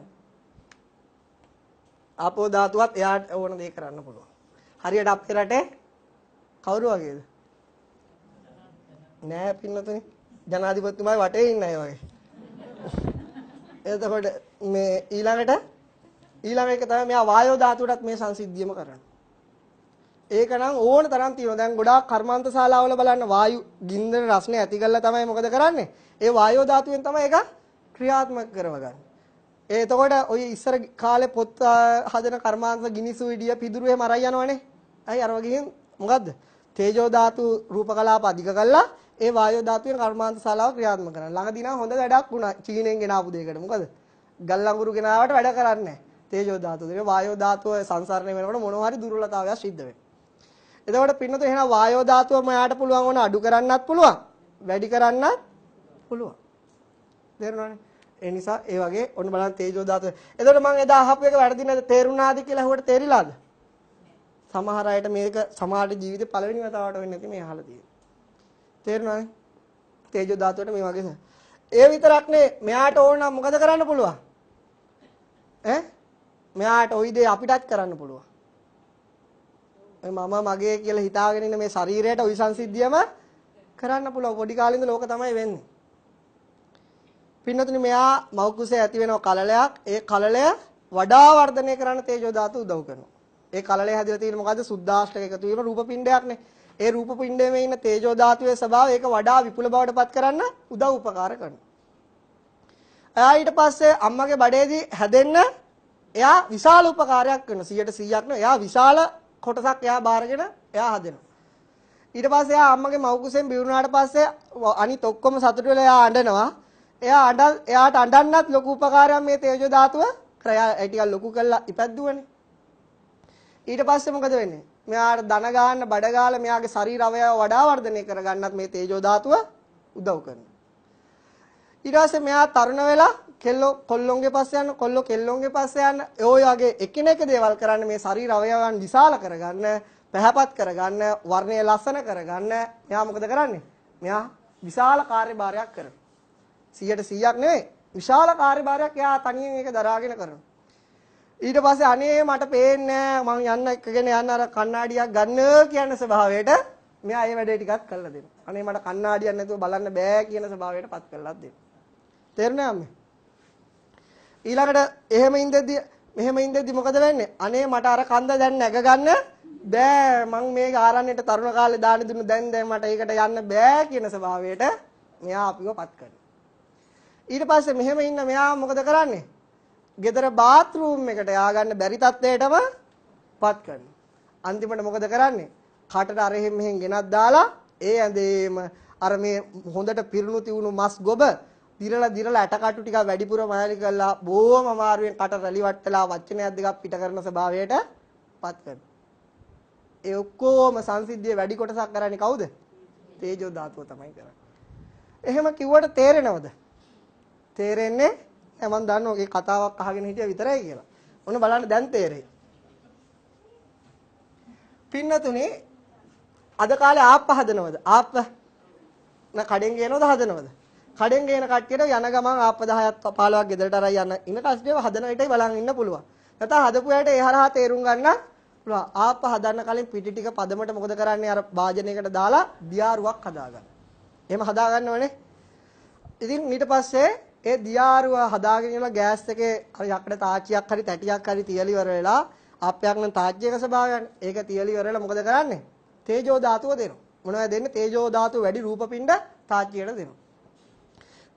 ආපෝ ධාතුවත් එයාට ඕන දේ කරන්න පුළුවන්. හරියට අපේ රටේ කවුරු වගේද? නෑ පින්නතුනි. ජනාධිපතිතුමාගේ වටේ ඉන්න අය වගේ. එතකොට මේ ඊළඟට ඊළඟ එක තමයි මෙයා වායෝ ධාතුවටත් මේ සංසිද්ධියම කරන්නේ. ඒක නම් ඕන තරම් තියෙනවා. දැන් ගොඩාක් කර්මාන්ත ශාලාවල බලන්න වායු ගින්දර රස්නේ ඇති කරලා තමයි මොකද කරන්නේ? ඒ වායෝ ධාතුවෙන් තමයි ඒක ක්‍රියාත්මක කරවගන්නේ. ඒ එතකොට ඔය ඉස්සර කාලේ පොත් හදන කර්මාන්ත ගිනිසුවිඩිය පිදුරු එහෙම අරයි යනවනේ. ඇයි අරව ගිහින් මොකද්ද? තේජෝ ධාතු රූප කලාප අධික කළා ඒ වායෝ ධාතුවේ කර්මාන්ත ශාලාව ක්‍රියාත්මක කරනවා. ළඟදී නම් හොඳ වැඩක් වුණා චීනෙන් ගෙන ආපු දෙයකට. මොකද? ගල් අඟුරු ගෙනාවට වැඩ කරන්නේ නැහැ. තේජෝ ධාතුව. ඒ වායෝ ධාතුව සංසරණය වෙනකොට මොනවා හරි දුර්වලතාවයක් සිද්ධ වෙනවා. එතකොට පින්නත එහෙනම් වායෝ ධාතුව මයාට පුළුවන් වුණා අඩු කරන්නත් පුළුවන්. වැඩි කරන්නත් පුළුවන්. තේරුණානේ? ඒ නිසා ඒ වගේ ඔන්න බලන්න තේජෝ ධාතුව. එතකොට මම එදා අහපු එක වැරදි නැද තේරුණාද කියලා අහුවට තේරිලාද? සමහර අයට මේක සමහරට ජීවිතේ පළවෙනි වතාවට වෙන්නේ නැති මේ අහලා තියෙනවා. තේරුණානේ? තේජෝ ධාතුවට මේ වගේ ඒ විතරක් නේ මෙයාට ඕන නම් මොකද කරන්න පුළුවන්? ඈ? මෙයාට ওই දේ අපිටත් කරන්න පුළුවන්. ඔය මම මගේ කියලා හිතාගෙන ඉන්න මේ ශරීරයට ওই සංසිද්ධියම කරන්න පුළුවන්. පොඩි කාලේ ඉඳලා ඕක තමයි වෙන්නේ. පින්නතුනි මෙයා මෞකුසේ ඇති වෙන කලලයක් ඒ කලලය වඩා වර්ධනය කරන්න තේජෝ ධාතු උදව් කරනවා. ඒ කලලේ හැදිලා තියෙන්නේ මොකද්ද? සුද්දාශ්‍රක එකතු වීම රූප පිණ්ඩයක්නේ. ඒ රූප පිණ්ඩයේ ඉන්න තේජෝ ධාතුවේ ස්වභාවය ඒක වඩා විපුල බවට පත් කරන්න උදව් උපකාර කරනවා. ඊට පස්සේ අම්මගේ බඩේදී හැදෙන්න එයා විශාල උපකාරයක් කරනවා. 100%ක් නේ. එයා විශාල කොටසක් එයා බාරගෙන එයා හැදෙනවා. ඊට පස්සේ එයා අම්මගේ මව් කුසෙන් බිරුණාට පස්සේ අනිත් ඔක්කොම සතුටු වෙලා එයා අඬනවා. එයා අඬ එයාට අඬන්නත් ලොකු උපකාරයක් මේ තේජෝ ධාතුව ක්‍රය ඒ ටිකක් ලොකු කරලා ඉපැද්දුවනේ. ඊට පස්සේ මොකද වෙන්නේ? මෙයාට දන ගන්න බඩ ගාලා මෙයාගේ ශරීර අවයව වඩා වර්ධනය කරගන්නත් මේ තේජෝ ධාතුව උදව් කරනවා. ඊට පස්සේ මෙයා තරුණ වෙලා කෙල්ලෝ කොල්ලොන්ගේ පස්සේ යන කොල්ලෝ කෙල්ලොන්ගේ පස්සේ යන ඔය වගේ එකිනෙක දේවල් කරන්න මේ ශරීර අවයවයන් විශාල කරගන්න, පැහැපත් කරගන්න, වර්ණය ලස්සන කරගන්න මෙයා මොකද කරන්නේ? මෙයා විශාල කාර්යභාරයක් කරනවා. 100ට 100ක් නෙවෙයි විශාල කාර්යභාරයක් එයා තනියෙන් ඒක දරාගෙන කරනවා. ඊට පස්සේ අනේ මට පේන්නේ මං යන්න එකගෙන යන්න අර කණ්ණාඩියක් ගන්න කියන ස්වභාවයට මෙයා ඒ වැඩේ ටිකක් කරලා දෙන්න. අනේ මට කණ්ණාඩියක් නැතුව බලන්න බෑ කියන ස්වභාවයට පත් කරලා දෙන්න. තේරුණා අම්මේ? ඊළඟට එහෙම ඉඳද්දි මෙහෙම ඉඳද්දි මොකද වෙන්නේ? අනේ මට අර කන්ද දැන් නැග ගන්න බෑ. මං මේ ආරණ්‍යයට තරුණ කාලේ දාන දුන්න දැන් දැන් මට ඒකට යන්න බෑ කියන ස්වභාවයට මෙයා අපිව පත් කරනවා. ඊට පස්සේ මෙහෙම ඉන්න මෙයා මොකද කරන්නේ? ගෙදර බාත් รู ම් එකට යආගන්න බැරි තත්ත්වයටම පත් කරනවා. අන්තිමට මොකද කරන්නේ? කටට අරහෙන් මෙහෙන් ගෙනත් දාලා ඒ ඇඳේම අර මේ හොඳට පිරුණු තියුණු මස් ගොබ දිරලා දිරලා ඇටකටු ටික වැඩිපුර මහලි කරලා බොහොම අමාරුවෙන් කට රැලි වට්ටලා වචනයක් දෙකක් පිට කරන ස්වභාවයට පත් කරනවා. ඒ ඔක්කොම සංසිද්ධියේ වැඩි කොටසක් කරන්නේ කවුද? තේජෝ ධාතුව තමයි කරන්නේ. එහෙම කිව්වට තේරෙනවද? තේරෙන්නේ නෑ මම දන්නවා ඒ කතාවක් අහගෙන හිටියා විතරයි කියලා. ඔන්න බලන්න දැන් තේරෙයි. පින්නතුනේ අද කාලේ ආප්ප හදනවද? ආප්ප න කඩෙන් ගේනවද හදනවද? කඩෙන් ගේන කට්ටියට යන ගමන් ආප්ප 10ක් 15ක් ගෙදරට අරන් යන ඉන කස්ටියව හදන විටයි බලන් ඉන්න පුළුවන්. නැත්නම් හදපු ඇයට ඒ හරහා තේරුම් ගන්න පුළුවන්. ආප්ප හදන්න කලින් පිටි ටික පදමට මොකද කරන්නේ? අර භාජනයකට දාලා දියාරුවක් හදාගන්න. එහෙම හදාගන්නවනේ. ඉතින් ඊට පස්සේ ඒ දියාරුව හදාගෙන යන ගෑස් එකේ හරි යකඩ තාච්චියක් හරි තැටියක් හරි තියලා ඉවර වෙලා ආප්පයක් නම් තාච්චියක ස්වභාවයන් ඒක තියලා ඉවර වෙලා මොකද කරන්නේ තේජෝ ධාතුව දෙනවා මොනවද දෙන්නේ තේජෝ ධාතුව වැඩි රූපපින්ඩ තාච්චියට දෙනවා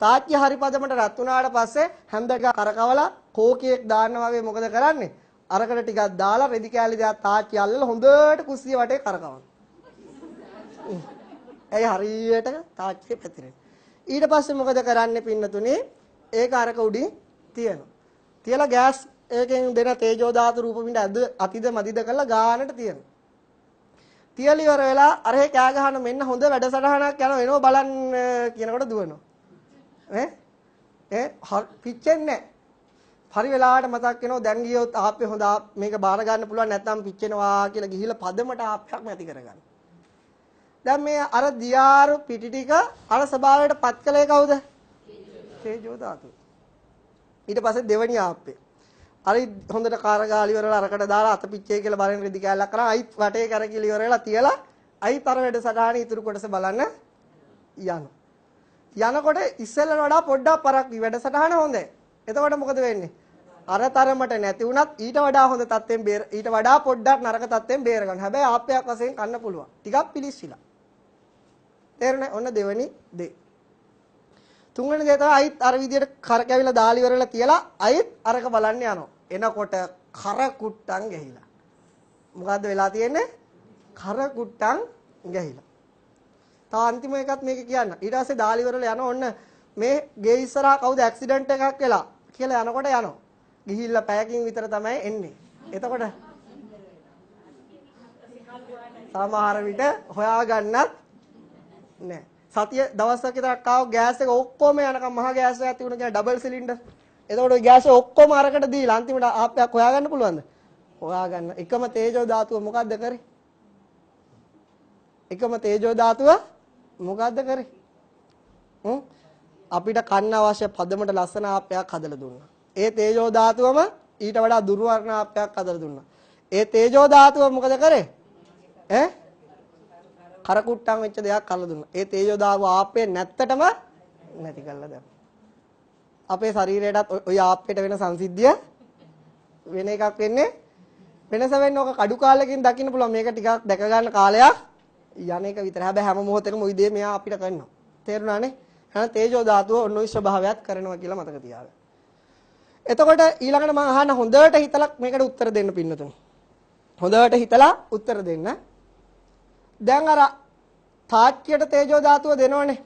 තාච්චිය හරි පදමට රත් වුණාට පස්සේ හැන්දක කරකවලා කෝකියෙක් දාන්න වගේ මොකද කරන්නේ අරකට ටිකක් දාලා රෙදි කෑලි දෙයක් තාච්චිය අල්ලලා හොඳට කුස්සිය වටේ කරකවනවා ඒ හරියට තාච්චිය පැතිරෙනවා ඊට පස්සේ මොකද කරන්නේ පින්නතුනේ ඒක අරක උඩින් තියෙනවා. තියලා ගෑස් ඒකෙන් දෙන තේජෝ ධාතු රූප පිට ඇද අතිද මදිද කරලා ගානට තියෙනවා. තියලා ඉවර වෙලා අරේ කෑ ගහන මෙන්න හොඳ වැඩසටහනක් යන වෙනව බලන්න කියනකොට දුවනවා. ඈ ඒ පිච්චෙන්නේ හරි වෙලාවට මතක් වෙනවා දැන් ගියොත් ආප්පේ හොඳ මේක බාර ගන්න පුළුවන් නැත්නම් පිච්චෙනවා කියලා ගිහිල්ලා පදමට ආප්පයක් නැති කරගන්න. දැන් මේ අර දියාරු පිටි ටික අර ස්වභාවයට පත් කළේ කවුද? තේජෝ ධාතුව. ඊට පස්සේ දෙවැනි ආප්පේ. අරි හොඳට කාරගාලි වලලා අරකට දාලා අත පිච්චේ කියලා බලන රෙදි කැලක් කරා අයි වටේ කරකිලි ඉවරලා තියලා අයි තර වැඩසටහන ඉතුරු කොටස බලන්න යනවා. යනකොට ඉස්සෙල්ලට වඩා පොඩ්ඩක් පරක් වැඩසටහන හොඳයි. එතකොට මොකද වෙන්නේ? අර තරමට නැති වුණත් ඊට වඩා හොඳ තත්ත්වෙන් බේර ඊට වඩා පොඩ්ඩක් නරක තත්ත්වෙන් බේර ගන්න. හැබැයි ආප්පයක් වශයෙන් කන්න පුළුවන්. ටිකක් පිලිස්සিলা. තේරුණා? ඔන්න දෙවෙනි දේ. තුන්වෙනි දේ තමයි අයිත් අර විදියට කර කැවිලා දාලි වරලා තියලා අයිත් අරක බලන්න යනවා. එනකොට කර කුට්ටම් ගහිලා. මොකද්ද වෙලා තියෙන්නේ? කර කුට්ටම් ගහිලා. තව අන්තිම එකක් මේක කියන්න. ඊට පස්සේ දාලි වරලා යන ඔන්න මේ ගේ ඉස්සරහා කවුද ඇක්සිඩන්ට් එකක් වෙලා කියලා යනකොට යනවා. ගිහිල්ලා පැයකින් විතර තමයි එන්නේ. එතකොට සමහර විට හොයාගන්නත් නෑ. සතිය දවසක් ඉතක් ආව ගෑස් එක ඔක්කොම යනකම් මහා ගෑස් එකක් තිබුණා කියන්නේ ඩබල් සිලින්ඩර්. එතකොට ওই ගෑස් ඔක්කොම අරකට දීලා අන්තිමට ආපයක් හොයාගන්න පුළුවන්ද? හොයාගන්න. එකම තේජෝ ධාතුව මොකද්ද කරේ? එකම තේජෝ ධාතුව මොකද්ද කරේ? හ්ම් අපිට කන්න අවශ්‍ය පදමට ලස්සන ආපයක් හදලා දුන්නා. ඒ තේජෝ ධාතුවම ඊට වඩා දුර්වර්ණ ආපයක් හදලා දුන්නා. ඒ තේජෝ ධාතුව මොකද කරේ? ඈ කරකුට්ටම් වෙච්ච දෙයක් කරලා දුන්නා. ඒ තේජෝ දාව ආපේ නැත්තටම නැති කරලා දැම්මා. අපේ ශරීරයටත් ওই ආපේට වෙන සංසිද්ධිය වෙන එකක් වෙන්නේ වෙනස වෙන්නේ ඕක කඩු කාලෙකින් දකින්න පුළුවන්. මේක ටිකක් දැක ගන්න කාලයක් යන එක විතර. හැබැයි හැම මොහොතේම ওই දේ මෙයා අපිට කරනවා. තේරුණානේ? එහෙනම් තේජෝ ධාතුව ඔන්න ওই ස්වභාවයත් කරනවා කියලා මතක තියාගන්න. එතකොට ඊළඟට මම අහන්න හොඳට හිතලා මේකට උත්තර දෙන්න පින්නතුනි. හොඳට හිතලා උත්තර දෙන්න. දැන් අර තාච්චියට තේජෝ ධාතුව දෙනවනේ.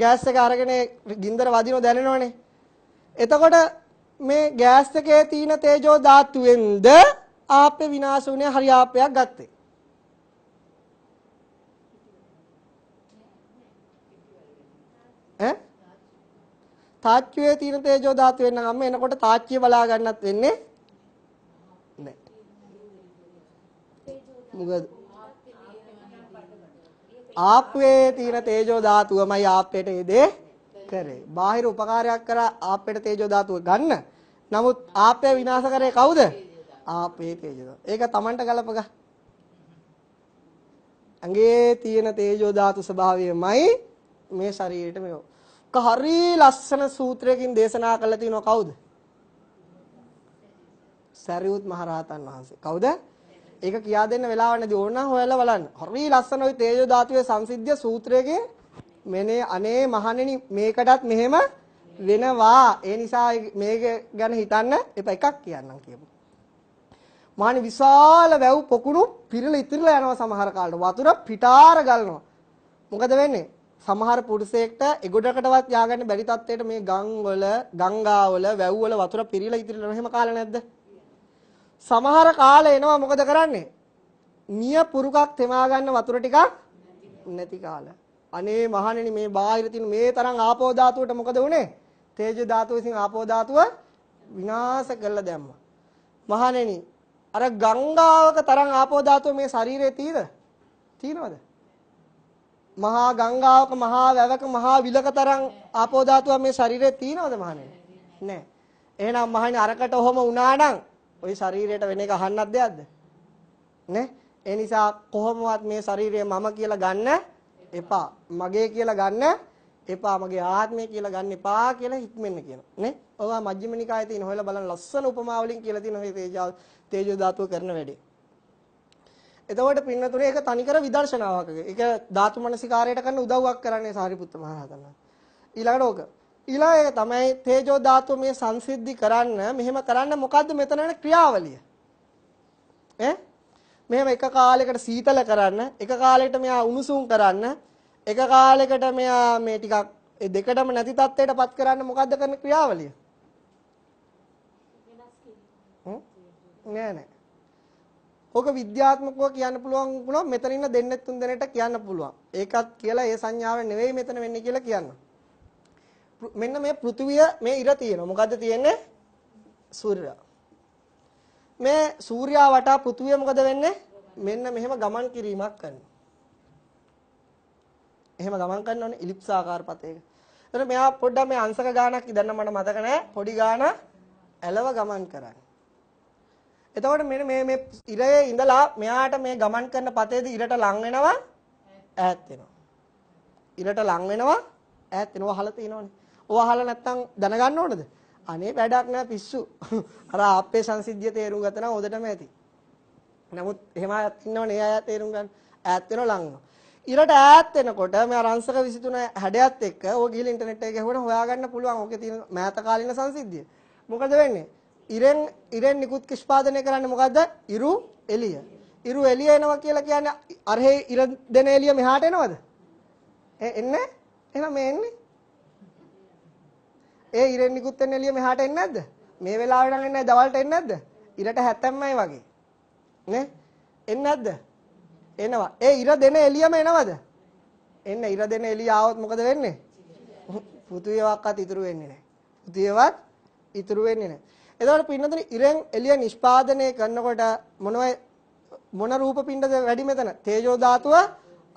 ගෑස් එක අරගෙන ගින්දර වදිනව දැනෙනවනේ. එතකොට මේ ගෑස් එකේ තියෙන තේජෝ ධාතුවෙන්ද ආපේ විනාශ වුණේ හරි ආපයක් ගත්තේ. ඈ තාච්චුවේ තියෙන තේජෝ ධාතු වෙන්න ගම එනකොට තාච්චිය බලා ගන්නත් වෙන්නේ නැහැ. මොකද ආප්වේ තියෙන තේජෝ ධාතුවමයි ආප්පේට ඒ දේ කරේ. බාහිර උපකාරයක් කරා ආප්පේට තේජෝ ධාතුව ගන්න. නමුත් ආප්පේ විනාශ කරේ කවුද? ආප්පේ තේජෝ. ඒක Tamanට ගලපගා. අංගේ තියෙන තේජෝ ධාතු ස්වභාවයමයි මේ ශරීරෙට මේ. ක හරි ලස්සන සූත්‍රයකින් දේශනා කළා තිනව කවුද? සරියුත් මහරහතන් වහන්සේ. කවුද? ඒක කියා දෙන්න වෙලාවක් නැති ඕනනම් හොයලා බලන්න. හරි ලස්සන ওই තේජෝ ධාතුවේ සංසිද්ධිය සූත්‍රයේ මෙනේ අනේ මහණෙනි මේකටත් මෙහෙම වෙනවා. ඒ නිසා මේක ගැන හිතන්න එපා එකක් කියන්නම් කියමු. මහණි විශාල වැව් පොකුණු පිරලා ඉතිරලා යනවා සමහර කාලට. වතුර පිටාර ගලනවා. මොකද වෙන්නේ? සමහර පුරුෂයෙක්ට එගොඩකටවත් ය아가න්න බැරි තත්ත්වයට මේ ගම් වල, ගංගා වල, වැව් වල වතුර පිරීලා ඉතිරිලා එහෙම කාලා නැද්ද? සමහර කාල එනවා මොකද කරන්නේ? නිය පුරුකක් තෙමා ගන්න වතුර ටිකක් නැති කාල. අනේ මහණෙනි මේ බාහිර තියෙන මේ තරම් ආපෝ ධාතුවට මොකද වුනේ? තේජෝ ධාතුව විසින් ආපෝ ධාතුව විනාශ කරලා දැම්මා. මහණෙනි අර ගංගාවක තරම් ආපෝ ධාතුව මේ ශරීරයේ තියෙද? තියෙනවද? මහා ගංගාවක මහා වැවක මහා විලක තරම් ආපෝ ධාතුව මේ ශරීරයේ තියෙනවද මහණෙනි? නැහැ. එහෙනම් මහණෙනි අරකට ඔහොම වුණා නම් ওই ශරීරයට වෙන එක අහන්නත් දෙයක්ද? නේ? ඒ නිසා කොහොමවත් මේ ශරීරය මම කියලා ගන්න එපා. මගේ කියලා ගන්න එපා. මගේ ආත්මය කියලා ගන්න එපා කියලා හිතෙන්න කියනවා. නේ? ඔවා මජ්ක්‍ධිම නිකායේ තියෙන හොයලා බලන ලස්සන උපමා වලින් කියලා තියෙන ඔය තේජා තේජෝ ධාතුව කරන වැඩේ. එතකොට පින්නතුනේ ඒක තනිකර විදර්ශනාවක්. ඒක ධාතු මනසිකාරයට කරන උදව්වක් කරන්නේ සාරිපුත්ත මහ රහතන් වහන්සේ. ඊළඟට ඕක ඊළඟ එක තමයි තේජෝ ධාතුව මේ සංසිද්ධි කරන්න මෙහෙම කරන්න මොකද්ද මෙතන ක්‍රියාවලිය ඈ මෙහෙම එක කාලයකට සීතල කරන්න එක කාලයකට මෙයා උණුසුම් කරන්න එක කාලයකට මෙයා මේ ටිකක් ඒ දෙකටම නැති තත්ත්වයටපත් කරන්න මොකද්ද කරන ක්‍රියාවලිය නෑ නෑ ඕක විද්‍යාත්මකව කියන්න පුළුවන් වුණා මෙතන ඉන්න දෙන්නෙත් තුන් දෙනෙට කියන්න පුළුවන් ඒකත් කියලා ඒ සංඥාව නෙවෙයි මෙතන වෙන්නේ කියලා කියනවා මෙන්න මේ පෘථිවිය මේ ඉර තියෙනවා. මොකද්ද තියෙන්නේ? සූර්යයා. මේ සූර්යයා වටා පෘථිවිය මොකද වෙන්නේ? මෙන්න මෙහෙම ගමන් කිරීමක් කරනවා. එහෙම ගමන් කරනෝනේ ඉලිප්ස ආකාර පතේක. එතන මෙයා පොඩ්ඩක් මේ අංශක ගානක් ඉදන්න මට මතක නැහැ. පොඩි ගාන ඇලව ගමන් කරන්නේ. එතකොට මෙන්න මේ මේ ඉරේ ඉඳලා මෙයාට මේ ගමන් කරන පතේදී ඉරට ලං වෙනවා ඈත් වෙනවා. ඉරට ලං වෙනවා ඈත් වෙනවා අහලා තියෙනවනේ. ඔය අහලා නැත්තම් දැනගන්න ඕනද? අනේ වැඩක් නෑ පිස්සු. අර ආප්පේ සංසිද්ධිය තේරුම් ගත්තා නම් හොදටම ඇති. නමුත් එහෙම අයත් ඉන්නවනේ ඒ අය තේරුම් ගන්න ඈත් වෙනවා ලං වෙනවා. ඊළඟට ඈත් වෙනකොට මේ අරංශක 23 60ත් එක්ක ඕක ගිහලා ඉන්ටර්නෙට් එකේ ගහුවම හොයාගන්න පුළුවන් ඕකේ තියෙන මෑත කාලින සංසිද්ධිය. මොකද වෙන්නේ? ඉරෙන් ඉරෙන් නිකුත් නිෂ්පාදනය කරන්නේ මොකද්ද? ඉරු එළිය. ඉරු එළිය එනවා කියලා කියන්නේ අරහේ ඉර දෙන එළිය මෙහාට එනවද? එන්නේ? එහෙනම් මේ එන්නේ ඒ ඉරෙන් නිකුත් වෙන එළිය මෙහාට එන්නේ නැද්ද? මේ වෙලාවට නම් එන්නේ නැහැ. දවල්ට එන්නේ නැද්ද? ඉරට 70යි වගේ. නේ? එන්නේ නැද්ද? එනවා. ඒ ඉර දෙන එළියම එනවද? එන්න ඉර දෙන එළිය ආවොත් මොකද වෙන්නේ? පෘථුවියවක්වත් ඉතුරු වෙන්නේ නැහැ. පෘථුවියවත් ඉතුරු වෙන්නේ නැහැ. එතකොට පින්නතර ඉරෙන් එළිය නිෂ්පාදනය කරනකොට මොනවයි මොන රූප පිණ්ඩද වැඩි මෙතන? තේජෝ ධාතුව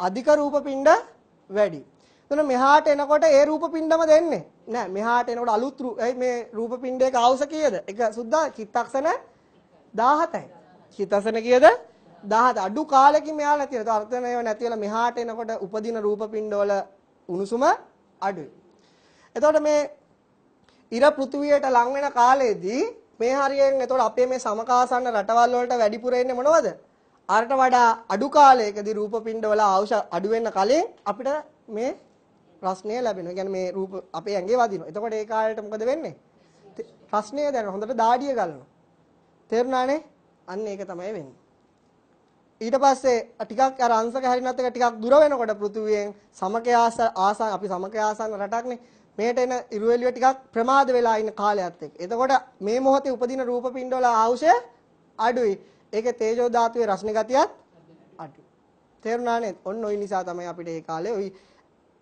අධික රූප පිණ්ඩ වැඩි. එතන මෙහාට එනකොට ඒ රූප පින්ඩම දෙන්නේ නෑ මෙහාට එනකොට අලුත් මේ රූප පින්ඩයක ආවස කීයද එක සුද්ධා චිත්තක්ෂණ 17යි චිත්තක්ෂණ කීයද 17 අඩු කාලෙකින් මෙහාට නැති වෙනවා. අර්ථන ඒවා නැති වෙලා මෙහාට එනකොට උපදින රූපපින්ඩවල උණුසුම අඩුයි. එතකොට මේ ඉර පෘථිවියට ලං වෙන කාලෙදී මේ හරියෙන් එතකොට අපේ මේ සමකාසන්න රටවල් වලට වැඩිපුර එන්නේ මොනවද? අරට වඩා අඩු කාලයකදී රූපපින්ඩවල අවශ්‍ය අඩු වෙන්න කලින් අපිට මේ රස්නය ලැබෙනවා. يعني මේ රූප අපේ ඇඟේ වදිනවා. එතකොට ඒ කාලයට මොකද වෙන්නේ? රස්නය දැන හොඳට දාඩිය ගන්නවා. තේරුණානේ? අන්න ඒක තමයි වෙන්නේ. ඊට පස්සේ ටිකක් අර අංශක හරිනත් එක ටිකක් දුර වෙනකොට පෘථුවියෙන් සමකේ ආසන් අපි සමකේ ආසන් රටක්නේ මේට එන ඉරු එළිය ටිකක් ප්‍රමාද වෙලා ඉන්න කාලයත් එක්ක. එතකොට මේ මොහොතේ උපදින රූප පින්ඩවල ආවුෂය අඩුයි. ඒකේ තේජෝ ධාතුවේ රස්නේ ගතියත් අඩුයි. තේරුණා නේද? ඔන්න ওই නිසා තමයි අපිට මේ කාලේ ওই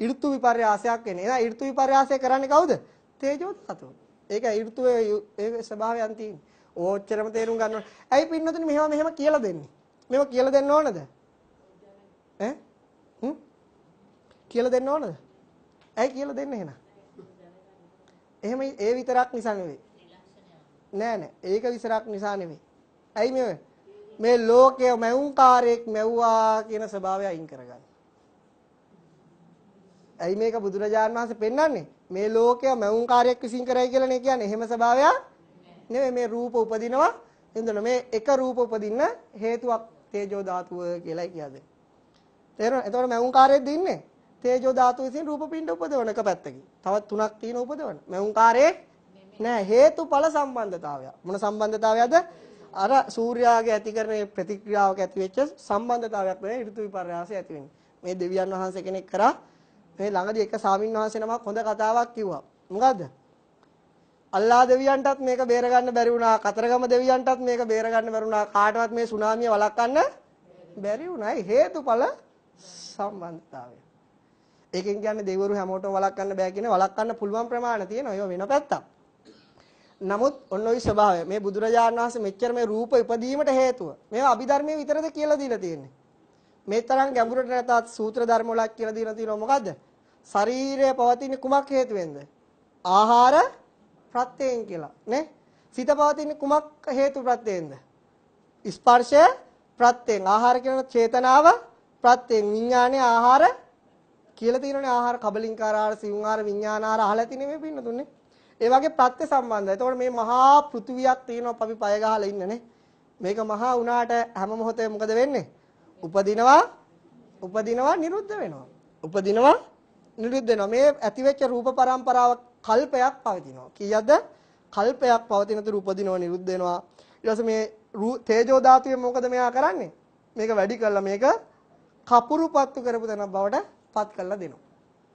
ඍතු විපර්යාසයක් එන්නේ. එහෙනම් ඍතු විපර්යාසය කරන්නේ කවුද? තේජෝ ධාතුව. ඒක ඍතුවේ ඒ ස්වභාවයන් තියෙන. ඕච්චරම තේරුම් ගන්න ඕනේ. ඇයි පින්නතුනි මෙහෙම මෙහෙම කියලා දෙන්නේ? මේවා කියලා දෙන්න ඕනද? ඈ? හ්ම්? කියලා දෙන්න ඕනද? ඇයි කියලා දෙන්න එහෙනම්? එහෙම ඒ විතරක් නිසා නෙවෙයි. නෑ නෑ. ඒක විතරක් නිසා නෙවෙයි. ඇයි මේ මේ ලෝකයේ මැවුම්කාරයෙක් මැව්වා කියන ස්වභාවය අයින් කරගන්න. ඇයි මේක බුදුරජාණන් වහන්සේ පෙන්වන්නේ? මේ ලෝකය මවුන් කාර්යයක් විසින් කරයි කියලානේ කියන්නේ. එහෙම ස්වභාවයක් නෙමෙයි මේ රූප උපදිනවා. එඳන මේ එක රූප උපදින්න හේතුවක් තේජෝ ධාතුව කියලායි කියන්නේ. තේරෙනවද? එතකොට මවුන් කාර්යෙද්ද ඉන්නේ තේජෝ ධාතුව විසින් රූප පිණ්ඩ උපදවන එක පැත්තකින්. තවත් තුනක් තියෙන උපදවන. මවුන් කාර්යයේ නෑ හේතුඵල සම්බන්ධතාවය. මොන සම්බන්ධතාවයද? අර සූර්යාගේ ඇති කරන ප්‍රතික්‍රියාවක ඇති වෙච්ච සම්බන්ධතාවයක් වෙන ඍතු විපර්යාසය ඇති වෙන්නේ. මේ දෙවියන් වහන්සේ කෙනෙක් කරා මේ ළඟදී එක ස්වාමීන් වහන්සේ නමක් හොඳ කතාවක් කිව්වා. මොකද්ද? අල්ලා දෙවියන්ටත් මේක බේරගන්න බැරි වුණා. කතරගම දෙවියන්ටත් මේක බේරගන්න බැරි වුණා. කාටවත් මේ සුනාමිය වළක්වන්න බැරි වුණායි හේතුඵල සම්බන්ධතාවය. ඒකෙන් කියන්නේ දෙවිවරු හැමෝටම වළක්වන්න බෑ කියන වළක්වන්න පුළුවන් ප්‍රමාණය තියෙනවා. ඒක වෙන පැත්තක්. නමුත් ඔන්න ඔය ස්වභාවය මේ බුදුරජාණන් වහන්සේ මෙච්චර මේ රූප ඉපදීමට හේතුව. මේවා අභිධර්මයේ විතරද කියලා දීලා තියෙන්නේ. මේ තරම් ගැඹුරට නැතත් සූත්‍ර ධර්ම වලක් කියලා දීලා තියෙනවා මොකද්ද? ශරීරය පවතින්නේ කුමක් හේතුවෙන්ද? ආහාර ප්‍රත්‍යයෙන් කියලා නේ? සිත පවතින්නේ කුමක් හේතු ප්‍රත්‍යයෙන්ද? ස්පර්ශය ප්‍රත්‍යයෙන් ආහාර කියන චේතනාව ප්‍රත්‍යයෙන් විඥානය ආහාර කියලා තියෙනනේ ආහාර කබලින්කාර ආහාර සිවුනාර විඥානාර අහලා තිනේ මේ පින්නතුනේ. ඒ වගේ ප්‍රත්‍ය සම්බන්ධයි. එතකොට මේ මහා පෘථුවියක් තියෙනවා අපි පය ගහලා ඉන්නනේ. මේක මහා වුණාට හැම මොහොතේ මොකද වෙන්නේ? උපදිනවා උපදිනවා නිරුද්ධ වෙනවා. උපදිනවා නිරුද්ධ වෙනවා. මේ ඇතිවෙච්ච රූප පරම්පරාව කල්පයක් පවතිනවා. කීයද? කල්පයක් පවතින තුරු උපදිනවා නිරුද්ධ වෙනවා. ඊට මේ තේජෝ ධාතුවේ මොකද මෙයා කරන්නේ? මේක වැඩි කරලා මේක කපුරු පත්තු කරපු තැන බවට පත් කරලා දෙනවා.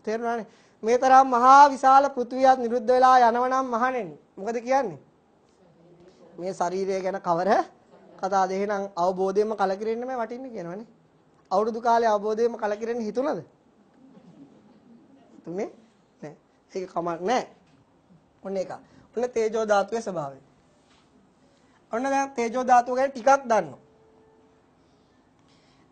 තේරුණානේ? මේ තරම් මහා විශාල පෘථිවියත් නිරුද්ධ වෙලා යනවනම් මහණෙනි. මොකද කියන්නේ? මේ ශරීරය ගැන කවර කතාද එහෙනම් අවබෝධයෙන්ම කලකිරෙන්නම වටින්නේ කියනවනේ. අවුරුදු කාලේ අවබෝධයෙන්ම කලකිරෙන්න හිතුණද? තුනේ නෑ. ඒක කමක් නෑ. ඔන්න එක. ඔන්න තේජෝ ධාතුවේ ස්වභාවය. ඔන්න දැන් තේජෝ ධාතුව ගැන ටිකක් දන්නවා.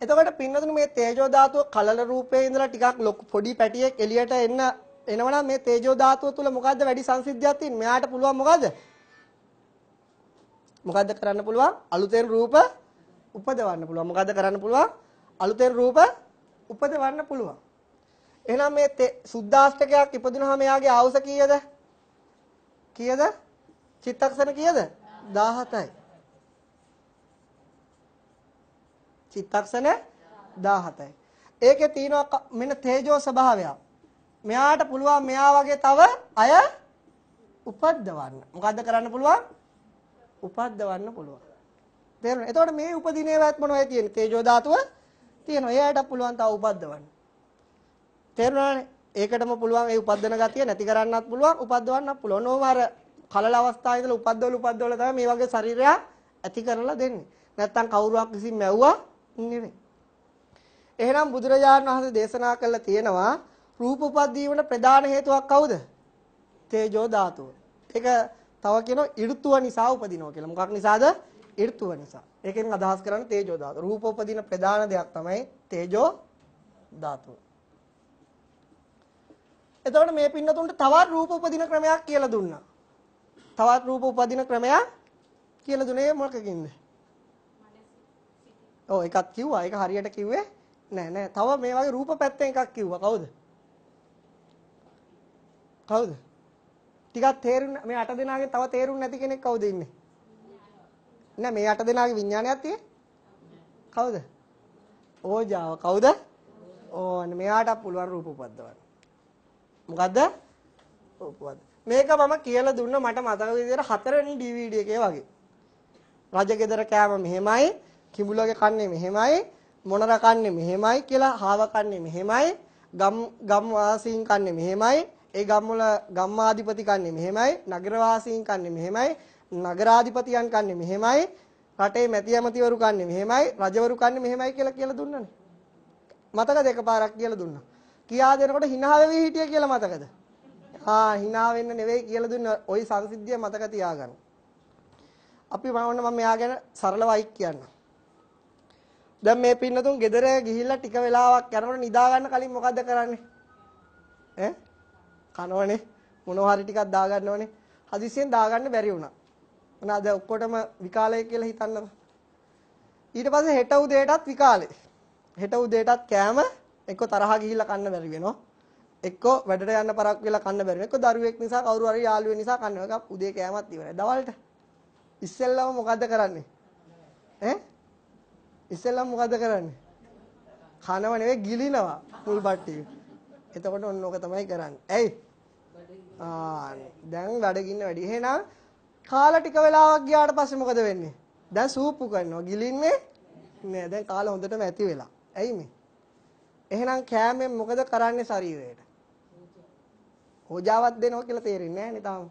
එතකොට පින්නතුණු මේ තේජෝ ධාතුව කලල රූපයේ ඉඳලා ටිකක් ලොකු පොඩි පැටියෙක් එළියට එන්න එනවනම් මේ තේජෝ ධාතුව තුල මොකද්ද වැඩි සංසිද්ධියක් තියෙන්නේ? මෙයාට පුළුවන් මොකද්ද? මොකද්ද කරන්න පුළුවන්? අලුතෙන් රූප උපදවන්න පුළුවන්. මොකද්ද කරන්න පුළුවන්? අලුතෙන් රූප උපදවන්න පුළුවන්. එහෙනම් මේ සුද්දාෂ්ටකයක් ඉපදුනහම එයාගේ ආවුස කීයද? කීයද? චිත්තක්ෂණ කීයද? 17යි. චිත්තක්ෂණ 17යි. ඒකේ තියෙනවා මෙන්න තේජෝ ස්වභාවයක්. මෙයාට පුළුවන් මෙයා වගේ තව අය උපද්දවන්න. මොකද්ද කරන්න පුළුවන්? උපද්දවන්න පුළුවන්. තේරුණා? එතකොට මේ උපදිනේවත් මොනවයි තියෙන්නේ? තේජෝ ධාතුව තියෙනවා. එයාට පුළුවන් තව උපද්දවන්න. තේරුණානේ? ඒකටම පුළුවන් ඒ උපද්දන ගතිය නැති කරන්නත් පුළුවන්, උපද්දවන්නත් පුළුවන්. ඕනම අර කලල අවස්ථාවේ ඉඳලා උපද්දවල උපද්දවල තමයි මේ වගේ ශරීරය ඇති කරලා දෙන්නේ. නැත්තම් කවුරුවක් විසින් මැව්වා නෙවෙයි. එහෙනම් බුදුරජාණන් වහන්සේ දේශනා කළා තියෙනවා රූප උපද්දීමට ප්‍රධාන හේතුවක් කවුද? තේජෝ ධාතුව. ඒක තව කියනවා ඍතුව නිසා උපදිනවා කියලා. මොකක් නිසාද? ඍතුව නිසා. ඒකෙන් අදහස් කරන්නේ තේජෝ ධාතුව. රූප උපදින ප්‍රධාන දෙයක් තමයි තේජෝ ධාතුව. එතකොට මේ පින්නතුන්ට තවත් රූප උපදින ක්‍රමයක් කියලා දුන්නා. තවත් රූප උපදින ක්‍රමයක් කියලා දුන්නේ මොකකින්ද? ඔව් එකක් කිව්වා. ඒක හරියට කිව්වේ නෑ නෑ. තව මේ වගේ රූප පැත්තෙන් එකක් කිව්වා. කවුද? කවුද? ටිකක් තේරුණ මේ අට දෙනාගෙන් තව තේරුණ නැති කෙනෙක් කවුද ඉන්නේ? නෑ මේ අට දෙනාගේ විඥානයක් තියෙන්නේ. කවුද? ඕජාව කවුද? ඕන මෙයාට පුළුවන් රූප උපද්දවන්න. මොකද්ද? උපද්ද. මේක මම කියලා දුන්න මට මතක විදිහට හතරවෙනි DVD එකේ වගේ. රජගෙදර කෑම මෙහෙමයි, කිඹුලගේ කන්නේ මෙහෙමයි, මොනර කන්නේ මෙහෙමයි කියලා, හාව කන්නේ මෙහෙමයි, ගම් ගම් වාසීන් කන්නේ මෙහෙමයි, ඒ ගම්වල ගම්මාධිපති කන්නේ මෙහෙමයි, නගරවාසීන් කන්නේ මෙහෙමයි, නගරාධිපතියන් කන්නේ මෙහෙමයි, රටේ මැති ඇමතිවරු කන්නේ මෙහෙමයි, රජවරු කන්නේ මෙහෙමයි කියලා කියලා දුන්නනේ. මතකද එකපාරක් කියලා දුන්නා. කියා දෙනකොට hina වෙවි හිටිය කියලා මතකද? ආ hina වෙන්න නෙවෙයි කියලා දුන්න ওই සංසිද්ධිය මතක තියාගන්න. අපි මම මම මෙයා ගැන සරලවයි කියන්නම්. දැන් මේ පින්නතුන් ගෙදර ගිහිල්ලා ටික වෙලාවක් යනකොට නිදා ගන්න කලින් මොකද්ද කරන්නේ? ඈ කනවනේ මොනවා හරි ටිකක් දාගන්න ඕනේ. හදිසියෙන් දාගන්න බැරි වුණා. මොන අද ඔක්කොටම විකාලය කියලා හිතන්නකෝ. ඊට පස්සේ හෙට උදේටත් විකාලේ. හෙට උදේටත් කෑම එක්ක තරහ ගිහිල්ලා කන්න බැරි වෙනවා. එක්ක වැඩට යන්න පරක් වෙලා කන්න බැරි වෙනවා. එක්ක දරුවෙක් නිසා කවුරු හරි යාළුවෙක් නිසා කන්න වෙනවා. උදේ කෑමත් ඉවරයි. දවල්ට ඉස්සෙල්ලම මොකද්ද කරන්නේ? ඈ? ඉස්සෙල්ලම මොකද්ද කරන්නේ? කනව නෙවෙයි ගිලිනවා මුල් බට්ටිය. එතකොට ඔන්න ඕක තමයි කරන්නේ. ඇයි? දැන් ලඩගින්න වැඩි. එහෙනම් කාලා ටික වෙලාවක් ගියාට පස්සේ මොකද වෙන්නේ? දැන් සූප්පු කරනවා. ගිලින්නේ නෑ. දැන් කාලා හොඳටම ඇති වෙලා. ඇයි මේ? එහෙනම් කෑමෙන් මොකද කරන්නේ ශරීරයට? හොජාවක් දෙනවා කියලා තේරෙන්නේ නෑනේ තාම.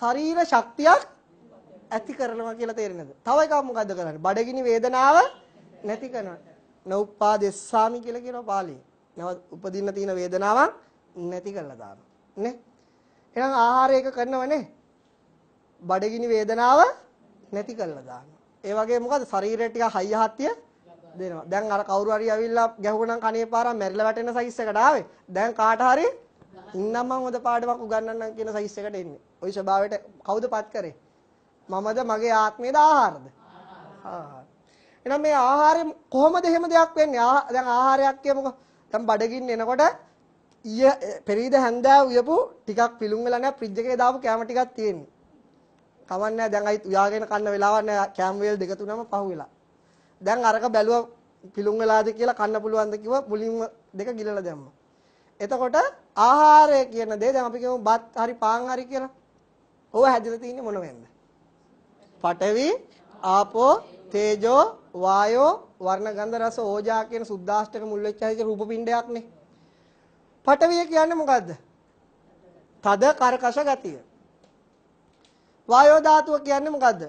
ශරීර ශක්තියක් ඇති කරනවා කියලා තේරෙන්නේ නැද? තව එකක් මොකද්ද කරන්නේ? බඩගිනි වේදනාව නැති කරනවා. නෝපාදෙස්සාමි කියලා කියනවා පාලියේ. නැව උපදින්න තියෙන වේදනාවක් නැති කරලා දානවා. නේ? එහෙනම් ආහාරයක කරනවනේ බඩගිනි වේදනාව නැති කරලා දානවා. ඒ වගේ මොකද ශරීරයට ටික හයියහත්ය දෙනවා. දැන් අර කවුරු හරි ඇවිල්ලා ගැහුවනම් කනේ පාරක් මැරිලා වැටෙන සයිස් එකට ආවේ. දැන් කාට හරි ඉන්නම් මම හොඳ පාඩමක් උගන්වන්නම් කියන සයිස් එකට එන්නේ. ওই ස්වභාවයට කවුදපත් කරේ? මමද මගේ ආත්මයේද ආහාරද? ආහාර. එහෙනම් මේ ආහාරය කොහොමද එහෙම දෙයක් වෙන්නේ? දැන් ආහාරයක් කියමුකෝ. දැන් බඩගින්න එනකොට ඊය පෙරේද හැන්දෑව උයපු ටිකක් පිලුම් වෙලා නැහැ ෆ්‍රිජ් එකේ දාපු කැම ටිකක් තියෙන්නේ. කවන්නේ නැහැ දැන් අයිත් උයාගෙන කන්න වෙලාවක් නැහැ කැම් වේල් දෙක තුනම පහු වෙලා. දැන් අරක බැලුවා පිලුම් වෙලාද කියලා කන්න පුළුවන්ද කිව්වා මුලින්ම දෙක ගිලලා දැම්මා. එතකොට ආහාරය කියන දේ දැන් අපි කියමු බත් හරි පාන් හරි කියලා. ඕව හැදිලා තින්නේ මොන වෙන්ද? පඨවි, ආපෝ, තේජෝ, වායෝ, වර්ණ ගන්ධ රස ඕජා කියන සුද්දාෂ්ටක මුල් වෙච්ච හැටි රූපපිණ්ඩයක්නේ. පඨවිය කියන්නේ මොකද්ද? තද කරකශ ගතිය. වායෝ ධාතුව කියන්නේ මොකද්ද?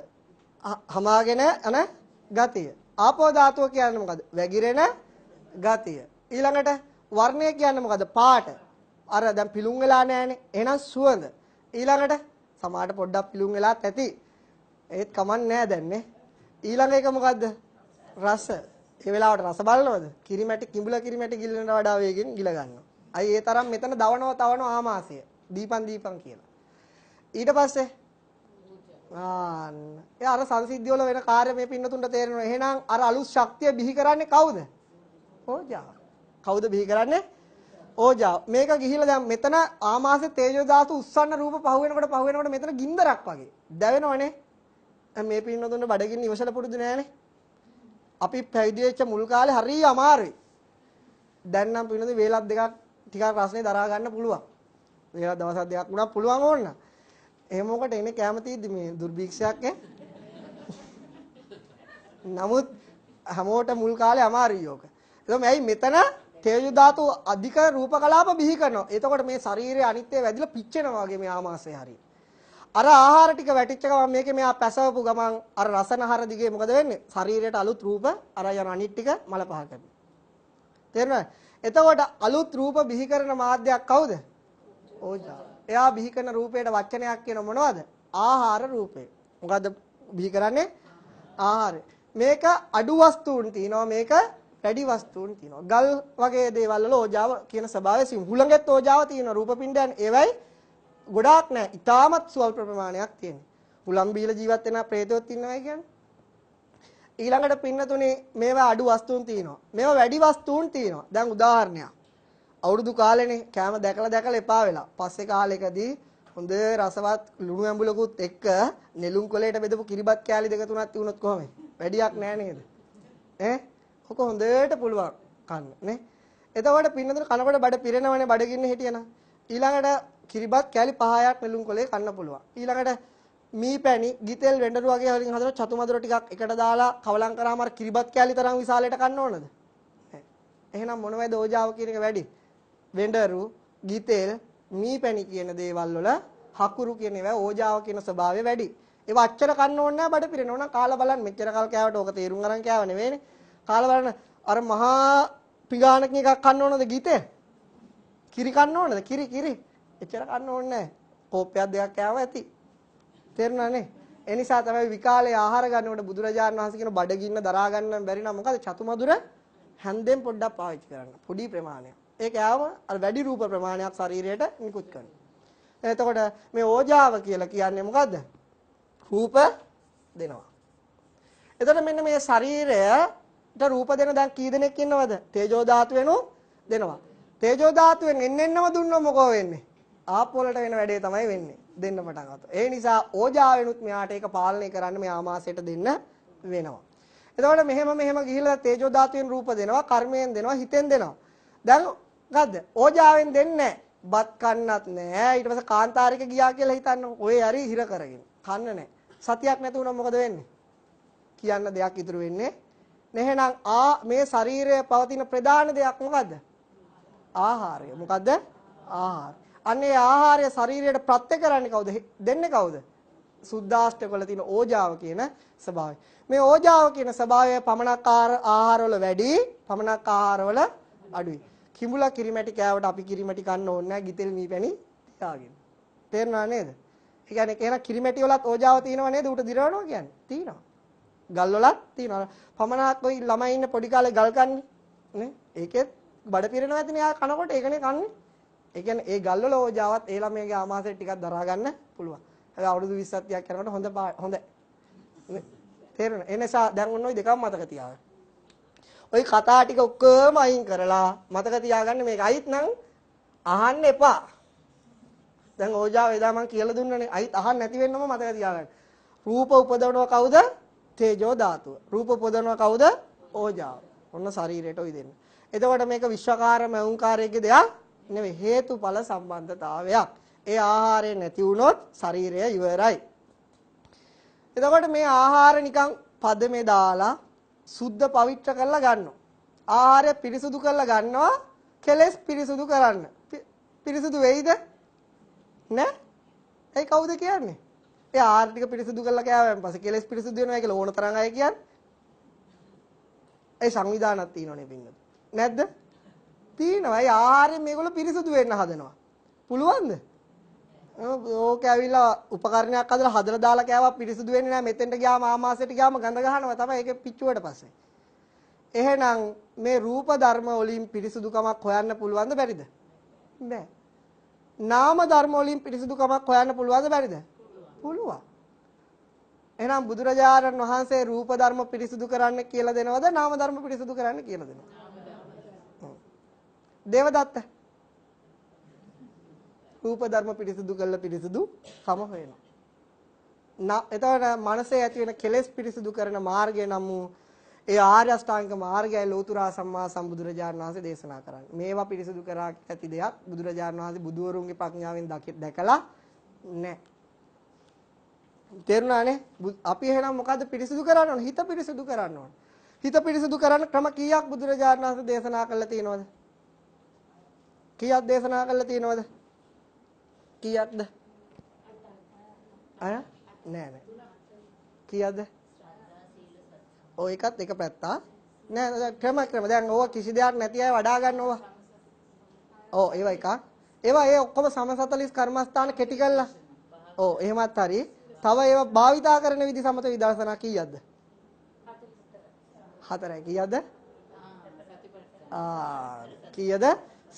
හමාගෙන යන ගතිය. ආපෝ ධාතුව කියන්නේ මොකද්ද? වැగిරෙන ගතිය. ඊළඟට වර්ණය කියන්නේ මොකද්ද? පාට. අර දැන් පිලුම් වෙලා නැහනේ. එහෙනම් සුවඳ. ඊළඟට සමාඩ පොඩ්ඩක් පිලුම් වෙලාත් ඇති. ඒත් කමක් නැහැ දැන් නේ. ඊළඟ එක මොකද්ද? රස. ඒ වෙලාවට රස බලනවද? කිරිමැටි කිඹුලා කිරිමැටි ගිල්ලනට වඩා වේගෙන් ගිල ගන්නවා. අයි ඒ තරම් මෙතන දවනවා තවනවා ආමාශය. දීපන් දීපන් කියලා. ඊට පස්සේ ආන්න. ඒ අර සංසිද්ධිය වල වෙන කාර්ය මේ පින්නතුන්ට තේරෙනවා. එහෙනම් අර අලුත් ශක්තිය බිහි කරන්නේ කවුද? ඕජා. කවුද බිහි කරන්නේ? ඕජා. මේක ගිහිලා දැන් මෙතන ආමාශයේ තේජෝ ධාතු උස්සන්න රූප පහ වෙනකොට පහ වෙනකොට මෙතන ගින්දරක් වගේ. දැවෙනවනේ. මේ පින්නතුන්ට බඩගින්න ඉවසල පුරුදු නෑනේ. අපි පැවිදි වෙච්ච මුල් කාලේ හරිය අමාරුයි. දැන් නම් පින්නතුන් වේලක් දෙකක් ටිකක් රසනේ දරා ගන්න පුළුවන්. ඒක දවස් දෙකක් වුණා පුළුවන් ඕන්න. එහෙම මොකට එන්නේ කැම තියද්දි මේ දුර්භික්ෂයක් නේ. නමුත් හැමෝට මුල් කාලේ අමාරුයි යෝක. ඒකම ඇයි මෙතන තේජු ධාතු අධික රූප කලාප බිහි කරනවා. එතකොට මේ ශරීරයේ අනිත්‍ය වැඩිලා පිච්චෙනවා වගේ මේ ආමාශය හරියට. අර ආහාර ටික වැටිච්ච ගමන් මේකේ මෙයා පැසවපු ගමන් අර රසනහර දිගේ මොකද වෙන්නේ? ශරීරයට අලුත් රූප අර යන අනිත් ටික මල පහ කරනවා. තේරෙනවද? එතකොට අලුත් රූප බිහි කරන මාධ්‍යයක් කවුද? ඕජා. එයා බිහි කරන රූපයට වචනයක් කියන මොනවද? ආහාර රූපේ. මොකද්ද බිහි කරන්නේ? ආහාරය. මේක අඩු වස්තුන් තියනවා මේක වැඩි වස්තුන් තියනවා. ගල් වගේ දේවල් වල ඕජාව කියන ස්වභාවය සිහුලඟෙත් ඕජාව තියෙනවා. රූපපින්ඩයන් ඒවයි ගොඩාක් නැහැ. ඉතාමත් සුවල්ප ප්‍රමාණයක් තියෙනවා. හුලම් බීල ජීවත් වෙන ප්‍රේතයොත් ඉන්නවා කියන්නේ. ඊළඟට පින්නතුනේ මේවා අඩු වස්තුන් තියෙනවා. මේවා වැඩි වස්තුන් තියෙනවා. දැන් උදාහරණයක්. අවුරුදු කාලෙනේ කෑම දැකලා දැකලා එපා වෙලා. පස්සේ කාලෙකදී හොඳ රසවත් ලුණු ඇඹුලකුත් එක්ක නෙළුම් කොලේට බෙදපු කිරිබත් කෑලි දෙක තුනක් තිබුණොත් කොහොමද? වැඩියක් නෑ නේද? ඈ? ඔක හොඳට පුළුවන් කන්න නේ. එතකොට පින්නතුනේ කනකොට බඩ පිරෙනවනේ බඩගින්න හිටියනම්. ඊළඟට කිරිබත් කෑලි පහයක් නෙළුම් කොලේ කන්න පුළුවන්. ඊළඟට මී පැණි ගිතෙල් වෙඬරු වගේ වලින් හදන චතු මදුර ටිකක් එකට දාලා කවලම් කරාම අර කිරිබත් කෑලි තරම් විශාලයට කන්න ඕනද? එහෙනම් මොන වේද ඕජාව කියන එක වැඩි? වෙඬරු, ගිතෙල්, මී පැණි කියන දේවල් වල හකුරු කියන ඒවා ඕජාව කියන ස්වභාවය වැඩි. ඒවා අච්චර කන්න ඕනේ නැහැ බඩ පිරෙන ඕන කාලා බලන්න මෙච්චර කල් කෑවට ඕක තේරුම් අරන් කෑව නෙවෙයිනේ. කාලා බලන්න අර මහා පිගානකින් එකක් කන්න ඕනද ගිතෙල්? කිරි කන්න ඕනද? කිරි කිරි. එච්චර කන්න ඕනේ නැහැ. කෝප්පයක් දෙකක් කෑවා ඇති. තේරුණානේ? ඒ නිසා තමයි විකාලේ ආහාර ගන්නකොට බුදුරජාණන් වහන්සේ කියන බඩගින්න දරා ගන්න බැරි නම් මොකද චතුමදුර හැන්දෙන් පොඩ්ඩක් පාවිච්චි කරන්න. පොඩි ප්‍රමාණයක්. ඒක යාම අර වැඩි රූප ප්‍රමාණයක් ශරීරයට නිකුත් කරනවා. එතකොට මේ ඕජාව කියලා කියන්නේ මොකද්ද? රූප දෙනවා. එතකොට මෙන්න මේ ශරීරයට රූප දෙන දැන් කී දෙනෙක් ඉන්නවද? තේජෝ ධාතු වෙනු දෙනවා. තේජෝ ධාතුවෙන් එන්න එන්නම දුන්නොත් මොකෝ වෙන්නේ? ආපෝලට වෙන වැඩේ තමයි වෙන්නේ. දෙන්න පටන් ගත්තා. ඒ නිසා ඕජා වෙනුත් මෙයාට ඒක පාලනය කරන්න මේ ආමාශයට දෙන්න වෙනවා. එතකොට මෙහෙම මෙහෙම ගිහිල්ලා තේජෝ ධාතුවෙන් රූප දෙනවා, කර්මයෙන් දෙනවා, හිතෙන් දෙනවා. දැන් ගද්ද ඕජාවෙන් දෙන්නේ බත් කන්නත් නෑ. ඊට පස්සේ කාන්තාරික ගියා කියලා හිතන්න ඔය හරි හිර කරගෙන. කන්න නෑ. සතියක් නැතුණොත් මොකද වෙන්නේ? කියන්න දෙයක් ඉතුරු වෙන්නේ නැහෙනම් ආ මේ ශරීරය පවතින ප්‍රධාන දෙයක් මොකද්ද? ආහාරය. මොකද්ද? ආහාර. අන්නේ ආහාරය ශරීරයට ප්‍රත්‍ය කරන්නේ කවුද? දෙන්නේ කවුද? සුද්දාෂ්ටකවල තියෙන ඕජාව කියන ස්වභාවය. මේ ඕජාව කියන ස්වභාවය පමණක් ආහාරවල වැඩි, පමණක් ආහාරවල අඩුයි. කිඹුලා කිරිමැටි කෑවට අපි කිරිමැටි කන්න ඕනේ නැහැ, ගිතෙල් මීපැණි තියාගෙන. තේරුණා නේද? ඒ කියන්නේ කෙනා කිරිමැටි වලත් ඕජාව තියෙනව නේද? උට දිරවනවා කියන්නේ. තියෙනවා. ගල් වලත් තියෙනවා. පමණක් ওই ළමයි ඉන්න පොඩි කාලේ ගල් කන්නේ නේ? ඒකෙත් බඩ පිරෙනවා ඇතිනේ. ආ කනකොට ඒකනේ කන්නේ. ඒ කියන්නේ ඒ ගල්වල ඕජාවත් ඒ ළමයාගේ ආමාශයට ටිකක් දරා ගන්න පුළුවන්. හැබැයි අවුරුදු 20ක් 30ක් යනකොට හොඳ හොඳයි. තේරෙනවද? ඒ නිසා දැන් ඔන්න ඔය දෙකම මතක තියාගන්න. ඔය කතා ටික ඔක්කොම අයින් කරලා මතක තියාගන්න මේක අයිත් නම් අහන්න එපා. දැන් ඕජාව එදා මම කියලා දුන්නනේ. අයිත් අහන්න නැති වෙන්නම මතක තියාගන්න. රූප උපදවනවා කවුද? තේජෝ ධාතුව. රූප උපදවනවා කවුද? ඕජාව. ඔන්න ශරීරයට ඔය දෙන්න. එතකොට මේක විශ්වකාර මෞංකාරයේ දෙයක් නෙවෙයි හේතුඵල සම්බන්ධතාවයක්. ඒ ආහාරය නැති වුණොත් ශරීරය ඉවරයි. එතකොට මේ ආහාර නිකන් පදමේ දාලා සුද්ධ පවිත්‍ර කරලා ගන්නවා. ආහාරය පිරිසුදු කරලා ගන්නවා කෙලස් පිරිසුදු කරන්න. පිරිසුදු වෙයිද? නෑ. ඒ කවුද කියන්නේ? ඒ ආහාර ටික පිරිසුදු කරලා කෑවෙන් පස්සේ කෙලස් පිරිසුදු වෙනවා කියලා ඕන තරම් අය කියන්නේ. ඒ සංවිධානක් තියෙනවනේ පින්නද? නැද්ද? තියෙනවා. ඒ ආහාරයෙන් මේගොල්ලෝ පිරිසුදු වෙන්න හදනවා. පුළුවන්ද? ඕක ඇවිල්ලා උපකරණයක් අදලා හදලා දාලා කෑවා පිරිසුදු වෙන්නේ නැහැ. මෙතෙන්ට ගියාම ආමාශයට ගියාම ගඳ ගන්නවා තමයි ඒකේ පිච්චුවට පස්සේ. එහෙනම් මේ රූප ධර්ම වලින් පිරිසුදුකමක් හොයන්න පුළුවන්ද බැරිද? නෑ. නාම ධර්ම වලින් පිරිසුදුකමක් හොයන්න පුළුවන්ද බැරිද? පුළුවන්. එහෙනම් බුදුරජාණන් වහන්සේ රූප ධර්ම පිරිසුදු කරන්න කියලා දෙනවද නාම ධර්ම පිරිසුදු කරන්න කියලා දෙනවද? දේවදත්ත රූප ධර්ම පිරිසුදු කළ පිරිසුදු කම හොයනවා. නා එතකොට මනසේ ඇති වෙන කෙලෙස් පිරිසුදු කරන මාර්ගය නම් වූ ඒ ආර්ය අෂ්ටාංග මාර්ගයයි ලෝතුරා සම්මා සම්බුදුරජාණන් වහන්සේ දේශනා කරන්නේ. මේවා පිරිසුදු කරා ඇති දෙයක් බුදුරජාණන් වහන්සේ බුදුවරුන්ගේ ප්‍රඥාවෙන් දැකලා නැහැ. තේරුණානේ? අපි එහෙනම් මොකද්ද පිරිසුදු කරන්න ඕන? හිත පිරිසුදු කරන්න ඕන. හිත පිරිසුදු කරන්න ක්‍රම කීයක් බුදුරජාණන් වහන්සේ දේශනා කළා තියෙනවද? කීයක් දේශනා කළා තියෙනවද? කීයක්ද? අර නෑ නෑ. කීයක්ද? ඔය එකත් එක පැත්තා. නෑ ක්‍රම ක්‍රම. දැන් ඕවා කිසි දෙයක් නැති අය වඩා ගන්න ඕවා. ඔව් ඒවා එකක්. ඒවා ඒ ඔක්කොම සම 40 කර්මස්ථාන කෙටි කළා. ඔව් එහෙමත් හරි. තව ඒවා භාවිතා කරන විදි සමත විදර්ශනා කීයක්ද? හතරයි. කීයක්ද? ආ කීයද?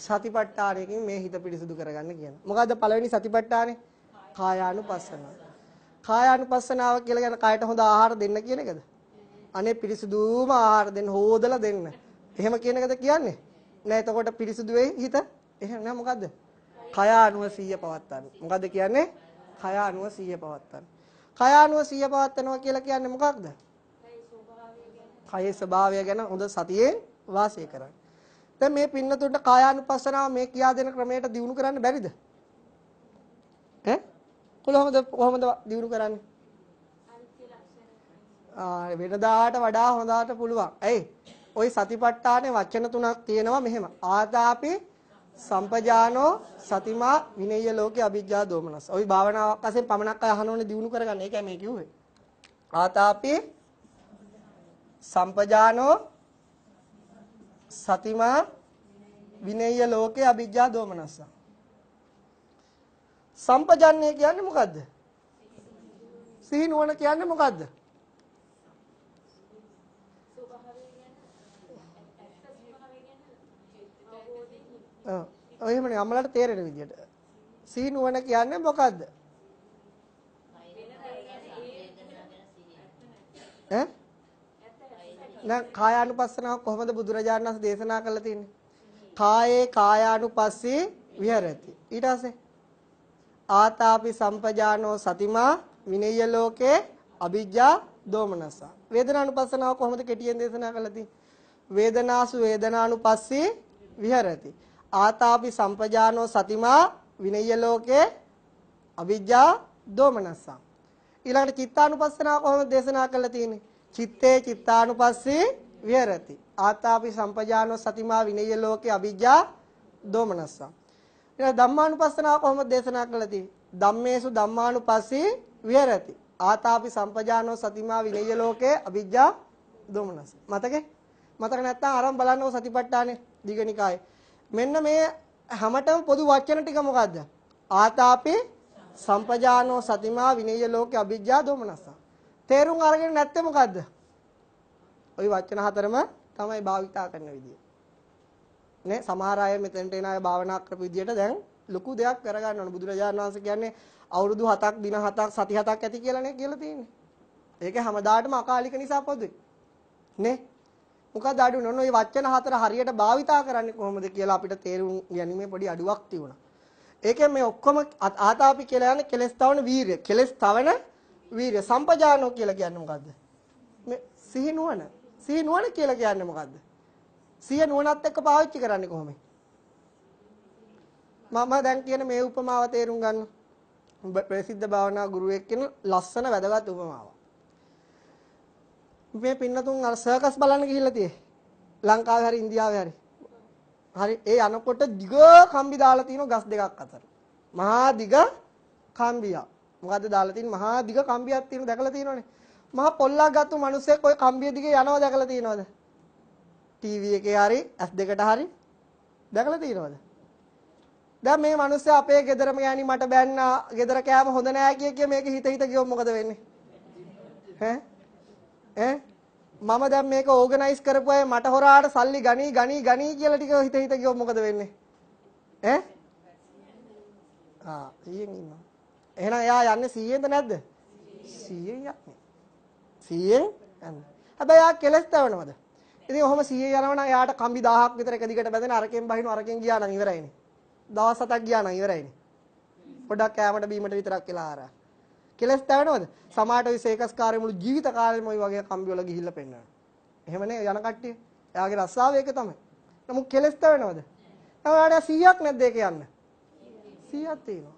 සතිපට්ඨානයකින් මේ හිත පිරිසුදු කරගන්න කියනවා. මොකද්ද පළවෙනි සතිපට්ඨානේ? කායානුපස්සනාව. කායානුපස්සනාව කියලා කියන්නේ කායට හොඳ ආහාර දෙන්න කියන එකද? අනේ පිරිසුදුම ආහාර දෙන්න හොදලා දෙන්න. එහෙම කියන එකද කියන්නේ? නෑ එතකොට පිරිසුදු වෙයි හිත. එහෙම නෑ මොකද්ද? කය අනුව සිහිය පවත්තන්න. මොකද්ද කියන්නේ? කය අනුව සිහිය පවත්තන්න. කය අනුව සිහිය පවත්තනවා කියලා කියන්නේ මොකක්ද? කයේ ස්වභාවය ගැන හොඳ සතියෙන් වාසය කරන්න. දැන් මේ පින්නතුන්ට කායානුපස්සනාව මේ කියා දෙන ක්‍රමයට දියුණු කරන්න බැරිද? ඈ? කොහොමද කොහොමද දියුණු කරන්නේ? ආ වෙනදාට වඩා හොඳට පුළුවන්. ඇයි? ওই සතිපට්ඨානේ වචන තුනක් තියෙනවා මෙහෙම. ආදාපි සම්පජානෝ සතිමා විනේය ලෝකේ අවිජ්ජා දෝමනස්. ওই භාවනාවක් වශයෙන් පමණක් අහනෝනේ දියුණු කරගන්න. ඒකයි මේ කිව්වේ. ආතාපි සම්පජානෝ සතිමා විනේය ලෝකේ අභිජ්ජා දෝමනස්ස. සම්පජන්නේ කියන්නේ මොකද්ද? සිහි නුවණ කියන්නේ මොකද්ද? ඔය එහෙමනේ අම්මලාට තේරෙන විදිහට. සිහි නුවණ කියන්නේ මොකද්ද? ඈ දැන් කායානුපස්සනාව කොහොමද බුදුරජාණන් වහන්සේ දේශනා කරලා තියෙන්නේ? කායේ කායානුපස්සී විහෙරති. ඊට පස්සේ ආතාපි සම්පජානෝ සතිමා විනේය ලෝකේ අවිජ්ජා දෝමනස. වේදනානුපස්සනාව කොහොමද කෙටියෙන් දේශනා කරලා තියෙන්නේ? වේදනාසු වේදනානුපස්සී විහෙරති. ආතාපි සම්පජානෝ සතිමා විනේය ලෝකේ අවිජ්ජා දෝමනස. ඊළඟට චිත්තානුපස්සනාව කොහොමද දේශනා කරලා තියෙන්නේ? චිත්තේ චිත්තානුපස්සේ විහෙරති. ආතාපි සම්පජානෝ සතිමා විනය ලෝකේ අවිජ්ජා දෝමනස්සම්. ඊට ධම්මානුපස්සනාව කොහොමද දේශනා කළේ තියෙන්නේ? ධම්මේසු ධම්මානුපස්සේ විහෙරති. ආතාපි සම්පජානෝ සතිමා විනය ලෝකේ අවිජ්ජා දෝමනස්ස. මතකේ? මතක නැත්නම් අරන් බලන්නකො සතිපට්ඨානේ දීගනිකායේ. මෙන්න මේ හැමතෙම පොදු වචන ටික මොකද්ද? ආතාපි සම්පජානෝ සතිමා විනය ලෝකේ අවිජ්ජා දෝමනස්ස. තේරුම් අරගෙන නැත්තේ මොකද්ද? ওই වචන හතරම තමයි භාවිතා කරන විදිය. නේ සමහර අය මෙතනට එන අය භාවනා කරපු විදියට දැන් ලොකු දෙයක් කරගන්න ඕන. බුදුරජාණන් වහන්සේ කියන්නේ අවුරුදු 7ක් දින 7ක් සති 7ක් ඇති කියලානේ කියලා තියෙන්නේ. ඒක හැමදාටම අකාලික නිසා පොදුයි. නේ? මොකද අඩු නොන ඔය වචන හතර හරියට භාවිතා කරන්නේ කොහොමද කියලා අපිට තේරුම් ගැනීමේ පොඩි අඩුවක් තිබුණා. ඒකෙන් මේ ඔක්කොම ආතාපි කියලා යන කෙලස් තවන වීරය. කෙලස් තවන වීරිය සම්පජානෝ කියලා කියන්නේ මොකද්ද? මේ සිහි නුවණ. සිහි නුවණ කියලා කියන්නේ මොකද්ද? සිය නුවණත් එක්ක පාවිච්චි කරන්නේ කොහොමද? මම දැන් කියන මේ උපමාව තේරුම් ගන්න. ප්‍රසිද්ධ භාවනා ගුරුවෙක් කෙන ලස්සන වැදගත් උපමාවක්. මේ පින්නතුන් අර සර්කස් බලන්න ගිහිල්ලා tie. ලංකාවේ හරි ඉන්දියාවේ හරි. හරි ඒ අනකොට දිග කම්බි දාලා තියෙන ගස් දෙකක් අතර. මහා දිග කම්බියක්. මොකද්ද දාලා තින්නේ මහා දිග කම්බියක් තියෙන දැකලා තියෙනවනේ. මහා පොල්ලක් ගත්තු මිනිස්සෙක් ওই කම්බිය දිගේ යනවා දැකලා තියෙනවද? ටීවී එකේ හරි S2කට හරි දැකලා තියෙනවද? දැන් මේ මිනිස්සයා අපේ ගෙදරම යන්නේ මට බැන්නා ගෙදර කෑම හොඳ නෑ කිය කිය මේක හිත හිත ගියොත් මොකද වෙන්නේ? ඈ ඈ මම දැන් මේක ඕගනයිස් කරපු අය මට හොරාට සල්ලි ගණී ගණී ගණී කියලා ටික හිත හිත ගියොත් මොකද වෙන්නේ? ඈ? ආ, ඊයෙන් ඉන්නවා. එහෙනම් එයා යන්නේ 100ෙන්ද නැද්ද? 100ෙන් යන්නේ. 100ෙන් යන්නේ. හැබැයි එයා කෙලස් තවනවද? ඉතින් ඔහොම 100 යනවනම් එයාට කම්බි 1000ක් විතර එක දිගට බැඳෙන අරකින් බහිනු අරකින් ගියා නම් ඉවරයිනේ. දවස් 7ක් ගියා නම් ඉවරයිනේ. පොඩක් කෑමට බීමට විතරක් කියලා ආරා. කෙලස් තවනවද? සමාට විශේෂකාරය මුළු ජීවිත කාලෙම ওই වගේ කම්බි වල ගිහිල්ලා පෙන්නනවා. එහෙමනේ යන කට්ටිය. එයාගේ රස්සාව ඒක තමයි. නමුත් කෙලස් තවනවද? එයාට 100ක් නැද්ද ඒක යන්න? 100ක් තියෙනවා.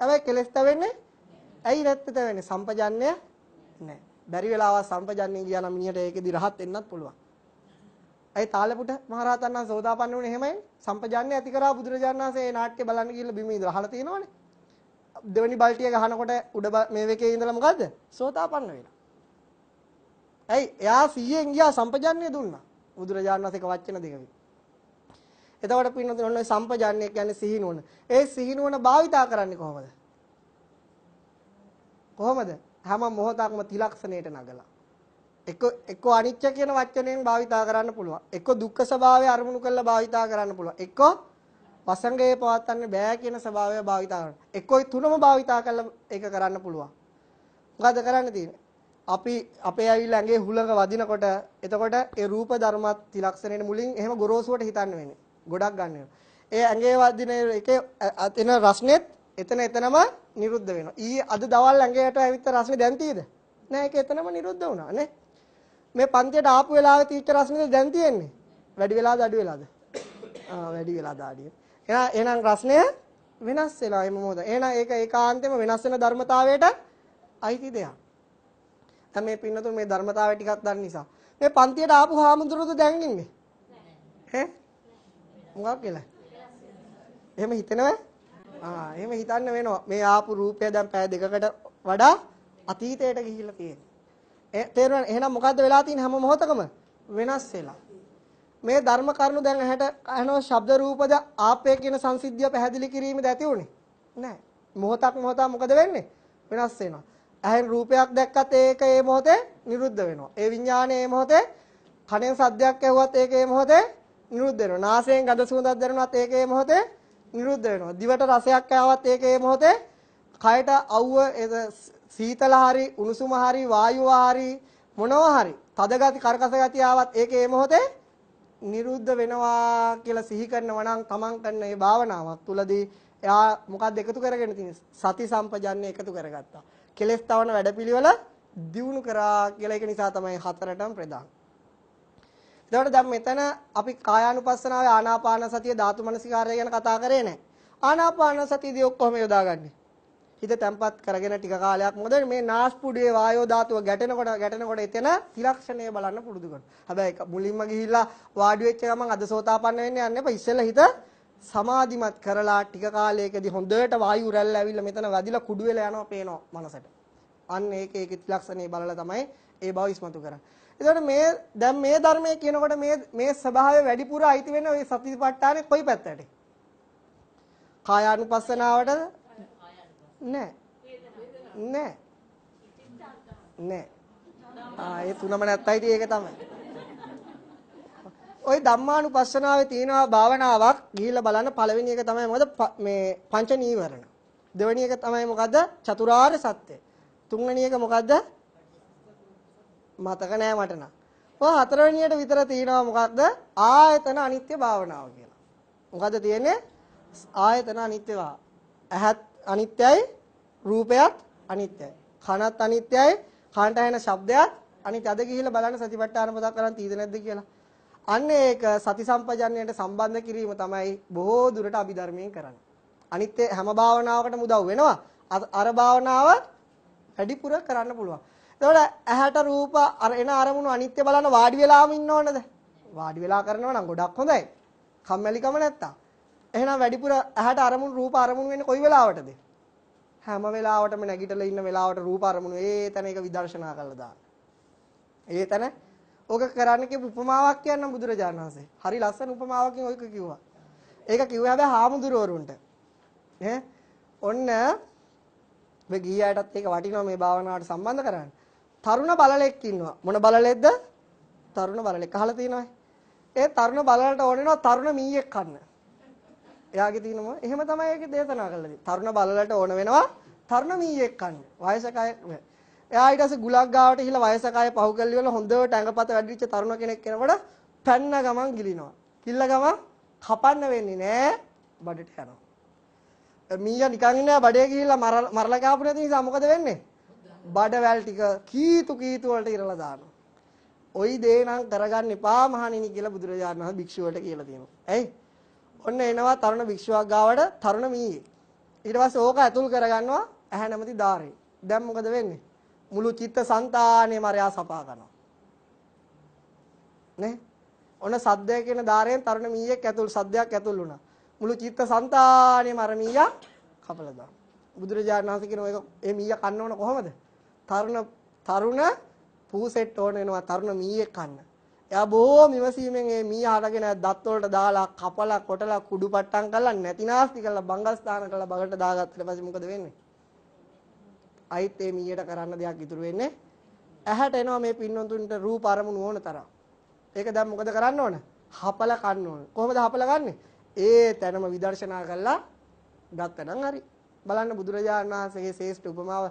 හැබැයි කෙලස් තවෙන්නේ ඇයි නැත්te තවෙන්නේ සම්පජන්ණය නැහැ. බැරි වෙලාව සම්පජන්ණය ගියා නම් මිනිහට ඒකෙදි රහත් වෙන්නත් පුළුවන්. ඇයි තාලපුට මහරහතන් වහන්සේ සෝදාපන්න වුණේ එහෙමයි සම්පජන්ණය ඇති කරා බුදුරජාණන් වහන්සේ ඒ නාට්‍ය බලන්න ගිහිල්ලා බිම ඉඳලා අහලා තියෙනවනේ. දෙවනි බල්ටිය ගහනකොට උඩ මේ වෙකේ ඉඳලා මොකද්ද? සෝතාපන්න වෙලා. ඇයි එයා 100න් ගියා සම්පජන්ණය දුන්නා. බුදුරජාණන් වහන්සේ වචන දෙකකින්. එතකොට පින්නතුනේ ඔන්න ඔය සම්පජාන්නේ කියන්නේ සිහිනුවන. ඒ සිහිනුවන භාවිතා කරන්නේ කොහොමද? කොහොමද? හැම මොහොතක්ම තිලක්ෂණයට නගලා. එක එක අනිච්ච කියන වචනයෙන් භාවිතා කරන්න පුළුවන්. එක දුක්ඛ ස්වභාවය අරමුණු කරලා භාවිතා කරන්න පුළුවන්. එක වසංගයේ පවත්න්න බෑ කියන ස්වභාවය භාවිතා කරන්න. එකයි තුනම භාවිතා කරලා ඒක කරන්න පුළුවන්. මොකද කරන්න තියෙන්නේ? අපි අපේ ඇවිල්ලා ඇඟේ හුලඟ වදිනකොට එතකොට ඒ රූප ධර්මත් තිලක්ෂණයෙන් මුලින් එහෙම ගොරෝසුවට හිතන්න වෙන්නේ. ගොඩක් ගන්න ඒ ඇඟේ වදින එකේ එන රස්නෙත් එතන එතනම නිරුද්ධ වෙනවා. ඊයේ අද දවල් ඇඟයට ඇවිත් රස්නේ දැන් තියෙද? නෑ ඒක එතනම නිරුද්ධ වුණා නේ. මේ පන්තියට ආපු වෙලාවේ තීච්ච රස්නේ දැන් තියෙන්නේ. වැඩි වෙලාද අඩු වෙලාද? ආ වැඩි වෙලා දාඩිය. එහෙනම් එහෙනම් රස්නය වෙනස් වෙලා එම මොහොත. එහෙනම් ඒක ඒකාන්තෙම වෙනස් වෙන ධර්මතාවයට අයිති දෙයක්. දැන් මේ පින්නතුන් මේ ධර්මතාවය ටිකක් දන්න නිසා මේ පන්තියට ආපු හාමුදුරුවෝ දැන් ඉන්නේ. ඈ මොකක් කියලා? එහෙම හිතෙනවද? ආ එහෙම හිතන්න වෙනවා. මේ ආපු රූපය දැන් පය දෙකකට වඩා අතීතයට ගිහිල්ලා තියෙනවා. තේරුණා එහෙනම් මොකද්ද වෙලා තියෙන්නේ හැම මොහොතකම වෙනස් වෙලා මේ ධර්ම කරුණු දැන් ඇහැට අහනවා ශබ්ද රූපද ආපේ කියන සංසිද්ධිය පැහැදිලි කිරීමද ඇති උනේ නැහැ මොහොතක් මොහොතක් මොකද වෙන්නේ වෙනස් වෙනවා ඇහෙන් රූපයක් දැක්කත් ඒක ඒ මොහොතේ නිරුද්ධ වෙනවා ඒ විඥානය ඒ මොහොතේ කණෙන් සද්දයක් ඇහුවත් ඒක ඒ මොහොතේ නිරුද්ධ වෙනවා. නාසයෙන් ගඳ සුවඳක් දැනුණත් ඒකේ මොහොතේ නිරුද්ධ වෙනවා. දිවට රසයක් ආවත් ඒකේ මොහොතේ කයට අවුව සීතල හරි උණුසුම හරි වායුව හරි මොනවා හරි තද ගති කරකස ගති ආවත් ඒකේ මොහොතේ නිරුද්ධ වෙනවා කියලා සිහි කරනවා නම් තමන් කරන මේ භාවනාවක් තුලදී එයා මොකක්ද එකතු කරගෙන තියෙන්නේ සති සම්පජන්ණය එකතු කරගත්තා. කෙලස් තවන වැඩපිළිවෙල දියුණු කරා කියලා ඒක නිසා තමයි හතරටම ප්‍රදාන. එතකොට දැන් මෙතන අපි කායානුපස්සනාවේ ආනාපාන සතිය ධාතු මනසිකාරය ගැන කතා කරේ නැහැ. ආනාපාන සතියදී ඔක්කොම යොදාගන්නේ. හිත තැම්පත් කරගෙන ටික කාලයක් මොකද මේ නාස්පුඩුවේ වායෝ ධාතුව ගැටෙනකොට ගැටෙනකොට එතන තිලක්ෂණය බලන්න පුරුදු කරනවා. හැබැයි මුලින්ම ගිහිල්ලා වාඩි වෙච්ච ගමන් අද සෝතාපන්න වෙන්න යන්න එපා. ඉස්සෙල්ලා හිත සමාධිමත් කරලා ටික කාලයකදී හොඳට වායු රැල්ල ඇවිල්ලා මෙතන වැදිලා කුඩු වෙලා යනවා පේනවා මනසට. අන්න ඒක ඒකේ ලක්ෂණේ බලලා තමයි ඒ බව ඉස්මතු කරන්නේ. එතකොට මේ දැන් මේ ධර්මයේ කියනකොට මේ මේ ස්වභාවය වැඩිපුර අයිති වෙන්නේ ওই සතිපට්ඨානේ කොයි පැත්තටද? කායානුපස්සනාවටද? නෑ. නෑ. නෑ. ආ ඒ තුනම නැත්තයි ඒක තමයි. ওই ධම්මානුපස්සනාවේ තියෙන භාවනාවක් ගිහිල්ලා බලන්න පළවෙනි එක තමයි මොකද මේ පංච නීවරණ. දෙවෙනි එක තමයි මොකද්ද? චතුරාර්ය සත්‍යය. තුන්වෙනි එක මොකද්ද? මතක නෑ මට නම්. ඔය හතරවෙනියට විතර තියෙනවා මොකක්ද? ආයතන අනිත්‍ය භාවනාව කියලා. මොකද්ද තියෙන්නේ? ආයතන අනිත්‍යවා. ඇහත් අනිත්‍යයි, රූපයත් අනිත්‍යයි. කනත් අනිත්‍යයි, කනට ඇහෙන ශබ්දයත් අනිත්‍ය. අද ගිහිල්ලා බලන්න සතිපට්ඨාන පොතක් කරන් තීද නැද්ද කියලා. අන්න ඒක සති සම්පජන්ණයට සම්බන්ධ කිරීම තමයි බොහෝ දුරට අභිධර්මයෙන් කරන්නේ. අනිත් හැම භාවනාවකටම උදව් වෙනවා. අර භාවනාව වැඩිපුර කරන්න පුළුවන්. එතකොට ඇහැට රූප එන අරමුණු අනිත්‍ය බලන වාඩි වෙලාම ඉන්න ඕනද? වාඩි වෙලා කරනවා නම් ගොඩක් හොඳයි. කම්මැලිකම නැත්තම්. එහෙනම් වැඩිපුර ඇහැට අරමුණු රූප අරමුණු වෙන්නේ කොයි වෙලාවටද? හැම වෙලාවටම නැගිටලා ඉන්න වෙලාවට රූප අරමුණු ඒ තැන එක විදර්ශනා කරලා දාන්න. ඒ තැන ඕක කරන්න කියපු උපමාවක් කියන්නම් බුදුරජාණන් වහන්සේ. හරි ලස්සන උපමාවකින් ඔයක කිව්වා. ඒක කිව්වා හැබැයි හාමුදුරුවරුන්ට. ඈ ඔන්න ඔබ ගිය අයටත් ඒක වටිනවා මේ භාවනාවට සම්බන්ධ කරන්න. තරුණ බලලෙක් ඉන්නවා. මොන බලලෙක්ද? තරුණ බලලෙක්. අහලා තියෙනවද? ඒ තරුණ බලලට ඕනෙනවා තරුණ මීයක් කන්න. එයාගේ තියෙනම එහෙම තමයි ඒකේ දේශනා කළේ. තරුණ බලලට ඕන වෙනවා තරුණ මීයක් කන්න. වයසක අය එයා ඊට පස්සේ ගුලක් ගාවට ගිහිල්ලා වයසක අය පහු කල්ලි වල හොඳට ඇඟපත වැඩිච්ච තරුණ කෙනෙක් කෙනකොට පැන්න ගමන් ගිලිනවා. කිල්ල ගමන් කපන්න වෙන්නේ නෑ බඩට යනවා. මීයා නිකන් ඉන්නේ බඩේ ගිහිල්ලා මරලා කාපු නැති නිසා මොකද වෙන්නේ? බඩවැල් ටික කීතු කීතු වලට ඉරලා දානවා. ওই දේ නම් කරගන්න එපා මහණෙනි කියලා බුදුරජාණන් වහන්සේ භික්ෂුවට කියලා තියෙනවා. ඇයි? ඔන්න එනවා තරුණ භික්ෂුවක් ගාවට තරුණ මීයේ. ඊට පස්සේ ඕක ඇතුල් කරගන්නවා ඇහැ නැමැති ධාරේ. දැන් මොකද වෙන්නේ? මුළු චිත්ත સંතානෙම අරයා සපා කරනවා. නේ? ඔන්න සද්දය කියන ධාරයෙන් තරුණ මීයෙක් ඇතුල් සද්දයක් ඇතුල් වුණා. මුළු චිත්ත સંතානෙම අර මීයා කපලා දාන. බුදුරජාණන් වහන්සේ කියනවා ඒක ඒ මීයා කන්න ඕන කොහමද? තරුණ තරුණ පූසෙට් ඕන වෙනවා තරුණ මීයෙක් කන්න. එයා බොහොම ඉවසීමෙන් මේ මීයා අරගෙන දත් වලට දාලා කපලා කොටලා කුඩු පට්ටම් කරලා නැතිනාස්ති කරලා බංගස්ථාන කරලා බගට දාගත්තට පස්සේ මොකද වෙන්නේ? අයිත් මේ මීයට කරන්න දෙයක් ඉතුරු වෙන්නේ ඇහැට එනවා මේ පින්නොන්තුන්ට රූප අරමුණු ඕන තරම්. ඒක දැන් මොකද කරන්න ඕන? හපල කන්න ඕන. කොහොමද හපල ගන්නේ? ඒ තැනම විදර්ශනා කළා ගත්තනම් හරි. බලන්න බුදුරජාණන් වහන්සේගේ ශ්‍රේෂ්ඨ උපමාව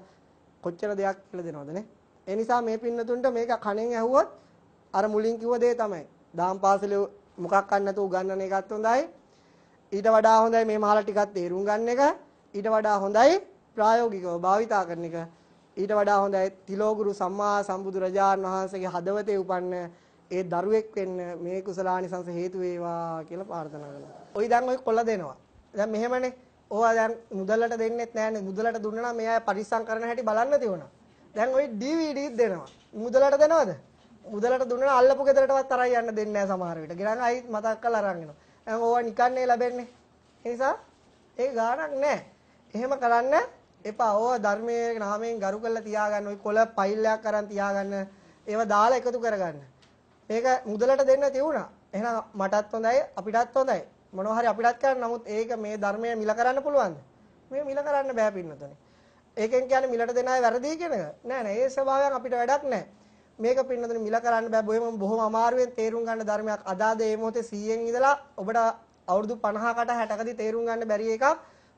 කොච්චර දෙයක් කියලා දෙනවද නේ? ඒ නිසා මේ පින්නතුන්ට මේක කණෙන් ඇහුවොත් අර මුලින් කිව්ව දේ තමයි. දාම් පාසලේ මොකක් අන්න නැතුව උගන්නන එකත් හොඳයි. ඊට වඩා හොඳයි මේ මහල ටිකක් තේරුම් ගන්න එක. ඊට වඩා හොඳයි ප්‍රායෝගිකව භාවිතා කරන එක. ඊට වඩා හොඳයි තිලෝගුරු සම්මා සම්බුදුරජාණන් වහන්සේගේ හදවතේ උපන්න ඒ දරුවෙක් වෙන්න මේ කුසලානිසංස හේතු වේවා කියලා ප්‍රාර්ථනා කරනවා. ওই දැන් ඔය කොල්ල දෙනවා. දැන් මෙහෙමනේ. ඕවා දැන් මුදලට දෙන්නෙත් නෑනේ. මුදලට දුන්නා නම් මෙයා පරිස්සම් කරන හැටි බලන්න තියුණා. දැන් ওই DVD දෙනවා. මුදලට දෙනවද? මුදලට දුන්නා අල්ලපු ගෙදරටවත් අරන් යන්න දෙන්නේ නෑ සමහර විට. ගිරන් අයි මතක් කරලා අරන් එනවා. දැන් ඕවා නිකන්නේ ලැබෙන්නේ. ඒ නිසා ඒ ගාණක් නෑ. එහෙම කරන්න එපා. ඕවා ධර්මයේ නාමයෙන් ගරු කරලා තියාගන්න. ওই කොළ පයිල්ලයක් අරන් තියාගන්න. ඒවා දාලා එකතු කරගන්න. මේක මුදලට දෙන්න තියුණා. එහෙනම් මටත් හොඳයි අපිටත් හොඳයි. මොනවා හරි අපිටත් කරන්න. නමුත් ඒක මේ ධර්මය මිල කරන්න පුළුවන්ද? මේ මිල කරන්න බෑ පින්නතනේ. ඒකෙන් කියන්නේ මිලට දෙන අය වැරදි කියන එක. නෑ නෑ ඒ ස්වභාවයෙන් අපිට වැඩක් නෑ. මේක පින්නතනේ මිල කරන්න බෑ. බොහොම බොහොම අමාරුවෙන් තේරුම් ගන්න ධර්මයක්. අදාද මේ මොහොතේ 100න් ඉඳලා ඔබට අවුරුදු 50කට 60කදී තේරුම් ගන්න බැරි එකක්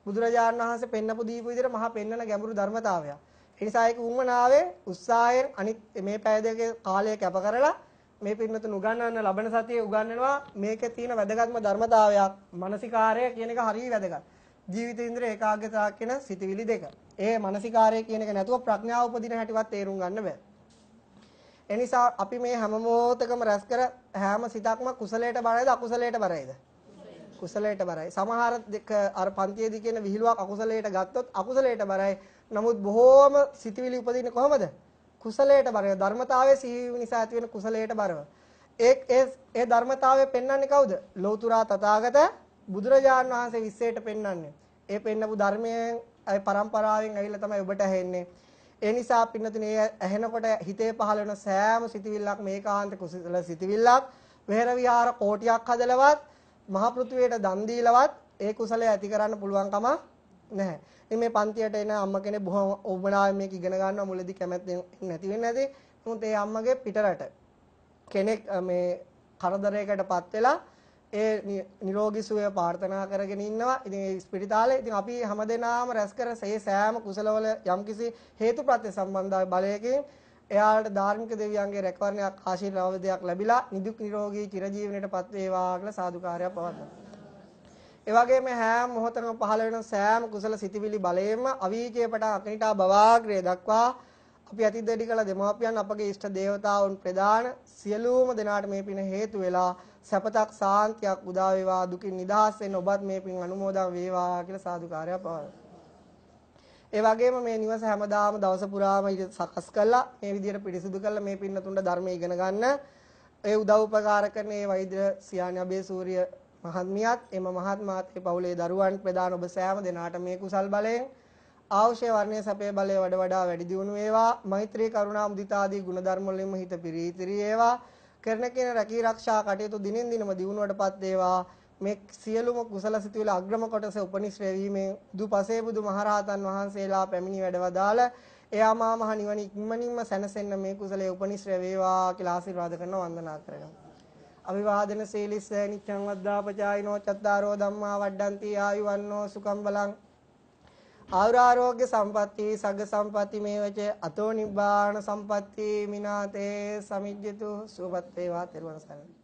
බුදුරජාණන් වහන්සේ පෙන්නපු දීපු විදිහට මහා පෙන්නන ගැඹුරු ධර්මතාවයක්. ඒ නිසා ඒක උම්මනාවේ උත්සාහයෙන් අනිත් මේ පැය දෙකේ කාලය කැප කරලා මේ පින්නතුන් උගන්වන්න ලබන සතියේ උගන්වනවා මේකේ තියෙන වැදගත්ම ධර්මතාවයක් මානසිකාරය කියන එක හරිය වැදගත්. ජීවිත ඉන්ද්‍රිය ඒකාග්‍රතාව කියන සිතවිලි දෙක. ඒ මානසිකාරය කියන එක නැතුව ප්‍රඥාව උපදින හැටිවත් තේරුම් ගන්න බෑ. එනිසා අපි මේ හැම මොහොතකම රැස් කර හැම සිතක්ම කුසලයට බරයිද අකුසලයට බරයිද? කුසලයට බරයි. සමහර දෙක අර පන්තියේදී කියන විහිළුවක් අකුසලයට ගත්තොත් අකුසලයට බරයි. නමුත් බොහෝම සිතවිලි උපදින්නේ කොහමද? කුසලයට බර වෙනවා. ධර්මතාවයේ සිහිවීම නිසා ඇති වෙන කුසලයට බරව. ඒ ඒ ඒ ධර්මතාවය පෙන්වන්නේ කවුද? ලෞතුරා තථාගත බුදුරජාණන් වහන්සේ විශ්සයට පෙන්වන්නේ. ඒ පෙන්නපු ධර්මයෙන් ඒ પરම්පරාවෙන් ඇවිල්ලා තමයි ඔබට ඇහෙන්නේ. ඒ නිසා පින්නතුනේ ඇහෙනකොට හිතේ පහළ වෙන සෑම සිතිවිල්ලක් මේකාන්ත කුසල සිතිවිල්ලක් වෙහෙර විහාර කෝටියක් හදලවත් මහ පෘථුවියට දන් දීලවත් ඒ කුසලය ඇති කරන්න පුළුවන්කම නැහැ. ඉතින් මේ පන්තියට එන අම්ම කෙනෙක් බොහොම ඕමනාවෙන් මේක ඉගෙන ගන්නවා මුලදී කැමැත්තෙන් නැති වෙන්නේ නැති. නමුත් ඒ අම්මගේ පිටරට කෙනෙක් මේ කරදරයකටපත් වෙලා ඒ නිරෝගී සුවය ප්‍රාර්ථනා කරගෙන ඉන්නවා. ඉතින් ඒ ස්පිරිතාලේ ඉතින් අපි හැමදෙනාම රැස් කර සේ සෑම කුසලවල යම්කිසි හේතුප්‍රත්‍ය සම්බන්ධ බලයකින් එයාට ධාර්මික දෙවියන්ගේ රැකවරණයක් ආශිර්වාදයක් ලැබිලා නිදුක් නිරෝගී චිරජීවනයටපත් වේවා කියලා සාදුකාරයක් පවත්වනවා. ඒ වගේම හැම මොහොතකම පහළ වෙන සෑම කුසල සිතිවිලි බලයෙන්ම අවීචය පටන් අකනිටා බවාග්‍රය දක්වා අපි අතිදෙඩි කළ දෙමාපියන් අපගේ ඉෂ්ට දේවතාවුන් ප්‍රදාන සියලුම දෙනාට මේ පින හේතු වෙලා සැපතක් සාන්තියක් උදා වේවා දුකින් නිදහස් වෙන්න ඔබත් මේ පින් අනුමෝදන් වේවා කියලා සාදුකාරය පවරනවා. ඒ වගේම මේ නිවස හැමදාම දවස පුරාම සකස් කළා මේ විදිහට පිරිසිදු කළා මේ පින්නතුන්ට ධර්මය ඉගෙන ගන්න ඒ උදව් උපකාර කරන මේ වෛද්‍ය සියානි අබේසූරිය මහත්මියත් එම මහත්මාත් ඒ පවුලේ දරුවන් ප්‍රදාන ඔබ සෑම දෙනාට මේ කුසල් බලයෙන් ආශය වර්ණයේ සැපේ බලය වඩ වඩා වැඩි දියුණු වේවා මෛත්‍රී කරුණා මුදිතා ආදී ගුණධර්ම වලින්ම හිත පිරීතිරි වේවා කරන කියන රැකී ආරක්ෂා කටයුතු දිනෙන් දිනම දියුණුවටපත් වේවා මේ සියලුම කුසල සිතුවිලි අග්‍රම කොටස උපනිශ්‍රේ වීමෙන් දුපසේ බුදු මහරහතන් වහන්සේලා පැමිණි වැඩවදාල එයා මා මහ නිවන ඉක්මනින්ම සැනසෙන්න මේ කුසලයේ උපනිශ්‍රේ වේවා කියලා ආශිර්වාද කරන වන්දනා කරනවා අවිවාදන සීලිස්ස නිච්ඡං වද්දාපචායිනෝ චත්තාරෝ ධම්මා වඩ්ඩಂತಿ ආයුවන්නෝ සුඛම් බලං ආයුරාෝග්‍ය සම්පatti සග්ග සම්පatti මේවච අතෝ නිබ්බාන සම්පatti මිනාතේ සමිජ්ජතු සුවපත් වේවා තෙරුවන් සරණයි